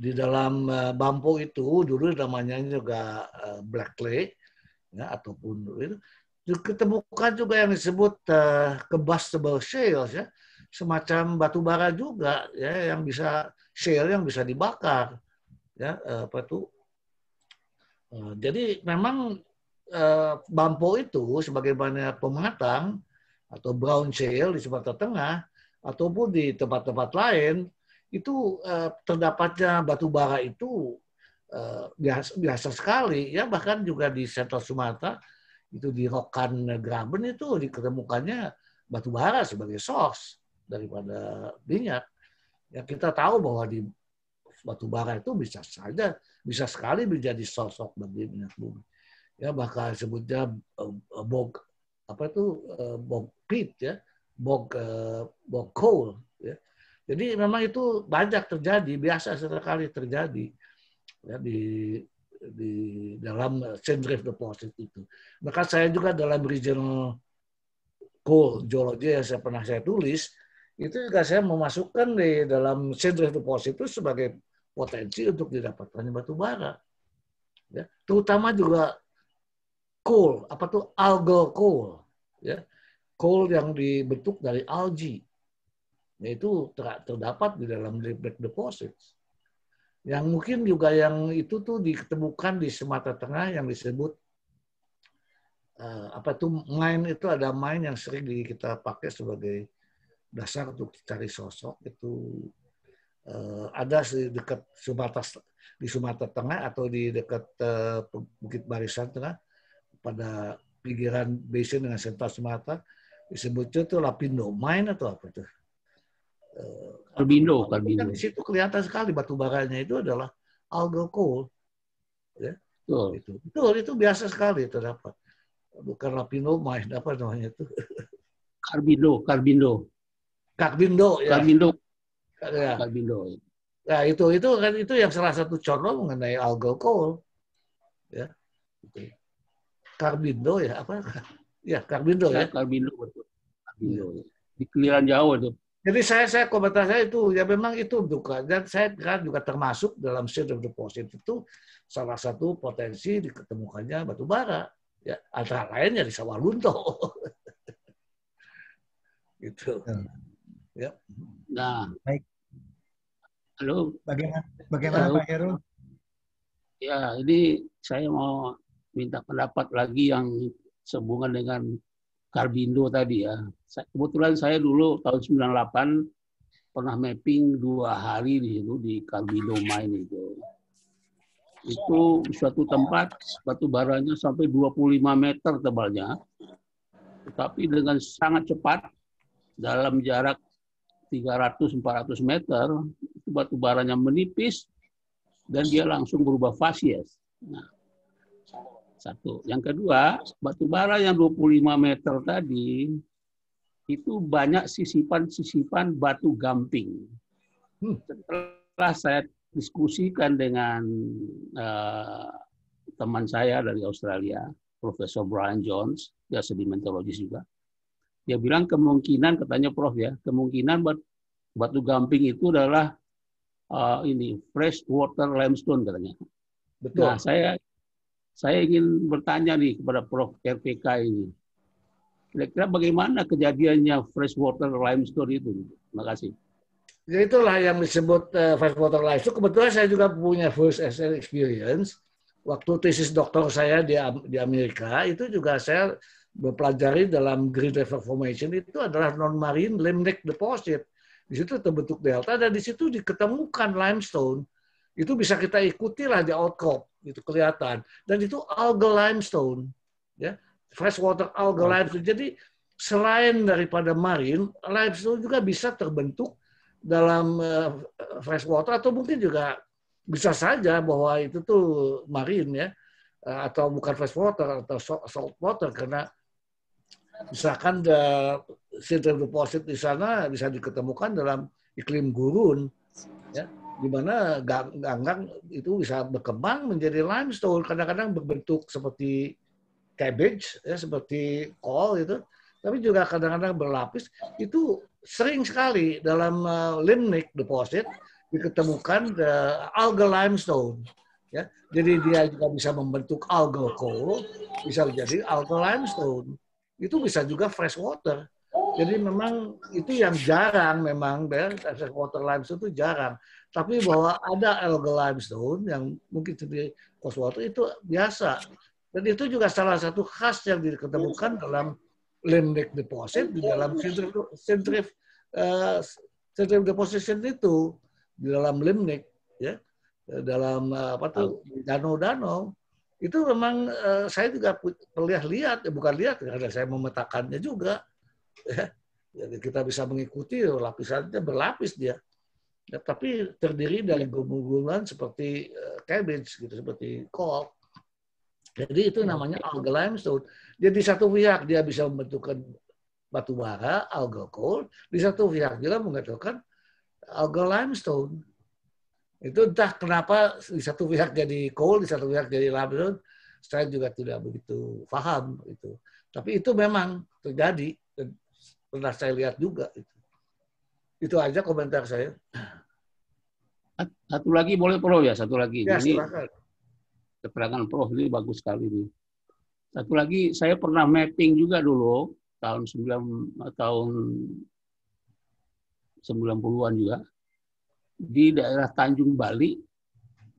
di dalam uh, bambu itu dulu namanya juga uh, black clay ya ataupun itu ditemukan juga yang disebut uh, combustible shales ya semacam batu bara juga ya yang bisa shale yang bisa dibakar ya apa tuh uh, jadi memang uh, bambu itu sebagaimana pematang atau brown shale di Sumatera Tengah ataupun di tempat-tempat lain itu eh, terdapatnya batu bara itu eh, biasa, biasa sekali ya bahkan juga di Central Sumatera itu di Rokan Graben itu diketemukannya batu bara sebagai source daripada minyak. Ya kita tahu bahwa di batu bara itu bisa saja bisa sekali menjadi sosok bagi minyak bumi. Ya bahkan sebutnya eh, bog apa itu eh, bog pit ya, bog eh, bog coal ya jadi memang itu banyak terjadi, biasa sekali terjadi ya, di di dalam center deposit itu. Maka saya juga dalam regional coal geology yang saya pernah saya tulis, itu juga saya memasukkan di dalam center deposit itu sebagai potensi untuk didapatkannya batu bara. Ya, terutama juga coal, apa tuh algal coal, ya. Coal yang dibentuk dari algae itu ter terdapat di dalam back deposits. Yang mungkin juga yang itu tuh ditemukan di Sumatera Tengah yang disebut eh, apa tuh main itu ada main yang sering di, kita pakai sebagai dasar untuk cari sosok itu eh, ada di dekat Sumatera di Sumatera Tengah atau di dekat eh, Bukit Barisan Tengah pada pinggiran basin dengan sentra Sumatera disebutnya itu lapindo main atau apa tuh Karbindo, eh, Karbindo. Kan di situ kelihatan sekali batu baranya itu adalah algal coal. Ya. Betul. Itu, betul, itu biasa sekali terdapat. Bukan lapinomai, apa namanya itu? Karbindo, Karbindo. Karbindo, ya. Karbindo. Ya. Karbindo. Ya. Nah, itu itu kan itu yang salah satu contoh mengenai algal coal. Ya. Karbindo ya apa? Ya, Karbindo ya. ya. Karbindo betul. Karbindo. Ya. ya. Di keliran Jawa itu. Jadi saya saya komentar saya itu ya memang itu duka dan saya kan juga termasuk dalam sistem deposit itu salah satu potensi diketemukannya batu bara ya antara lainnya di sawah lunto gitu ya. ya nah baik halo bagaimana bagaimana halo. Pak Heru ya ini saya mau minta pendapat lagi yang sehubungan dengan Karbindo tadi ya. Kebetulan saya dulu tahun 98 pernah mapping dua hari di situ di Karbindo Mine itu. Itu suatu tempat batu baranya sampai 25 meter tebalnya. Tetapi dengan sangat cepat dalam jarak 300-400 meter, batu baranya menipis dan dia langsung berubah fasies. Nah, satu. Yang kedua, batu bara yang 25 meter tadi itu banyak sisipan-sisipan batu gamping. Hmm. Setelah saya diskusikan dengan uh, teman saya dari Australia, Profesor Brian Jones, dia sedimentologis juga. Dia bilang kemungkinan, katanya Prof ya, kemungkinan batu, batu gamping itu adalah uh, ini fresh water limestone katanya. Betul. Nah, saya saya ingin bertanya nih kepada Prof. RPK ini. Kira-kira bagaimana kejadiannya freshwater limestone itu? Terima kasih. Jadi ya, itulah yang disebut uh, eh, freshwater limestone. Kebetulan saya juga punya first experience. Waktu tesis doktor saya di, di Amerika, itu juga saya mempelajari dalam green River Formation itu adalah non-marine limnic deposit. Di situ terbentuk delta dan di situ diketemukan limestone itu bisa kita ikuti lah di outcrop itu kelihatan dan itu algal limestone ya freshwater algal limestone jadi selain daripada marin limestone juga bisa terbentuk dalam eh, freshwater atau mungkin juga bisa saja bahwa itu tuh marin ya eh, atau bukan freshwater atau salt water karena misalkan the sediment deposit di sana bisa diketemukan dalam iklim gurun ya di mana ganggang itu bisa berkembang menjadi limestone kadang-kadang berbentuk seperti cabbage ya seperti kol itu tapi juga kadang-kadang berlapis itu sering sekali dalam uh, limnic deposit diketemukan uh, algal limestone ya jadi dia juga bisa membentuk algal coal bisa menjadi algal limestone itu bisa juga fresh water jadi memang itu yang jarang memang bel water limestone itu jarang. Tapi bahwa ada algal limestone yang mungkin di koswatu itu biasa. Dan itu juga salah satu khas yang ditemukan dalam limbic deposit di dalam sentrif sentrif, uh, eh, deposition itu di dalam limbic ya dalam uh, apa tuh danau-danau itu memang uh, saya juga pernah lihat ya bukan lihat karena saya memetakannya juga Ya. Jadi kita bisa mengikuti lapisannya berlapis dia. Ya, tapi terdiri dari gumbungan seperti eh, cabbage gitu, seperti kol. Jadi itu namanya algal limestone. Jadi satu pihak dia bisa membentuk batu bara, alga coal. Di satu pihak juga mengatakan algal limestone. Itu entah kenapa di satu pihak jadi coal, di satu pihak jadi limestone. Saya juga tidak begitu paham itu. Tapi itu memang terjadi pernah saya lihat juga. Itu, itu aja komentar saya. Satu lagi boleh pro ya, satu lagi. Ya, Jadi, Keterangan Prof ini bagus sekali nih. Satu lagi, saya pernah mapping juga dulu, tahun 9, tahun 90-an juga, di daerah Tanjung Bali,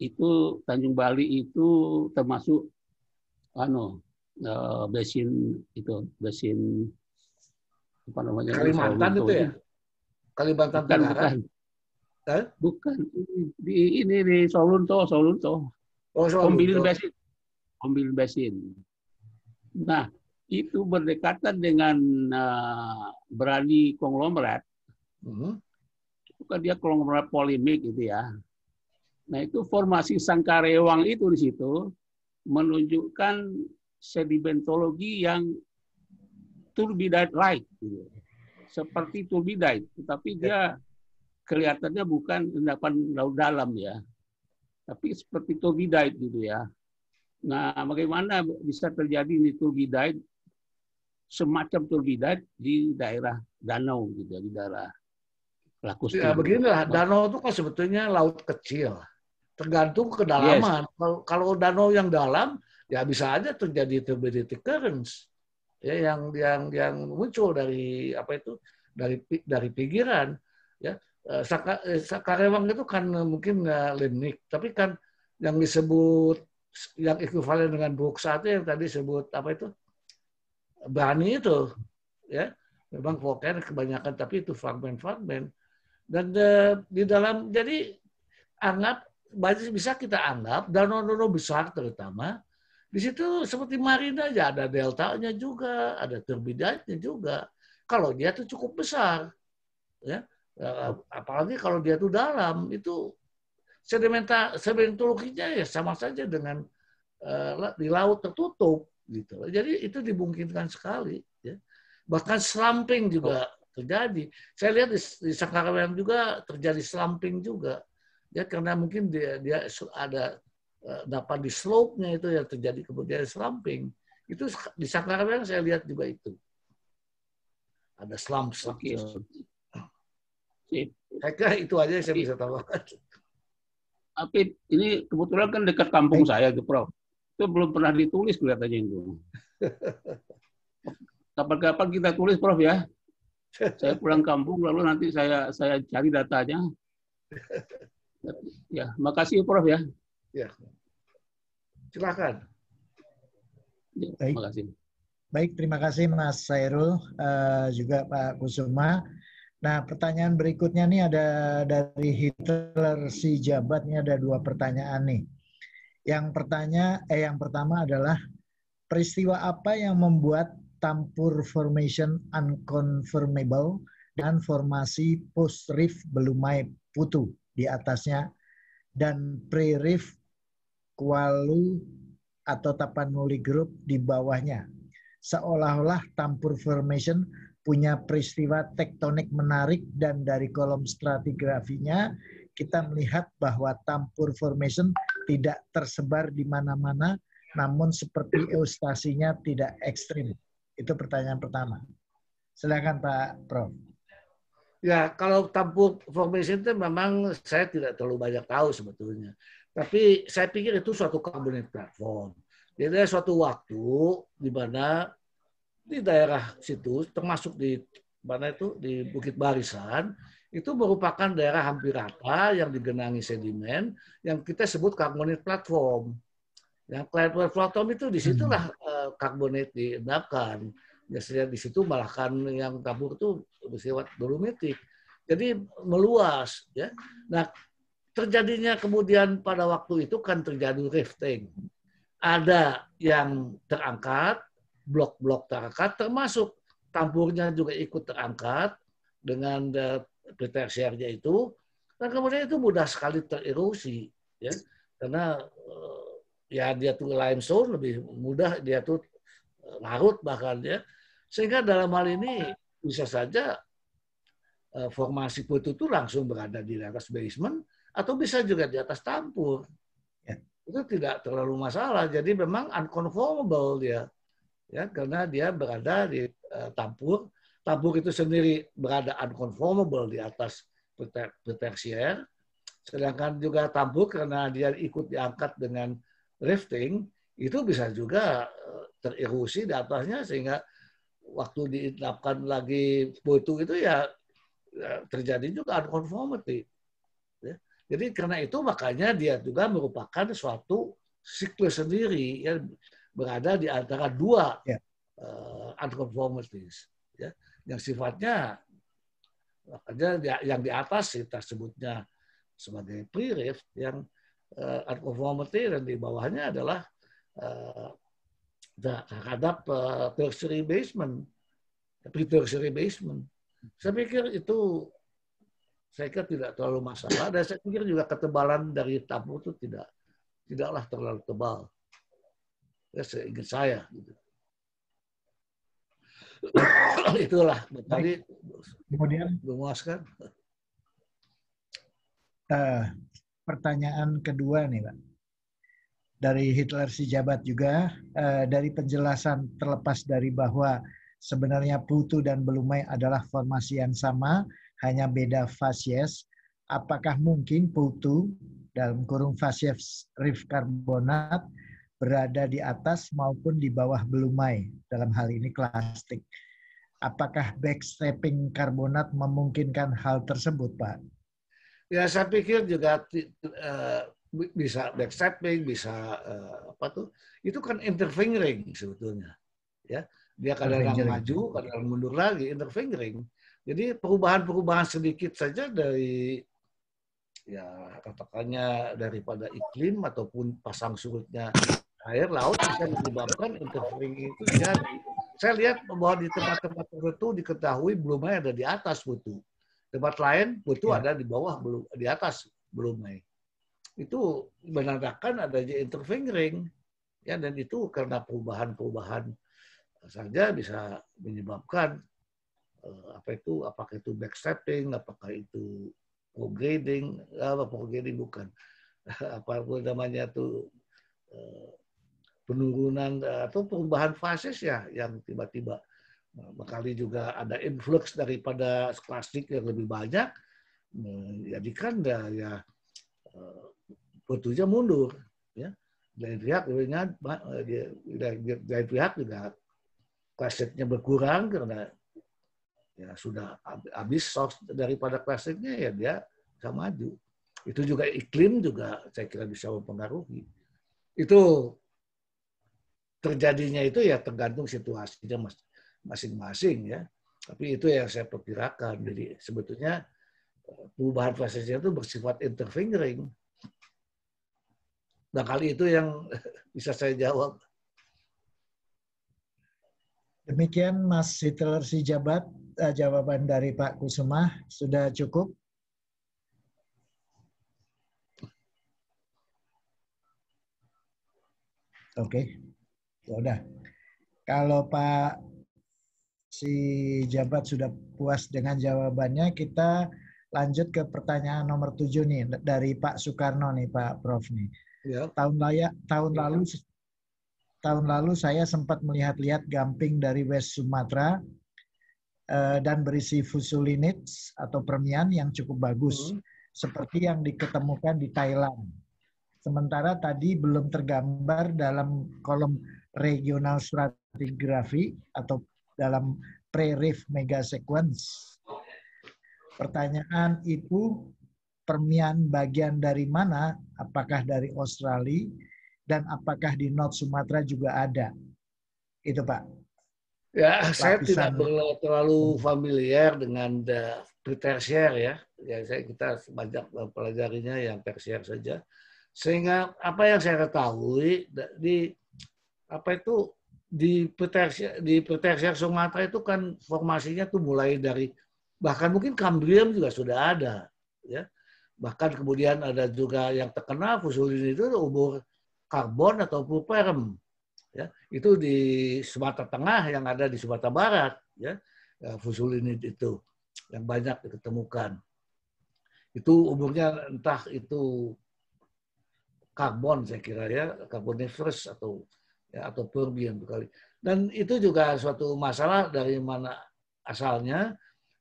itu Tanjung Bali itu termasuk ano, uh, eh, basin itu basin apa namanya Kalimantan itu gitu ya? ya? Kalimantan bukan, Tenggara? Bukan. Huh? bukan. Di, ini di Solunto, Solunto. Oh, Solunto. Ombilin Basin. Ombilin Nah, itu berdekatan dengan uh, berani konglomerat. Hmm. Uh -huh. kan dia konglomerat polemik gitu ya. Nah, itu formasi Sangkarewang itu di situ menunjukkan sedimentologi yang turbidite light, gitu. seperti turbidite tetapi dia kelihatannya bukan endapan laut dalam ya tapi seperti turbidite gitu ya nah bagaimana bisa terjadi ini turbidite semacam turbidite di daerah danau gitu ya, di daerah Lakus ya beginilah danau itu kan sebetulnya laut kecil tergantung kedalaman yes. kalau, kalau danau yang dalam ya bisa aja terjadi turbidity currents ya yang yang yang muncul dari apa itu dari dari pikiran ya eh, Sakarewang eh, itu kan eh, mungkin lemnik tapi kan yang disebut yang ekuivalen dengan buku satu yang tadi sebut apa itu Bani itu ya memang vokal kebanyakan tapi itu fragmen-fragmen dan de, di dalam jadi anggap bisa kita anggap danau-danau besar terutama di situ seperti marina aja ada deltanya juga, ada turbidanya juga. Kalau dia tuh cukup besar, ya eh, apalagi kalau dia tuh dalam itu sedimenta sedimentologinya ya sama saja dengan uh, di laut tertutup gitu. Jadi itu dimungkinkan sekali. Ya. Bahkan slumping juga terjadi. Saya lihat di, di Sangkaran juga terjadi slumping juga. Ya karena mungkin dia, dia ada Eh, dapat di slope-nya itu yang terjadi kemudian slumping. Itu di Sangkarang saya lihat juga itu. Ada slump structure. Okay. Saya kira itu aja yang saya bisa tambahkan. Tapi ini kebetulan kan dekat kampung saya tuh, Prof. Itu belum pernah ditulis kelihatannya itu. Kapan-kapan kita tulis, Prof ya. Saya pulang kampung lalu nanti saya saya cari datanya. Ya, makasih Prof ya. Ya. Silakan. Ya, Baik. Terima kasih. Baik, terima kasih Mas Sairul uh, juga Pak Kusuma. Nah, pertanyaan berikutnya nih ada dari Hitler si jabatnya ada dua pertanyaan nih. Yang pertanya eh yang pertama adalah peristiwa apa yang membuat tampur formation unconfirmable dan formasi post rift belumai putu di atasnya dan pre rift kualu atau Tapanuli Group di bawahnya. Seolah-olah Tampur Formation punya peristiwa tektonik menarik dan dari kolom stratigrafinya kita melihat bahwa Tampur Formation tidak tersebar di mana-mana namun seperti eustasinya tidak ekstrim. Itu pertanyaan pertama. Silakan Pak Prof. Ya, kalau Tampur Formation itu memang saya tidak terlalu banyak tahu sebetulnya. Tapi saya pikir itu suatu kabinet platform. Jadi ada suatu waktu di mana di daerah situ, termasuk di mana itu di Bukit Barisan, itu merupakan daerah hampir rata yang digenangi sedimen yang kita sebut karbonit platform. Yang karbonit platform itu disitulah hmm. eh, karbonit diendapkan. Biasanya di situ malahkan yang kabur itu bersifat dolomitik. Jadi meluas. Ya. Nah, terjadinya kemudian pada waktu itu kan terjadi rifting. Ada yang terangkat, blok-blok terangkat, termasuk tampurnya juga ikut terangkat dengan eh, ptrcr itu. Dan kemudian itu mudah sekali tererosi. Ya. Karena eh, ya dia tuh limestone lebih mudah, dia tuh eh, larut bahkan ya. Sehingga dalam hal ini bisa saja formasi putu itu langsung berada di atas basement atau bisa juga di atas tampur. Ya. Itu tidak terlalu masalah. Jadi memang unconformable dia. Ya, karena dia berada di uh, eh, tampur. Tampur itu sendiri berada unconformable di atas pretersier. Sedangkan juga tampur karena dia ikut diangkat dengan lifting itu bisa juga eh, terirusi di atasnya sehingga waktu diinapkan lagi itu ya, ya terjadi juga unconformity. Jadi karena itu makanya dia juga merupakan suatu siklus sendiri yang berada di antara dua yeah. Ya. uh, unconformities ya, yang sifatnya makanya yang di atas kita sebutnya sebagai pre rift yang uh, unconformity dan di bawahnya adalah uh, terhadap uh, tertiary basement, pre-tertiary basement. Saya pikir itu saya kira tidak terlalu masalah. Dan saya pikir juga ketebalan dari tabung itu tidak tidaklah terlalu tebal. Ya, ingat saya. Gitu. Itulah. Tadi kemudian memuaskan. Uh, pertanyaan kedua nih, Pak. Dari Hitler si jabat juga, uh, dari penjelasan terlepas dari bahwa sebenarnya Pluto dan Belumai adalah formasi yang sama, hanya beda fasies, apakah mungkin Putu dalam kurung fasies rif karbonat berada di atas maupun di bawah belumai, dalam hal ini klastik. Apakah backstepping karbonat memungkinkan hal tersebut, Pak? Ya, saya pikir juga eh, bisa backstepping, bisa eh, apa tuh? Itu kan interfingering sebetulnya, ya. Dia kadang-kadang maju, kadang mundur lagi, interfingering. Jadi perubahan-perubahan sedikit saja dari ya katakannya daripada iklim ataupun pasang surutnya air laut bisa menyebabkan interfering itu jadi saya lihat bahwa di tempat-tempat tertentu diketahui belum ada di atas butuh. tempat lain butuh ya. ada di bawah belum di atas belum itu menandakan adanya interfering ya dan itu karena perubahan-perubahan saja bisa menyebabkan Eh, apa itu apakah itu backstepping apakah itu prograding apa prograding bukan apa namanya itu eh, penurunan eh, atau perubahan fasis ya yang tiba-tiba kali juga ada influx daripada klasik yang lebih banyak, menjadikan ya, ya betulnya mundur. Ya. Dari pihak, dari pihak juga klasiknya berkurang karena ya sudah habis soft daripada plastiknya ya dia bisa maju. Itu juga iklim juga saya kira bisa mempengaruhi. Itu terjadinya itu ya tergantung situasinya masing-masing ya. Tapi itu yang saya perkirakan. Jadi sebetulnya eh, perubahan plastiknya itu bersifat interfingering. Nah kali itu yang bisa saya jawab. Demikian Mas Hitler Sijabat uh, jawaban dari Pak Kusuma sudah cukup? Oke, okay. ya Kalau Pak si jabat sudah puas dengan jawabannya, kita lanjut ke pertanyaan nomor tujuh nih dari Pak Soekarno nih Pak Prof nih. Ya. Tahun layak tahun ya. lalu tahun lalu saya sempat melihat-lihat gamping dari West Sumatera Eh, dan berisi fusulinids atau permian yang cukup bagus, hmm. seperti yang diketemukan di Thailand. Sementara tadi belum tergambar dalam kolom regional stratigraphy atau dalam pre mega sequence. Pertanyaan itu permian bagian dari mana? Apakah dari Australia dan apakah di North Sumatera juga ada? Itu Pak. Ya, lapisan. saya tidak ya. terlalu hmm. familiar dengan the tertiary ya. Ya, saya kita banyak pelajarinya yang tersier saja. Sehingga apa yang saya ketahui di apa itu di petersier di petersier Sumatera itu kan formasinya tuh mulai dari bahkan mungkin Kambrium juga sudah ada ya. Bahkan kemudian ada juga yang terkenal fusulin itu umur karbon atau pulperem ya itu di Sumatera Tengah yang ada di Sumatera Barat ya eh, fusulinid itu yang banyak ditemukan itu umurnya entah itu karbon saya kira ya karboniferous atau ya, atau perbian berkali dan itu juga suatu masalah dari mana asalnya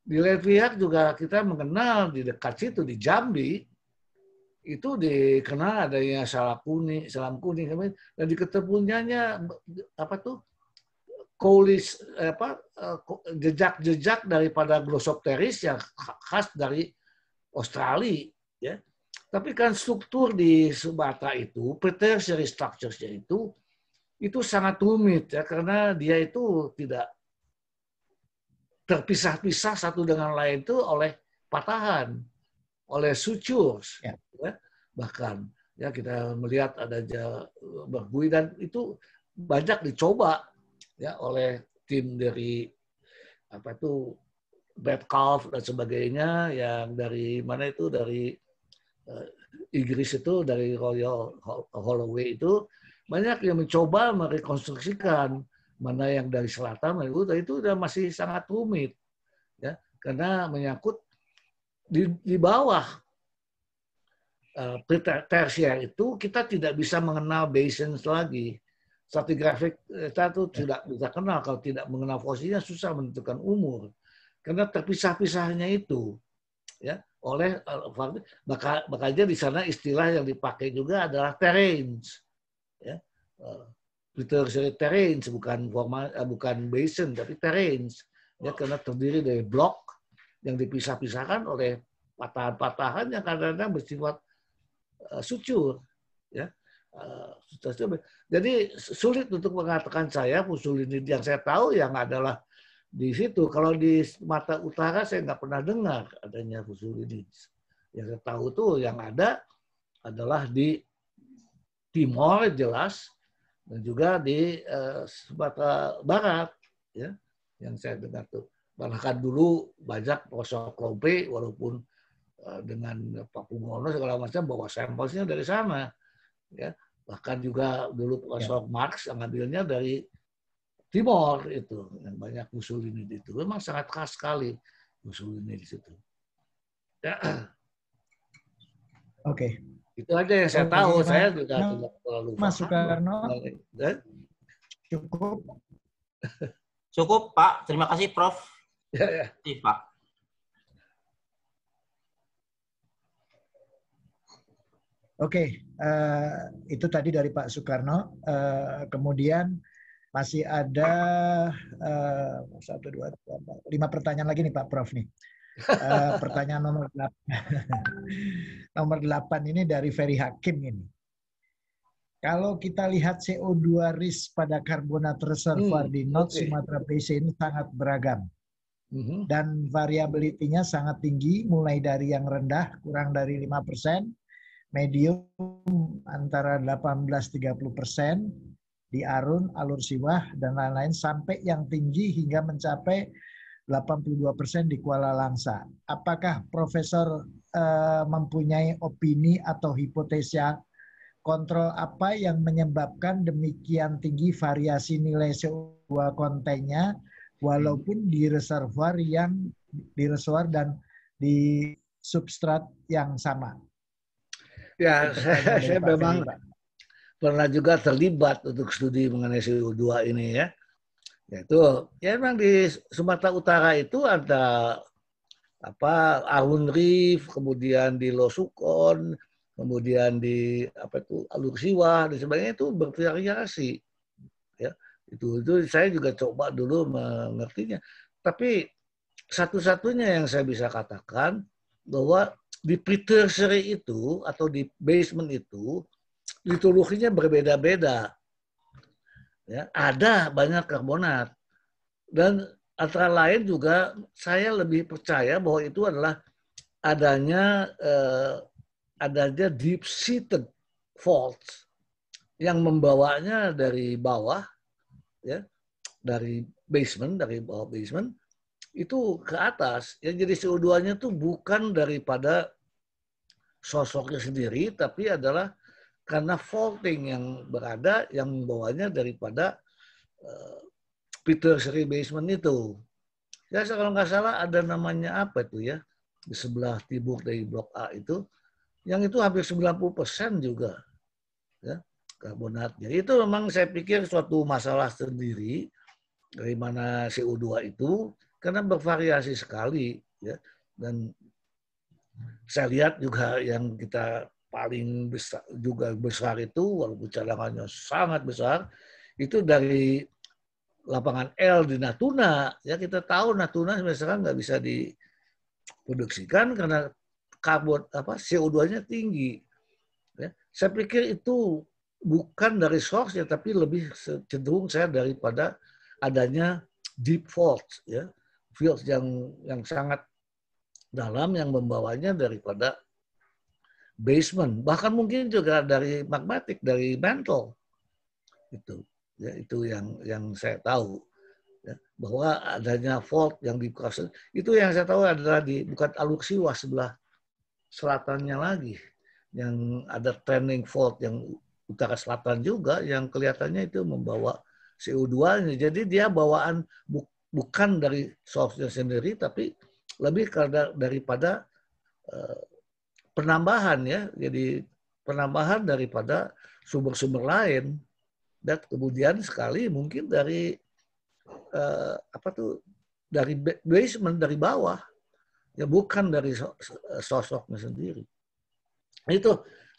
di lain pihak juga kita mengenal di dekat situ di Jambi itu dikenal adanya salam kuning, salam kuning dan di ketepunyanya apa tuh kolis apa eh, jejak-jejak daripada Glossopteris yang khas dari Australia ya. Tapi kan struktur di Sumatera itu, tertiary structures-nya itu itu sangat rumit ya karena dia itu tidak terpisah-pisah satu dengan lain itu oleh patahan oleh sucus ya. ya. bahkan ya kita melihat ada eh, berbui dan itu banyak dicoba ya oleh tim dari apa itu Bad Calf dan sebagainya yang dari mana itu dari uh, Inggris itu dari Royal Holloway itu banyak yang mencoba merekonstruksikan mana yang dari selatan mana itu itu masih sangat rumit ya karena menyangkut di, di bawah uh, eh, tersier itu kita tidak bisa mengenal basin lagi. Satu grafik eh, satu tidak bisa kenal kalau tidak mengenal fosilnya susah menentukan umur karena terpisah-pisahnya itu ya oleh eh, maka makanya di sana istilah yang dipakai juga adalah terrains ya uh, terrains bukan formal bukan basin tapi terrains ya karena terdiri dari blok yang dipisah-pisahkan oleh patahan-patahan yang kadang-kadang bersifat uh, eh, sucur. Ya. Uh, jadi sulit untuk mengatakan saya ini yang saya tahu yang adalah di situ. Kalau di mata utara saya nggak pernah dengar adanya ini Yang saya tahu tuh yang ada adalah di Timor jelas dan juga di uh, Sumatera Barat ya yang saya dengar tuh. Bahkan dulu banyak pelosok Lompe walaupun eh, dengan Pak Pungono segala macam bawa sampelnya dari sana. Ya, bahkan juga dulu pelosok ya. Marx ngambilnya dari Timor itu yang banyak Mussolini situ memang sangat khas sekali Mussolini di situ. Ya. Oke. Okay. Itu aja yang saya tahu. Mas, saya juga mas, tidak terlalu Mas Soekarno. Eh? Cukup. Cukup, Pak. Terima kasih, Prof. Ya, ya. Pak. Oke, okay. uh, eh, itu tadi dari Pak Soekarno. Uh, kemudian masih ada eh, satu dua lima pertanyaan lagi nih Pak Prof nih. Uh, pertanyaan nomor delapan. nomor delapan ini dari Ferry Hakim ini. Kalau kita lihat CO2 risk pada karbonat reservoir hmm, di North okay. Sumatra Basin sangat beragam. Mm-hmm. dan variabilitinya sangat tinggi mulai dari yang rendah kurang dari 5%, medium antara 18-30% di Arun, alur Siwah dan lain-lain sampai yang tinggi hingga mencapai 82% di Kuala Langsa. Apakah Profesor eh, mempunyai opini atau hipotesa kontrol apa yang menyebabkan demikian tinggi variasi nilai CO2 kontennya walaupun di reservoir yang di reservoir dan di substrat yang sama. Ya, saya, saya memang pernah juga terlibat untuk studi mengenai CO2 ini ya. Yaitu, ya memang di Sumatera Utara itu ada apa Arun Reef, kemudian di Losukon, kemudian di apa itu Alur Siwa dan sebagainya itu bervariasi. Itu itu saya juga coba dulu mengertinya. Tapi satu-satunya yang saya bisa katakan bahwa di seri itu atau di basement itu litologinya berbeda-beda. Ya, ada banyak karbonat. Dan antara lain juga saya lebih percaya bahwa itu adalah adanya eh, adanya deep seated faults yang membawanya dari bawah ya dari basement dari bawah basement itu ke atas yang jadi CO2-nya tuh bukan daripada sosoknya sendiri tapi adalah karena faulting yang berada yang bawahnya daripada uh, Peter Seri basement itu ya kalau nggak salah ada namanya apa itu ya di sebelah timur dari blok A itu yang itu hampir 90 juga ya karbonat. Jadi itu memang saya pikir suatu masalah sendiri dari mana CO2 itu karena bervariasi sekali ya dan saya lihat juga yang kita paling besar juga besar itu walaupun cadangannya sangat besar itu dari lapangan L di Natuna ya kita tahu Natuna misalkan nggak bisa diproduksikan karena karbon apa CO2-nya tinggi ya. saya pikir itu bukan dari source ya tapi lebih cenderung saya daripada adanya deep fault ya, fields yang yang sangat dalam yang membawanya daripada basement, bahkan mungkin juga dari magmatik, dari mantle, itu, ya, itu yang yang saya tahu ya, bahwa adanya fault yang di kawasan itu yang saya tahu adalah di bukan siwa sebelah selatannya lagi yang ada trending fault yang utara selatan juga yang kelihatannya itu membawa CO2 nya. Jadi dia bawaan bu bukan dari source sendiri tapi lebih daripada uh, penambahan ya. Jadi penambahan daripada sumber-sumber lain dan kemudian sekali mungkin dari uh, apa tuh dari basement dari bawah ya bukan dari sosoknya sendiri itu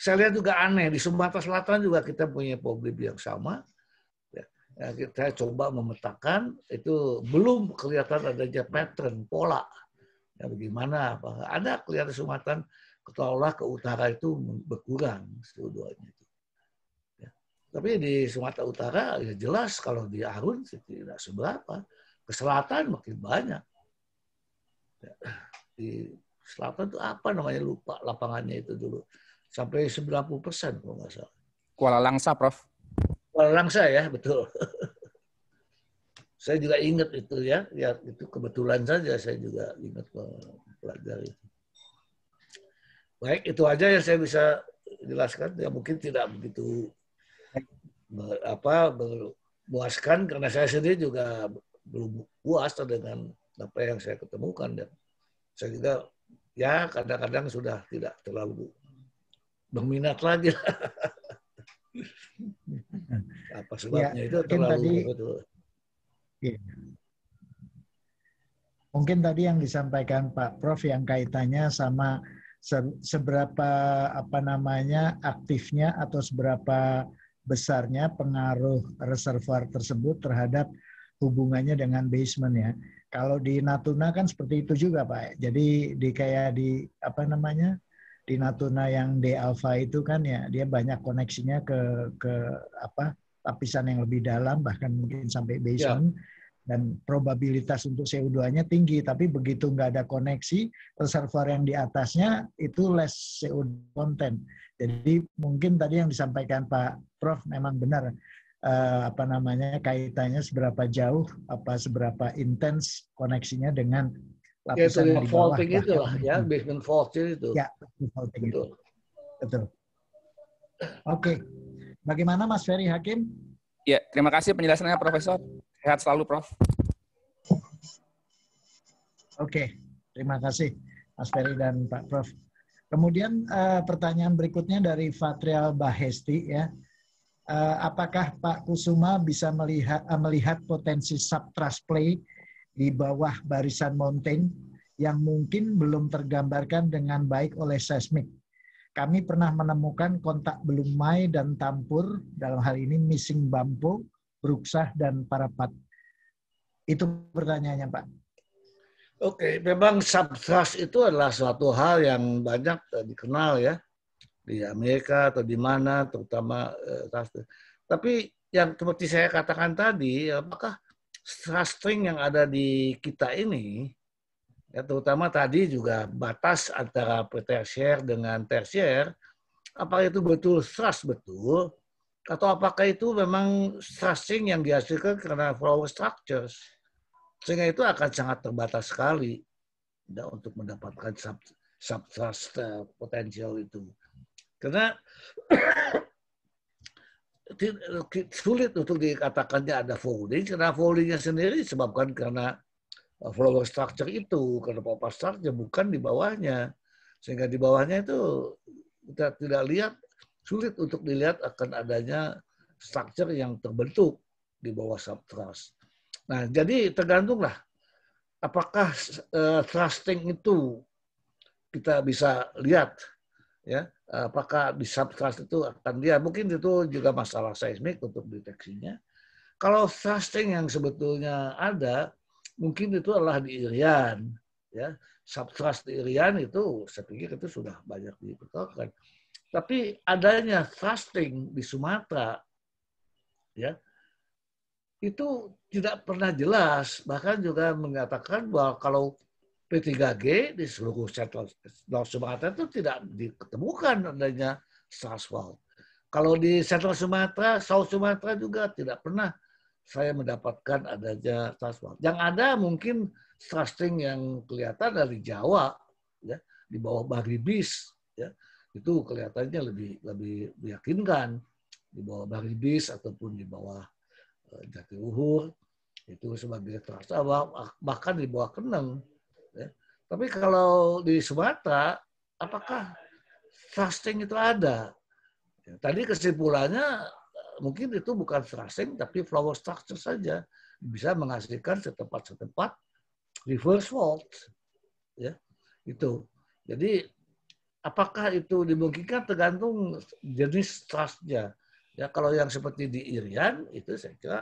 saya lihat juga aneh, di Sumatera Selatan juga kita punya problem yang sama. Ya, ya, kita coba memetakan, itu belum kelihatan adanya pattern, pola. Ya, bagaimana? Apa? Ada kelihatan Sumatera ketolak ke utara itu berkurang dua itu. Ya. Tapi di Sumatera Utara ya jelas kalau di Arun tidak seberapa. Ke selatan makin banyak. Ya. Di selatan itu apa namanya lupa lapangannya itu dulu sampai 90 persen kalau nggak salah. Kuala Langsa, Prof. Kuala Langsa ya, betul. saya juga ingat itu ya, ya itu kebetulan saja saya juga ingat pelajar itu. Baik, itu aja yang saya bisa jelaskan. Ya mungkin tidak begitu apa memuaskan karena saya sendiri juga belum puas dengan apa yang saya ketemukan dan saya juga ya kadang-kadang sudah tidak terlalu berminat lagi. Apa iya, sebabnya ya, itu terlalu tadi, iya. Mungkin tadi yang disampaikan Pak Prof yang kaitannya sama seberapa apa namanya aktifnya atau seberapa besarnya pengaruh reservoir tersebut terhadap hubungannya dengan basement ya. Kalau di Natuna kan seperti itu juga Pak. Jadi di kayak di apa namanya di Natuna yang D alpha itu kan ya dia banyak koneksinya ke ke apa lapisan yang lebih dalam bahkan mungkin sampai basement yeah. dan probabilitas untuk CO2-nya tinggi tapi begitu nggak ada koneksi reservoir yang di atasnya itu less CO2 content. Jadi mungkin tadi yang disampaikan Pak Prof memang benar eh, apa namanya kaitannya seberapa jauh apa seberapa intens koneksinya dengan lapisan Yaitu di bawah. Ya. itu lah ya, hmm. ya, basement vaulting itu. Ya, vaulting itu. Betul. Oke. Okay. Bagaimana Mas Ferry Hakim? Ya, terima kasih penjelasannya Profesor. Sehat selalu Prof. Oke, terima kasih Mas Ferry dan Pak Prof. Kemudian uh, pertanyaan berikutnya dari Fatrial Bahesti ya. Eh, apakah Pak Kusuma bisa melihat eh, melihat potensi subtrust play di bawah barisan mountain yang mungkin belum tergambarkan dengan baik oleh seismik. Kami pernah menemukan kontak belumai dan tampur, dalam hal ini missing bambu, bruksah, dan parapat. Itu pertanyaannya, Pak. Oke, memang subthrust itu adalah suatu hal yang banyak eh, dikenal ya di Amerika atau di mana, terutama eh, Tapi yang seperti saya katakan tadi, apakah stress yang ada di kita ini, ya terutama tadi juga batas antara pretersier dengan tersier, apakah itu betul stress betul, atau apakah itu memang stressing yang dihasilkan karena flower structures. Sehingga itu akan sangat terbatas sekali ya, untuk mendapatkan sub, sub potensial itu. Karena sulit untuk dikatakannya ada folding karena foldingnya sendiri sebabkan karena uh, flower structure itu karena pop structure bukan di bawahnya sehingga di bawahnya itu kita tidak lihat sulit untuk dilihat akan adanya structure yang terbentuk di bawah subtrust. Nah, jadi tergantunglah apakah uh, trusting itu kita bisa lihat ya apakah di subthrust itu akan dia mungkin itu juga masalah seismik untuk deteksinya kalau thrusting yang sebetulnya ada mungkin itu adalah di Irian ya subthrust di Irian itu saya pikir itu sudah banyak dipertontonkan tapi adanya thrusting di Sumatera ya itu tidak pernah jelas bahkan juga mengatakan bahwa kalau P3G di seluruh sektor Sumatera itu tidak ditemukan adanya Straswald. Kalau di Central Sumatera, South Sumatera juga tidak pernah saya mendapatkan adanya Straswald. Yang ada mungkin strasting yang kelihatan dari Jawa, ya, di bawah Baribis, ya, itu kelihatannya lebih lebih meyakinkan di bawah Baribis ataupun di bawah eh, Jatiluhur itu sebagai terasa bahkan di bawah Keneng Ya. Tapi kalau di Sumatera, apakah thrusting itu ada? Ya, tadi kesimpulannya mungkin itu bukan thrusting, tapi flower structure saja bisa menghasilkan setempat-setempat reverse fault. Ya, itu. Jadi apakah itu dimungkinkan tergantung jenis trustnya. Ya kalau yang seperti di Irian itu saya kira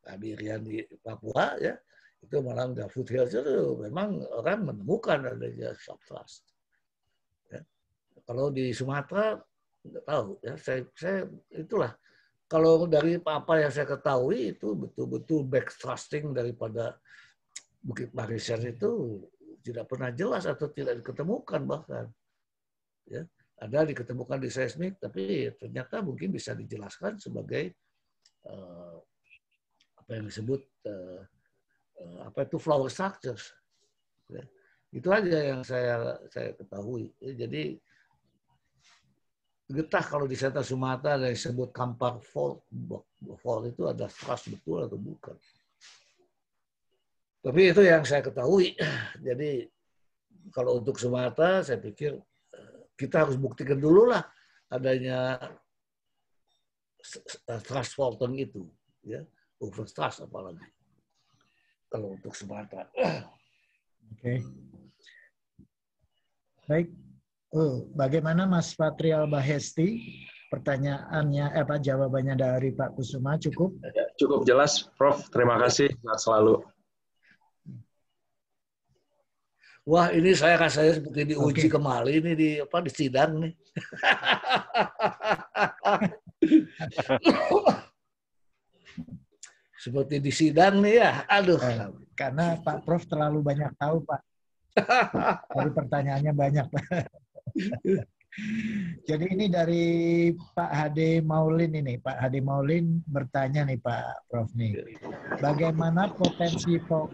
nah, Irian di Papua ya itu melanggar food health itu memang orang menemukan adanya subtrust. Ya. Kalau di Sumatera nggak tahu ya saya, saya itulah kalau dari apa yang saya ketahui itu betul-betul back thrusting daripada Bukit Barisan itu tidak pernah jelas atau tidak diketemukan bahkan ya ada diketemukan di seismik tapi ternyata mungkin bisa dijelaskan sebagai uh, apa yang disebut uh, Eh, apa itu flower structures. Ya. Itu aja yang saya saya ketahui. Eh, jadi getah kalau di Seta Sumatera ada disebut kampar fault, fault itu ada trust betul atau bukan. Tapi itu yang saya ketahui. Jadi kalau untuk Sumatera saya pikir eh, kita harus buktikan dulu lah adanya trust faulting itu. Ya, over trust apalagi kalau untuk Sumatera. Oke. Okay. Baik. Uh, bagaimana Mas Patrial Bahesti? Pertanyaannya, eh, apa jawabannya dari Pak Kusuma cukup? Ya, cukup jelas, Prof. Terima kasih Selamat selalu. Wah, ini saya rasanya seperti diuji okay. kembali ini di apa di sidang nih. seperti di sidang nih ya. Aduh. Eh, karena Pak Prof terlalu banyak tahu Pak. Tapi pertanyaannya banyak Pak. Jadi ini dari Pak Hade Maulin ini, Pak Hade Maulin bertanya nih Pak Prof nih, bagaimana potensi folk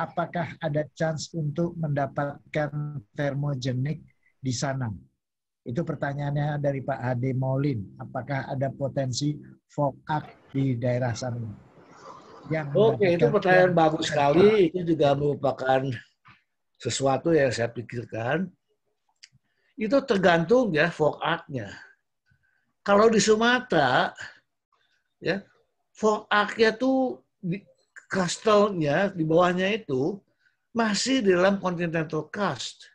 Apakah ada chance untuk mendapatkan termogenik di sana? Itu pertanyaannya dari Pak Hade Maulin. Apakah ada potensi Fokak di daerah sana. Yang Oke, itu pertanyaan bagus sekali. Itu juga merupakan sesuatu yang saya pikirkan. Itu tergantung ya Fokaknya. Kalau di Sumatera, ya Fokaknya tuh di kastelnya di bawahnya itu masih dalam continental cast,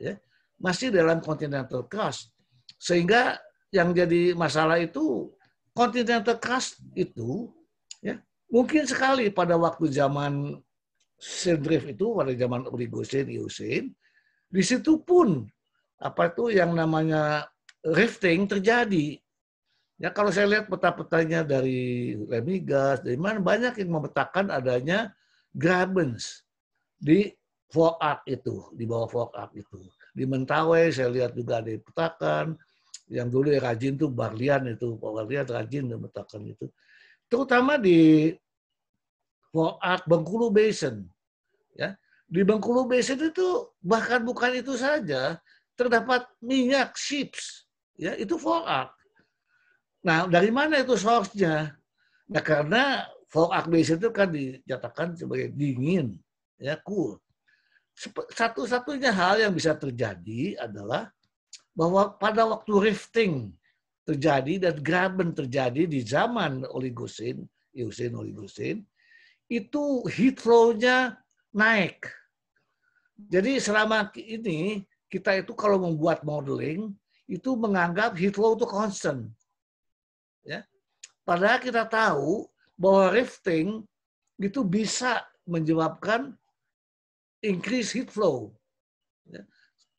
Ya, masih dalam continental cast, Sehingga yang jadi masalah itu continental crust itu ya mungkin sekali pada waktu zaman Sendrif itu pada zaman Oligocene, Eocene, di situ pun apa itu yang namanya rifting terjadi. Ya kalau saya lihat peta-petanya dari Lemigas, dari mana banyak yang memetakan adanya grabens di fork itu, di bawah fork itu. Di Mentawai saya lihat juga ada petakan, yang dulu ya rajin tuh Barlian itu, Pak Barlian rajin memetakan itu. Terutama di Foak Bengkulu Basin. Ya. Di Bengkulu Basin itu bahkan bukan itu saja, terdapat minyak ships. Ya, itu Foak. Nah, dari mana itu source-nya? Nah, karena Foak Basin itu kan dinyatakan sebagai dingin, ya cool. Satu-satunya hal yang bisa terjadi adalah bahwa pada waktu rifting terjadi dan graben terjadi di zaman Oligosin, Eocene Oligosin, itu heat flow-nya naik. Jadi selama ini kita itu kalau membuat modeling itu menganggap heat flow itu constant. Ya. Padahal kita tahu bahwa rifting itu bisa menyebabkan increase heat flow. Ya.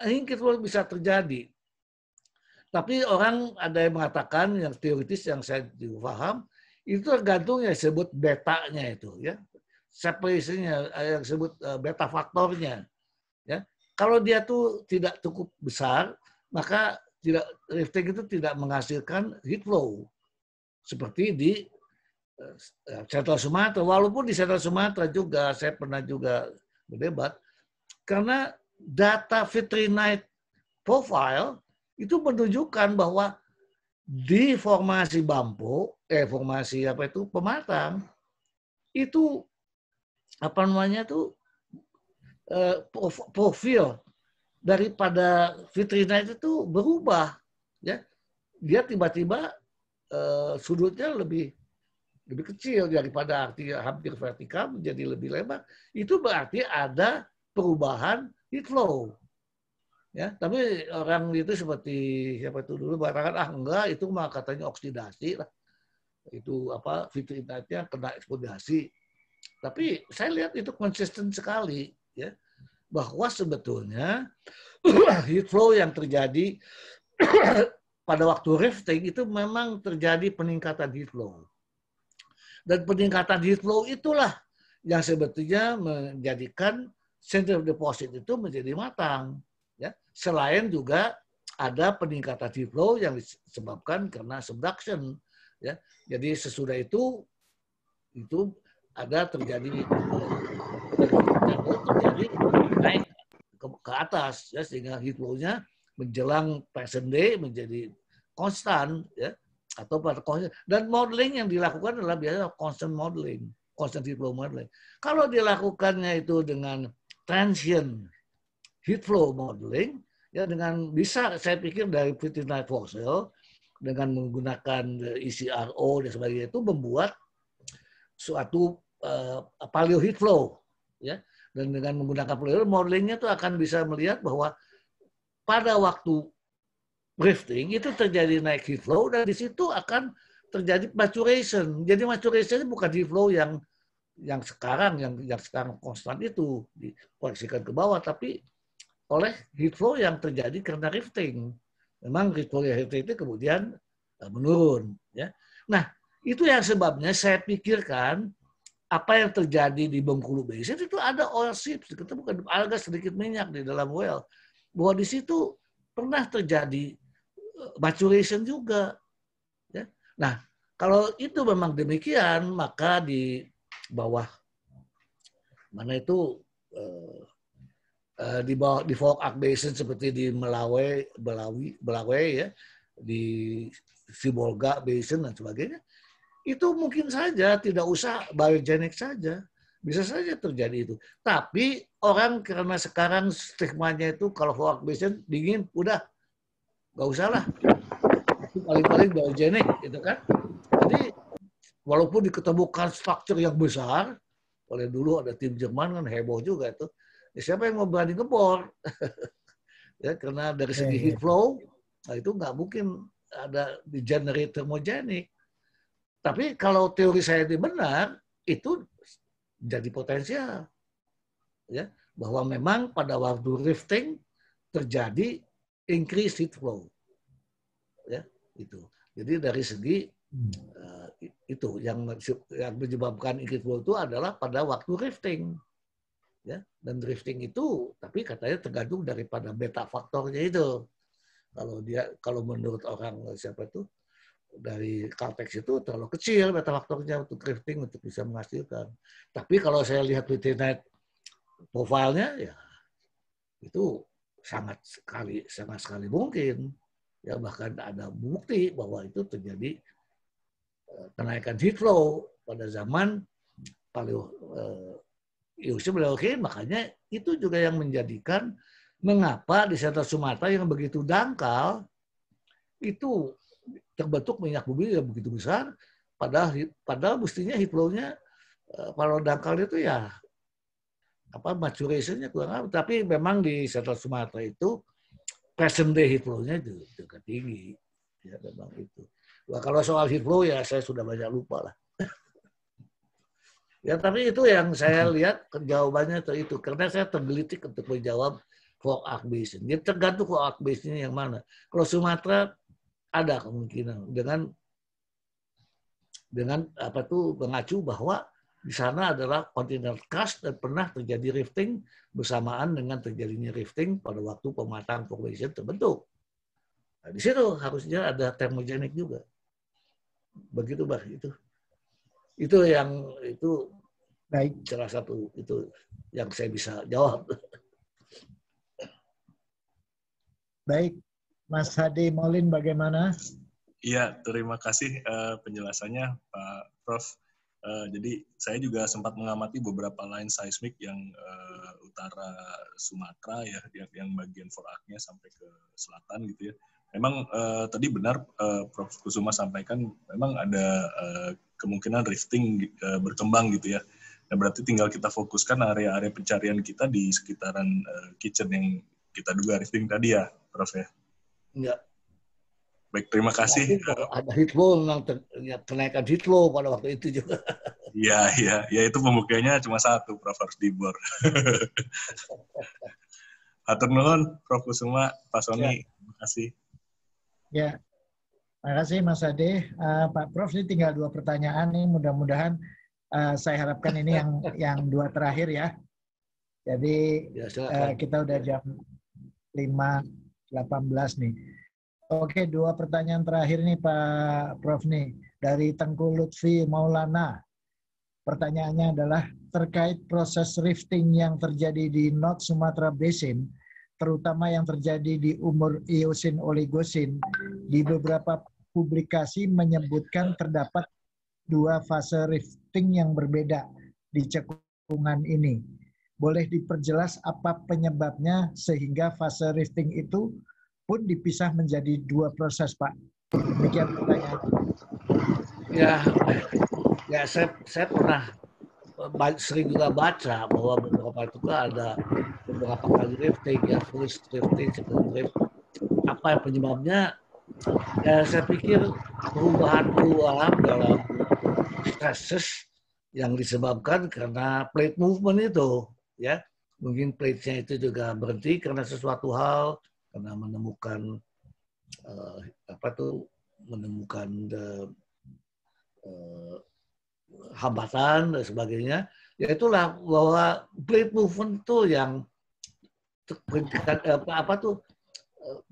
Heat flow bisa terjadi tapi orang ada yang mengatakan yang teoritis yang saya juga paham itu tergantung yang disebut betanya itu ya. Separationnya eh, yang disebut eh, beta faktornya. Ya. Kalau dia tuh tidak cukup besar, maka tidak lifting itu tidak menghasilkan heat flow seperti di eh, Central Sumatera. Walaupun di Central Sumatera juga saya pernah juga berdebat karena data Fitri Night profile itu menunjukkan bahwa di formasi bampu, eh formasi apa itu pematang itu apa namanya tuh eh, profil daripada vitrina itu tuh berubah ya dia tiba-tiba eh, sudutnya lebih lebih kecil daripada arti hampir vertikal menjadi lebih lebar itu berarti ada perubahan heat flow Ya, tapi orang itu seperti siapa itu dulu barangkali ah enggak itu mah katanya oksidasi lah. Itu apa fitrinatnya kena eksplodasi Tapi saya lihat itu konsisten sekali ya bahwa sebetulnya heat flow yang terjadi pada waktu rifting itu memang terjadi peningkatan heat flow. Dan peningkatan heat flow itulah yang sebetulnya menjadikan center deposit itu menjadi matang Selain juga ada peningkatan heat flow yang disebabkan karena subduction. Ya. Jadi sesudah itu itu ada terjadi terjadi naik ke, ke atas ya sehingga heat flow-nya menjelang present day menjadi konstan ya atau pada konstan dan modeling yang dilakukan adalah biasanya constant modeling constant heat flow modeling kalau dilakukannya itu dengan transient heat flow modeling ya dengan bisa saya pikir dari Pretty Night for dengan menggunakan ICRo eh, e dan sebagainya itu membuat suatu uh, paleo heat flow ya dan dengan menggunakan paleo modelingnya itu akan bisa melihat bahwa pada waktu drifting itu terjadi naik heat flow dan di situ akan terjadi maturation. Jadi maturation bukan heat flow yang yang sekarang yang yang sekarang konstan itu dikoreksikan ke bawah tapi oleh heat flow yang terjadi karena rifting. Memang heat flow itu kemudian e, menurun. Ya. Nah, itu yang sebabnya saya pikirkan apa yang terjadi di Bengkulu Basin itu ada oil seeps, kita bukan alga sedikit minyak di dalam well. Bahwa di situ pernah terjadi e, maturation juga. Ya. Nah, kalau itu memang demikian, maka di bawah mana itu eh, Eh, di bawah di Folk Basin seperti di Melawe, Belawi, Belawe ya, di Sibolga Basin dan sebagainya, itu mungkin saja tidak usah biogenik saja. Bisa saja terjadi itu. Tapi orang karena sekarang stigmanya itu kalau Folk Basin dingin, udah nggak usah lah. Paling-paling biogenik gitu kan. Jadi walaupun diketemukan struktur yang besar, oleh dulu ada tim Jerman kan heboh juga itu ya siapa yang mau berani ngebor? ya karena dari iya, segi heat iya, iya. flow, nah itu nggak mungkin ada di generate termogenik. Tapi kalau teori saya ini benar, itu jadi potensial. Ya, bahwa memang pada waktu rifting terjadi increase heat flow. Ya, itu. Jadi dari segi uh, itu yang yang menyebabkan increase flow itu adalah pada waktu rifting. Ya, dan drifting itu, tapi katanya tergantung daripada beta faktornya itu. Kalau dia, kalau menurut orang siapa itu dari Caltex itu terlalu kecil beta faktornya untuk drifting untuk bisa menghasilkan. Tapi kalau saya lihat Night profilnya ya itu sangat sekali sangat sekali mungkin ya bahkan ada bukti bahwa itu terjadi eh, kenaikan heat flow pada zaman paleo eh, Yusuf makanya itu juga yang menjadikan mengapa di sekitar Sumatera yang begitu dangkal itu terbentuk minyak bumi yang begitu besar padahal padahal mestinya hidrolnya eh, kalau dangkal itu ya apa maturationnya kurang apa tapi memang di sekitar Sumatera itu present day hidronya juga tinggi ya memang itu Wah, kalau soal hidro ya saya sudah banyak lupa lah Ya tapi itu yang saya mm-hmm. lihat jawabannya itu, itu. karena saya tergelitik untuk menjawab Foak Basin. Jadi tergantung Foak Basin yang mana. Kalau Sumatera ada kemungkinan dengan dengan apa tuh mengacu bahwa di sana adalah kontinental crust dan pernah terjadi rifting bersamaan dengan terjadinya rifting pada waktu pematang formation terbentuk. Nah, di situ harusnya ada termogenik juga. Begitu bah itu. Itu yang itu Baik. Salah satu itu yang saya bisa jawab. Baik, Mas Hadi Molin bagaimana? Iya, terima kasih uh, penjelasannya Pak Prof. Uh, jadi saya juga sempat mengamati beberapa line seismik yang uh, utara Sumatera ya, yang, bagian foraknya sampai ke selatan gitu ya. Memang uh, tadi benar uh, Prof. Kusuma sampaikan, memang ada uh, kemungkinan rifting uh, berkembang gitu ya Nah, berarti tinggal kita fokuskan area-area pencarian kita di sekitaran uh, kitchen yang kita duga rifting tadi ya, Prof ya? Iya. Baik, terima kasih. Ada hitlo memang kenaikan hitlo pada waktu itu juga. Iya, iya. Ya itu pembuktiannya cuma satu, Prof harus dibor. Atur nuhun, Prof Kusuma, Pak Soni. Ya. Terima kasih. Ya, Terima kasih Mas Ade. Uh, Pak Prof, ini tinggal dua pertanyaan nih. Mudah-mudahan Eh, saya harapkan ini yang yang dua terakhir ya. Jadi ya, uh, kita udah jam 5.18 nih. Oke, dua pertanyaan terakhir nih Pak Prof nih dari Tengku Lutfi Maulana. Pertanyaannya adalah terkait proses rifting yang terjadi di North Sumatera Basin, terutama yang terjadi di umur Eosin Oligosin, di beberapa publikasi menyebutkan terdapat dua fase rifting yang berbeda di cekungan ini. Boleh diperjelas apa penyebabnya sehingga fase rifting itu pun dipisah menjadi dua proses, Pak? Demikian pertanyaan. Ya, ya saya, saya pernah sering juga baca bahwa beberapa itu kan ada beberapa kali rifting ya first rifting second rifting. apa yang penyebabnya ya saya pikir perubahan alam dalam kasus yang disebabkan karena plate movement itu, ya. Mungkin plate-nya itu juga berhenti karena sesuatu hal, karena menemukan uh, apa tuh menemukan the, uh, eh, hambatan dan sebagainya. Ya itulah bahwa plate movement itu yang eh, apa, apa tuh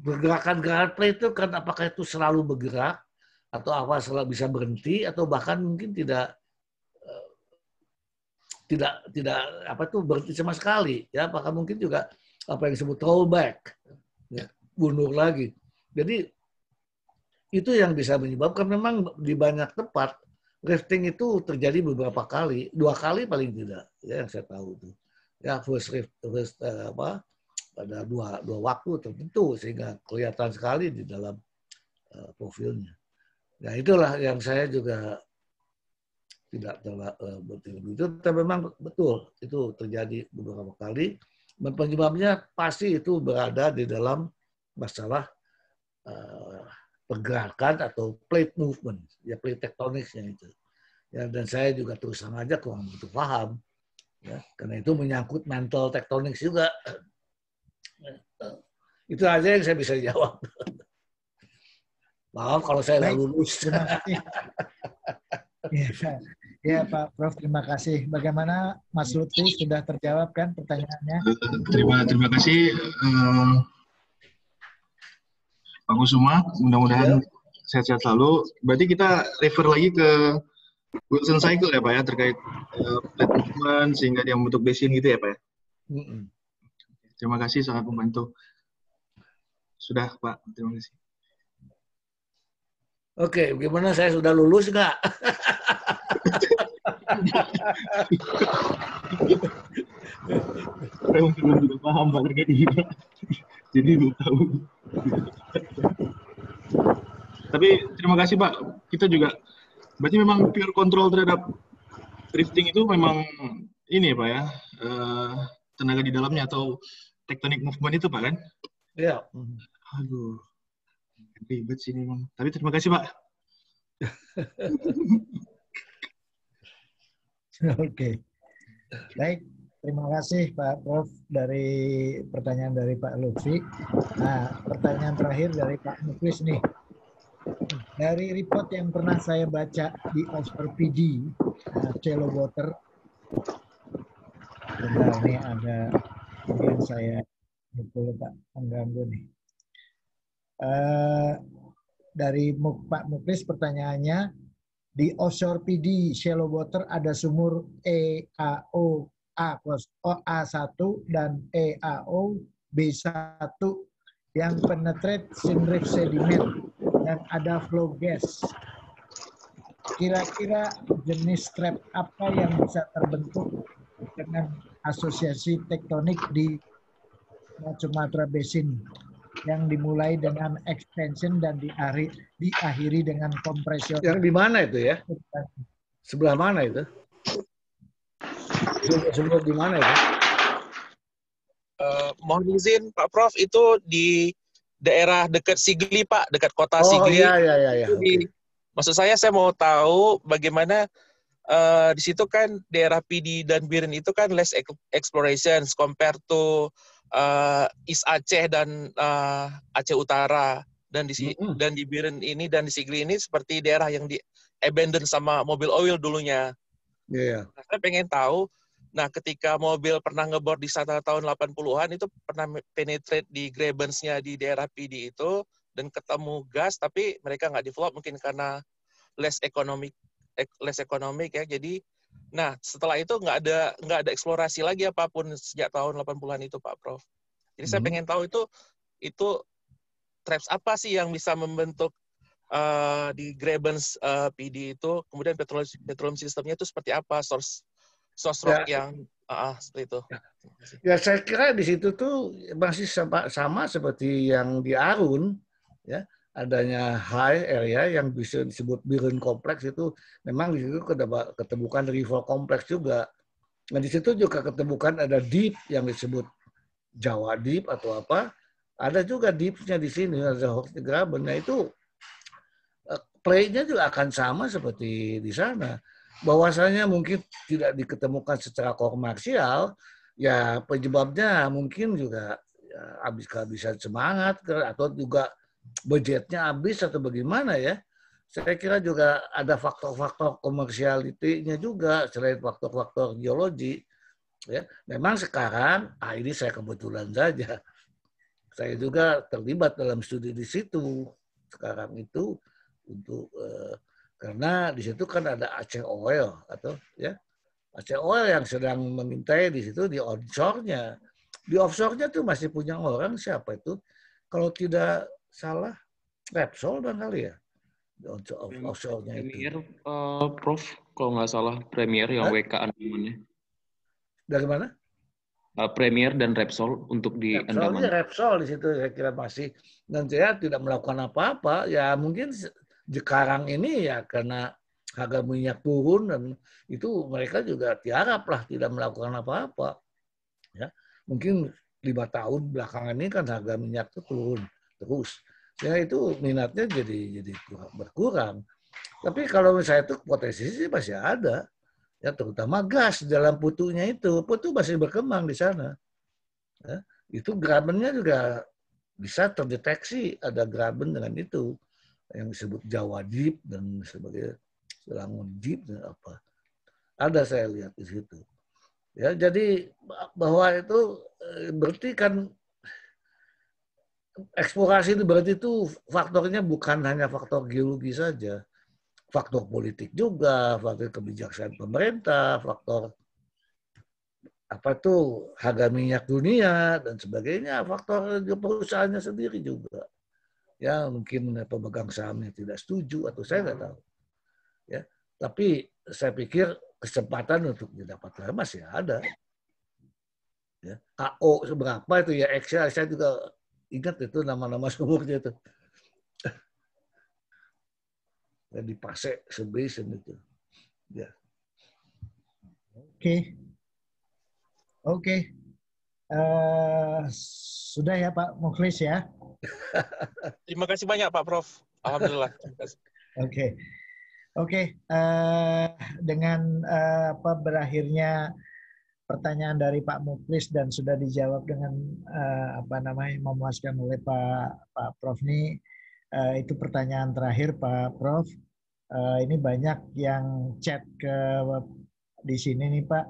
pergerakan gerakan plate itu kan apakah itu selalu bergerak atau apa setelah bisa berhenti atau bahkan mungkin tidak eh, tidak tidak apa tuh berhenti sama sekali ya apakah mungkin juga apa yang disebut rollback ya, bunuh lagi jadi itu yang bisa menyebabkan memang di banyak tempat rifting itu terjadi beberapa kali dua kali paling tidak ya yang saya tahu itu ya first rift first uh, apa pada dua dua waktu tertentu sehingga kelihatan sekali di dalam uh, profilnya Nah itulah yang saya juga tidak terlalu betul itu, tapi memang betul itu terjadi beberapa kali. Dan penyebabnya pasti itu berada di dalam masalah uh, pergerakan atau plate movement, ya plate tektoniknya itu. Ya, dan saya juga terus terang aja kurang begitu paham. Ya, karena itu menyangkut mental tektonik juga. Eh, eh, itu aja yang saya bisa jawab. Maaf kalau saya Baik. lulus. Terima kasih. ya, ya Pak Prof, terima kasih. Bagaimana Mas Lutfi sudah terjawab kan pertanyaannya? Terima terima kasih uh, eh, Pak Kusuma. Mudah-mudahan iya. sehat-sehat selalu. Berarti kita refer lagi ke Wilson cycle ya Pak ya terkait uh, sehingga dia membentuk basin gitu ya Pak ya. Terima kasih sangat membantu. Sudah Pak, terima kasih. Oke, okay, gimana saya sudah lulus nggak? Saya belum juga paham Pak terkait ini. Jadi belum tahu. Tapi terima kasih Pak. Kita juga berarti memang pure control terhadap drifting itu memang ini ya Pak ya. Eh, tenaga di dalamnya atau tektonik movement itu Pak kan? Iya. Aduh ribet sih memang. Tapi terima kasih Pak. Oke. okay. Baik, terima kasih Pak Prof dari pertanyaan dari Pak Lutfi. Nah, pertanyaan terakhir dari Pak Muklis nih. Dari report yang pernah saya baca di Oxford PD, uh, eh, Cello Water, Benar, ini ada yang saya betul Pak mengganggu nih. Eh, dari Pak Muklis pertanyaannya di offshore PD shallow water ada sumur EAO A plus OA1 dan EAO B1 yang penetrate sinrif sedimen dan ada flow gas. Kira-kira jenis trap apa yang bisa terbentuk dengan asosiasi tektonik di Sumatera Basin? yang dimulai dengan extension dan diari, diakhiri dengan compression. Yang di mana itu ya? Sebelah mana itu? Sebelah di mana itu? Uh, mohon izin Pak Prof itu di daerah dekat Sigli Pak, dekat kota oh, Sigli. Oh iya iya iya. iya. Di, Maksud saya saya mau tahu bagaimana uh, di situ kan daerah PD dan Birin itu kan less explorations compared to uh, East Aceh dan uh, Aceh Utara dan di mm-hmm. dan di Biren ini dan di Sigli ini seperti daerah yang di abandon sama mobil oil dulunya. Yeah. Iya. Nah, saya pengen tahu nah ketika mobil pernah ngebor di sana tahun 80-an itu pernah penetrate di grievance di daerah PD itu dan ketemu gas tapi mereka nggak develop mungkin karena less economic eh, less economic ya jadi Nah, setelah itu nggak ada nggak ada eksplorasi lagi apapun sejak tahun 80-an itu Pak Prof. Jadi hmm. saya pengen tahu itu itu traps apa sih yang bisa membentuk uh, di Grabens uh, eh, PD itu kemudian petroleum petroleum sistemnya itu seperti apa source source rock ya. yang uh, seperti itu. Ya. ya saya kira di situ tuh masih sama, sama seperti yang di Arun ya adanya high area yang bisa disebut Birun kompleks itu memang di situ ketemukan river kompleks juga. Nah di situ juga ketemukan ada deep yang disebut Jawa deep atau apa. Ada juga deepnya di sini ada Hochgraben. Nah itu eh, playnya juga akan sama seperti di sana. Bahwasanya mungkin tidak diketemukan secara komersial, ya penyebabnya mungkin juga ya, habis kehabisan semangat atau juga budgetnya habis atau bagaimana ya. Saya kira juga ada faktor-faktor komersialitinya juga selain faktor-faktor geologi. Ya, memang sekarang, ah ini saya kebetulan saja, saya juga terlibat dalam studi di situ sekarang itu untuk eh, karena di situ kan ada Aceh Oil atau ya Aceh Oil yang sedang mengintai di situ di onshore-nya. Di offshore-nya tuh masih punya orang siapa itu? Kalau tidak salah Repsol dan kali ya untuk nya itu. Premier, uh, Prof, kalau nggak salah Premier yang WK andamannya. Dari mana? Uh, eh, Premier dan Repsol untuk di Repsol ya, Andaman. Repsol di situ saya kira masih dan saya tidak melakukan apa-apa. Ya mungkin sekarang ini ya karena harga minyak turun dan itu mereka juga tiarap lah tidak melakukan apa-apa. Ya mungkin lima tahun belakangan ini kan harga minyak itu turun terus ya itu minatnya jadi jadi berkurang. Tapi kalau misalnya itu potensi sih masih ada, ya terutama gas dalam putunya itu, putu masih berkembang di sana. Ya, itu grabennya juga bisa terdeteksi ada graben dengan itu yang disebut Jawa Deep dan sebagainya, Selangor Deep dan apa. Ada saya lihat di situ. Ya, jadi bahwa itu eh, berarti kan eksplorasi itu berarti itu faktornya bukan hanya faktor geologi saja, faktor politik juga, faktor kebijaksanaan pemerintah, faktor apa tuh harga minyak dunia dan sebagainya, faktor perusahaannya sendiri juga. Ya mungkin pemegang sahamnya tidak setuju atau saya nggak tahu. Ya, tapi saya pikir kesempatan untuk didapatkan ya masih ada. Ya, AO seberapa itu ya, Excel saya juga Ingat itu nama-nama sumurnya itu. Dan dipase sebesen itu. Ya. Oke. Okay. Oke. Okay. Uh, eh, sudah ya Pak Mukhlis ya. Terima kasih banyak Pak Prof. Alhamdulillah. Oke. Oke. Okay. Okay. Uh, eh, dengan uh, apa berakhirnya pertanyaan dari Pak Muklis dan sudah dijawab dengan uh, apa namanya memuaskan oleh Pak Pak Prof ini uh, itu pertanyaan terakhir Pak Prof. uh, ini banyak yang chat ke di sini nih Pak.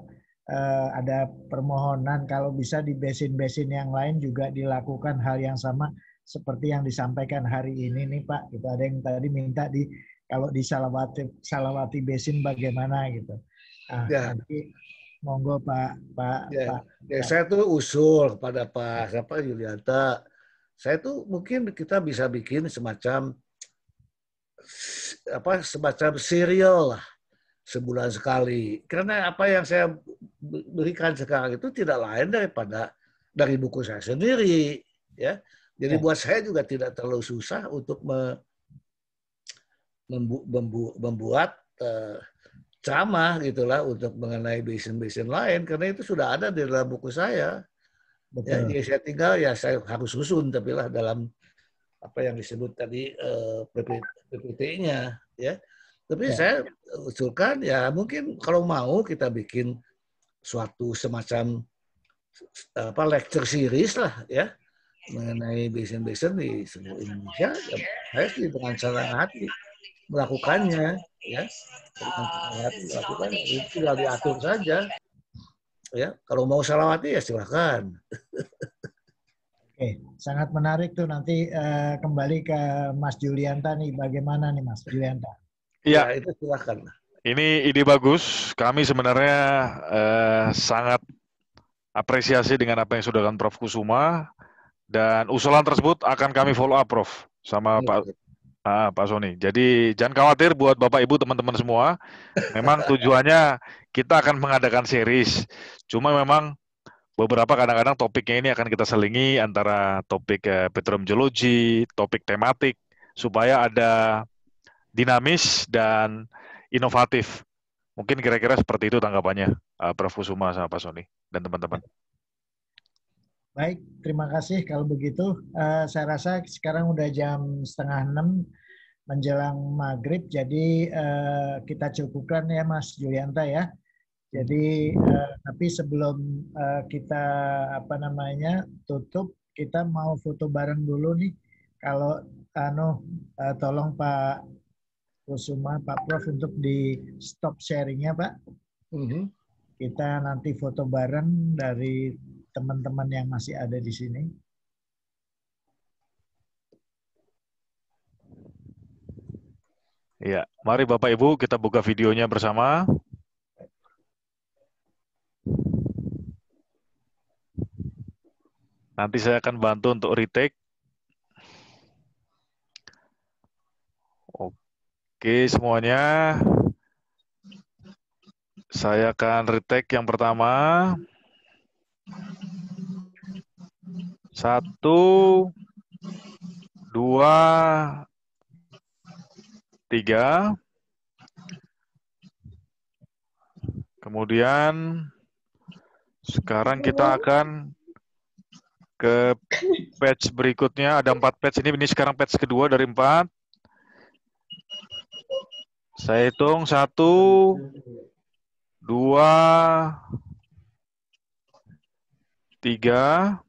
uh, ada permohonan kalau bisa di besin-besin yang lain juga dilakukan hal yang sama seperti yang disampaikan hari ini nih Pak. Itu ada yang tadi minta di kalau di Salawati Salawati besin bagaimana gitu. Nah, ya. nanti Monggo Pak, Pak. Ya, Pak. ya saya tuh usul kepada Pak siapa Yulianta. Saya tuh mungkin kita bisa bikin semacam apa semacam serial lah sebulan sekali. Karena apa yang saya berikan sekarang itu tidak lain daripada dari buku saya sendiri, ya. Jadi ya. buat saya juga tidak terlalu susah untuk me, membu, membu, membuat uh, ceramah gitulah untuk mengenai basin-basin lain karena itu sudah ada di dalam buku saya. Ya, Betul. Ya, saya tinggal ya saya harus susun tapi lah dalam apa yang disebut tadi eh, PPT-nya ya. Tapi ya. saya usulkan ya mungkin kalau mau kita bikin suatu semacam apa lecture series lah ya mengenai basin-basin di seluruh Indonesia. Ya, saya sih dengan hati melakukannya ya ah, lakukan itu lagi atur saja ya kalau mau salawati ya silakan Oke, sangat menarik tuh nanti uh, kembali ke Mas Julianta nih, bagaimana nih Mas Julianta? Iya, ya, itu silakan. Ini ide bagus. Kami sebenarnya uh, sangat apresiasi dengan apa yang sudah dilakukan Prof Kusuma dan usulan tersebut akan kami follow up Prof sama ya, Pak Ah, Pak Sony. Jadi jangan khawatir buat Bapak Ibu teman-teman semua. Memang tujuannya kita akan mengadakan series. Cuma memang beberapa kadang-kadang topiknya ini akan kita selingi antara topik eh, petroleum geologi, topik tematik supaya ada dinamis dan inovatif. Mungkin kira-kira seperti itu tanggapannya uh, Prof. Kusuma sama Pak Sony dan teman-teman. Baik, terima kasih kalau begitu. Uh, saya rasa sekarang udah jam setengah enam menjelang maghrib, jadi uh, kita cukupkan ya Mas Julianta ya. Jadi uh, tapi sebelum uh, kita apa namanya tutup, kita mau foto bareng dulu nih. Kalau anu uh, tolong Pak Kusuma, Pak Prof untuk di stop sharingnya Pak. Uh mhm. -huh. Kita nanti foto bareng dari teman-teman yang masih ada di sini? Iya. mari Bapak Ibu kita buka videonya bersama. Nanti saya akan bantu untuk retake. Oke semuanya, saya akan retake yang pertama. Satu, dua, tiga. Kemudian sekarang kita akan ke patch berikutnya. Ada empat patch ini. Ini sekarang patch kedua dari empat. Saya hitung satu, dua, tiga,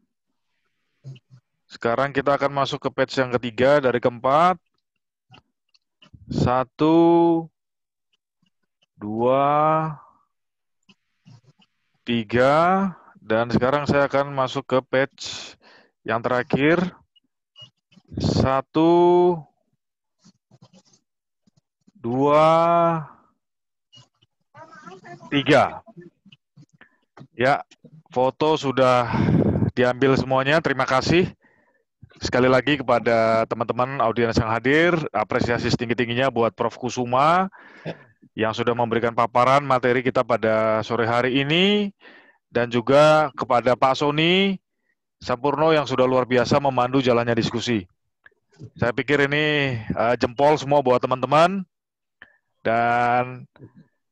sekarang kita akan masuk ke patch yang ketiga dari keempat. Satu, dua, tiga, dan sekarang saya akan masuk ke patch yang terakhir. Satu, dua, tiga. Ya, foto sudah diambil semuanya. Terima kasih sekali lagi kepada teman-teman audiens yang hadir, apresiasi setinggi-tingginya buat Prof. Kusuma yang sudah memberikan paparan materi kita pada sore hari ini, dan juga kepada Pak Sony Sampurno yang sudah luar biasa memandu jalannya diskusi. Saya pikir ini uh, jempol semua buat teman-teman, dan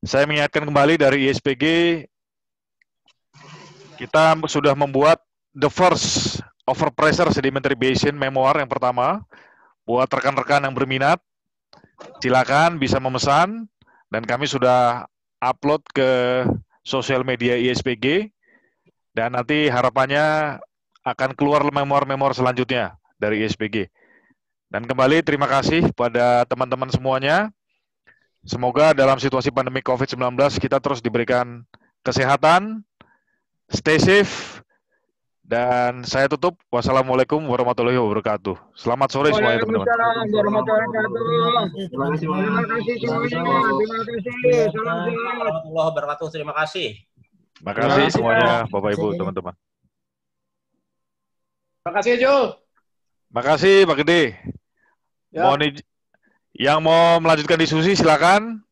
saya mengingatkan kembali dari ISPG, kita sudah membuat the first Overpressure basin Memoir yang pertama. Buat rekan-rekan yang berminat, silakan bisa memesan dan kami sudah upload ke sosial media ISPG dan nanti harapannya akan keluar memoir-memoir selanjutnya dari ISPG. Dan kembali terima kasih pada teman-teman semuanya. Semoga dalam situasi pandemi COVID-19 kita terus diberikan kesehatan, stay safe, dan saya tutup. Wassalamualaikum warahmatullahi wabarakatuh. Selamat sore semuanya teman-teman. Terima kasih. Warahmatullahi wabarakatuh. Terima kasih. Terima kasih semuanya Bapak Ibu teman-teman. Terima kasih Jo. Terima kasih Pak Gede. Ya. Mau yang mau melanjutkan diskusi silakan.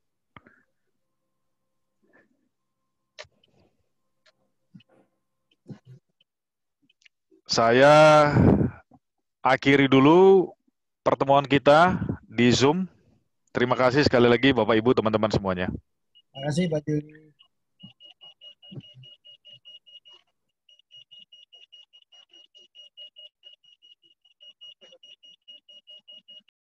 Saya akhiri dulu pertemuan kita di Zoom. Terima kasih sekali lagi Bapak Ibu teman-teman semuanya. Terima kasih Pak Juri.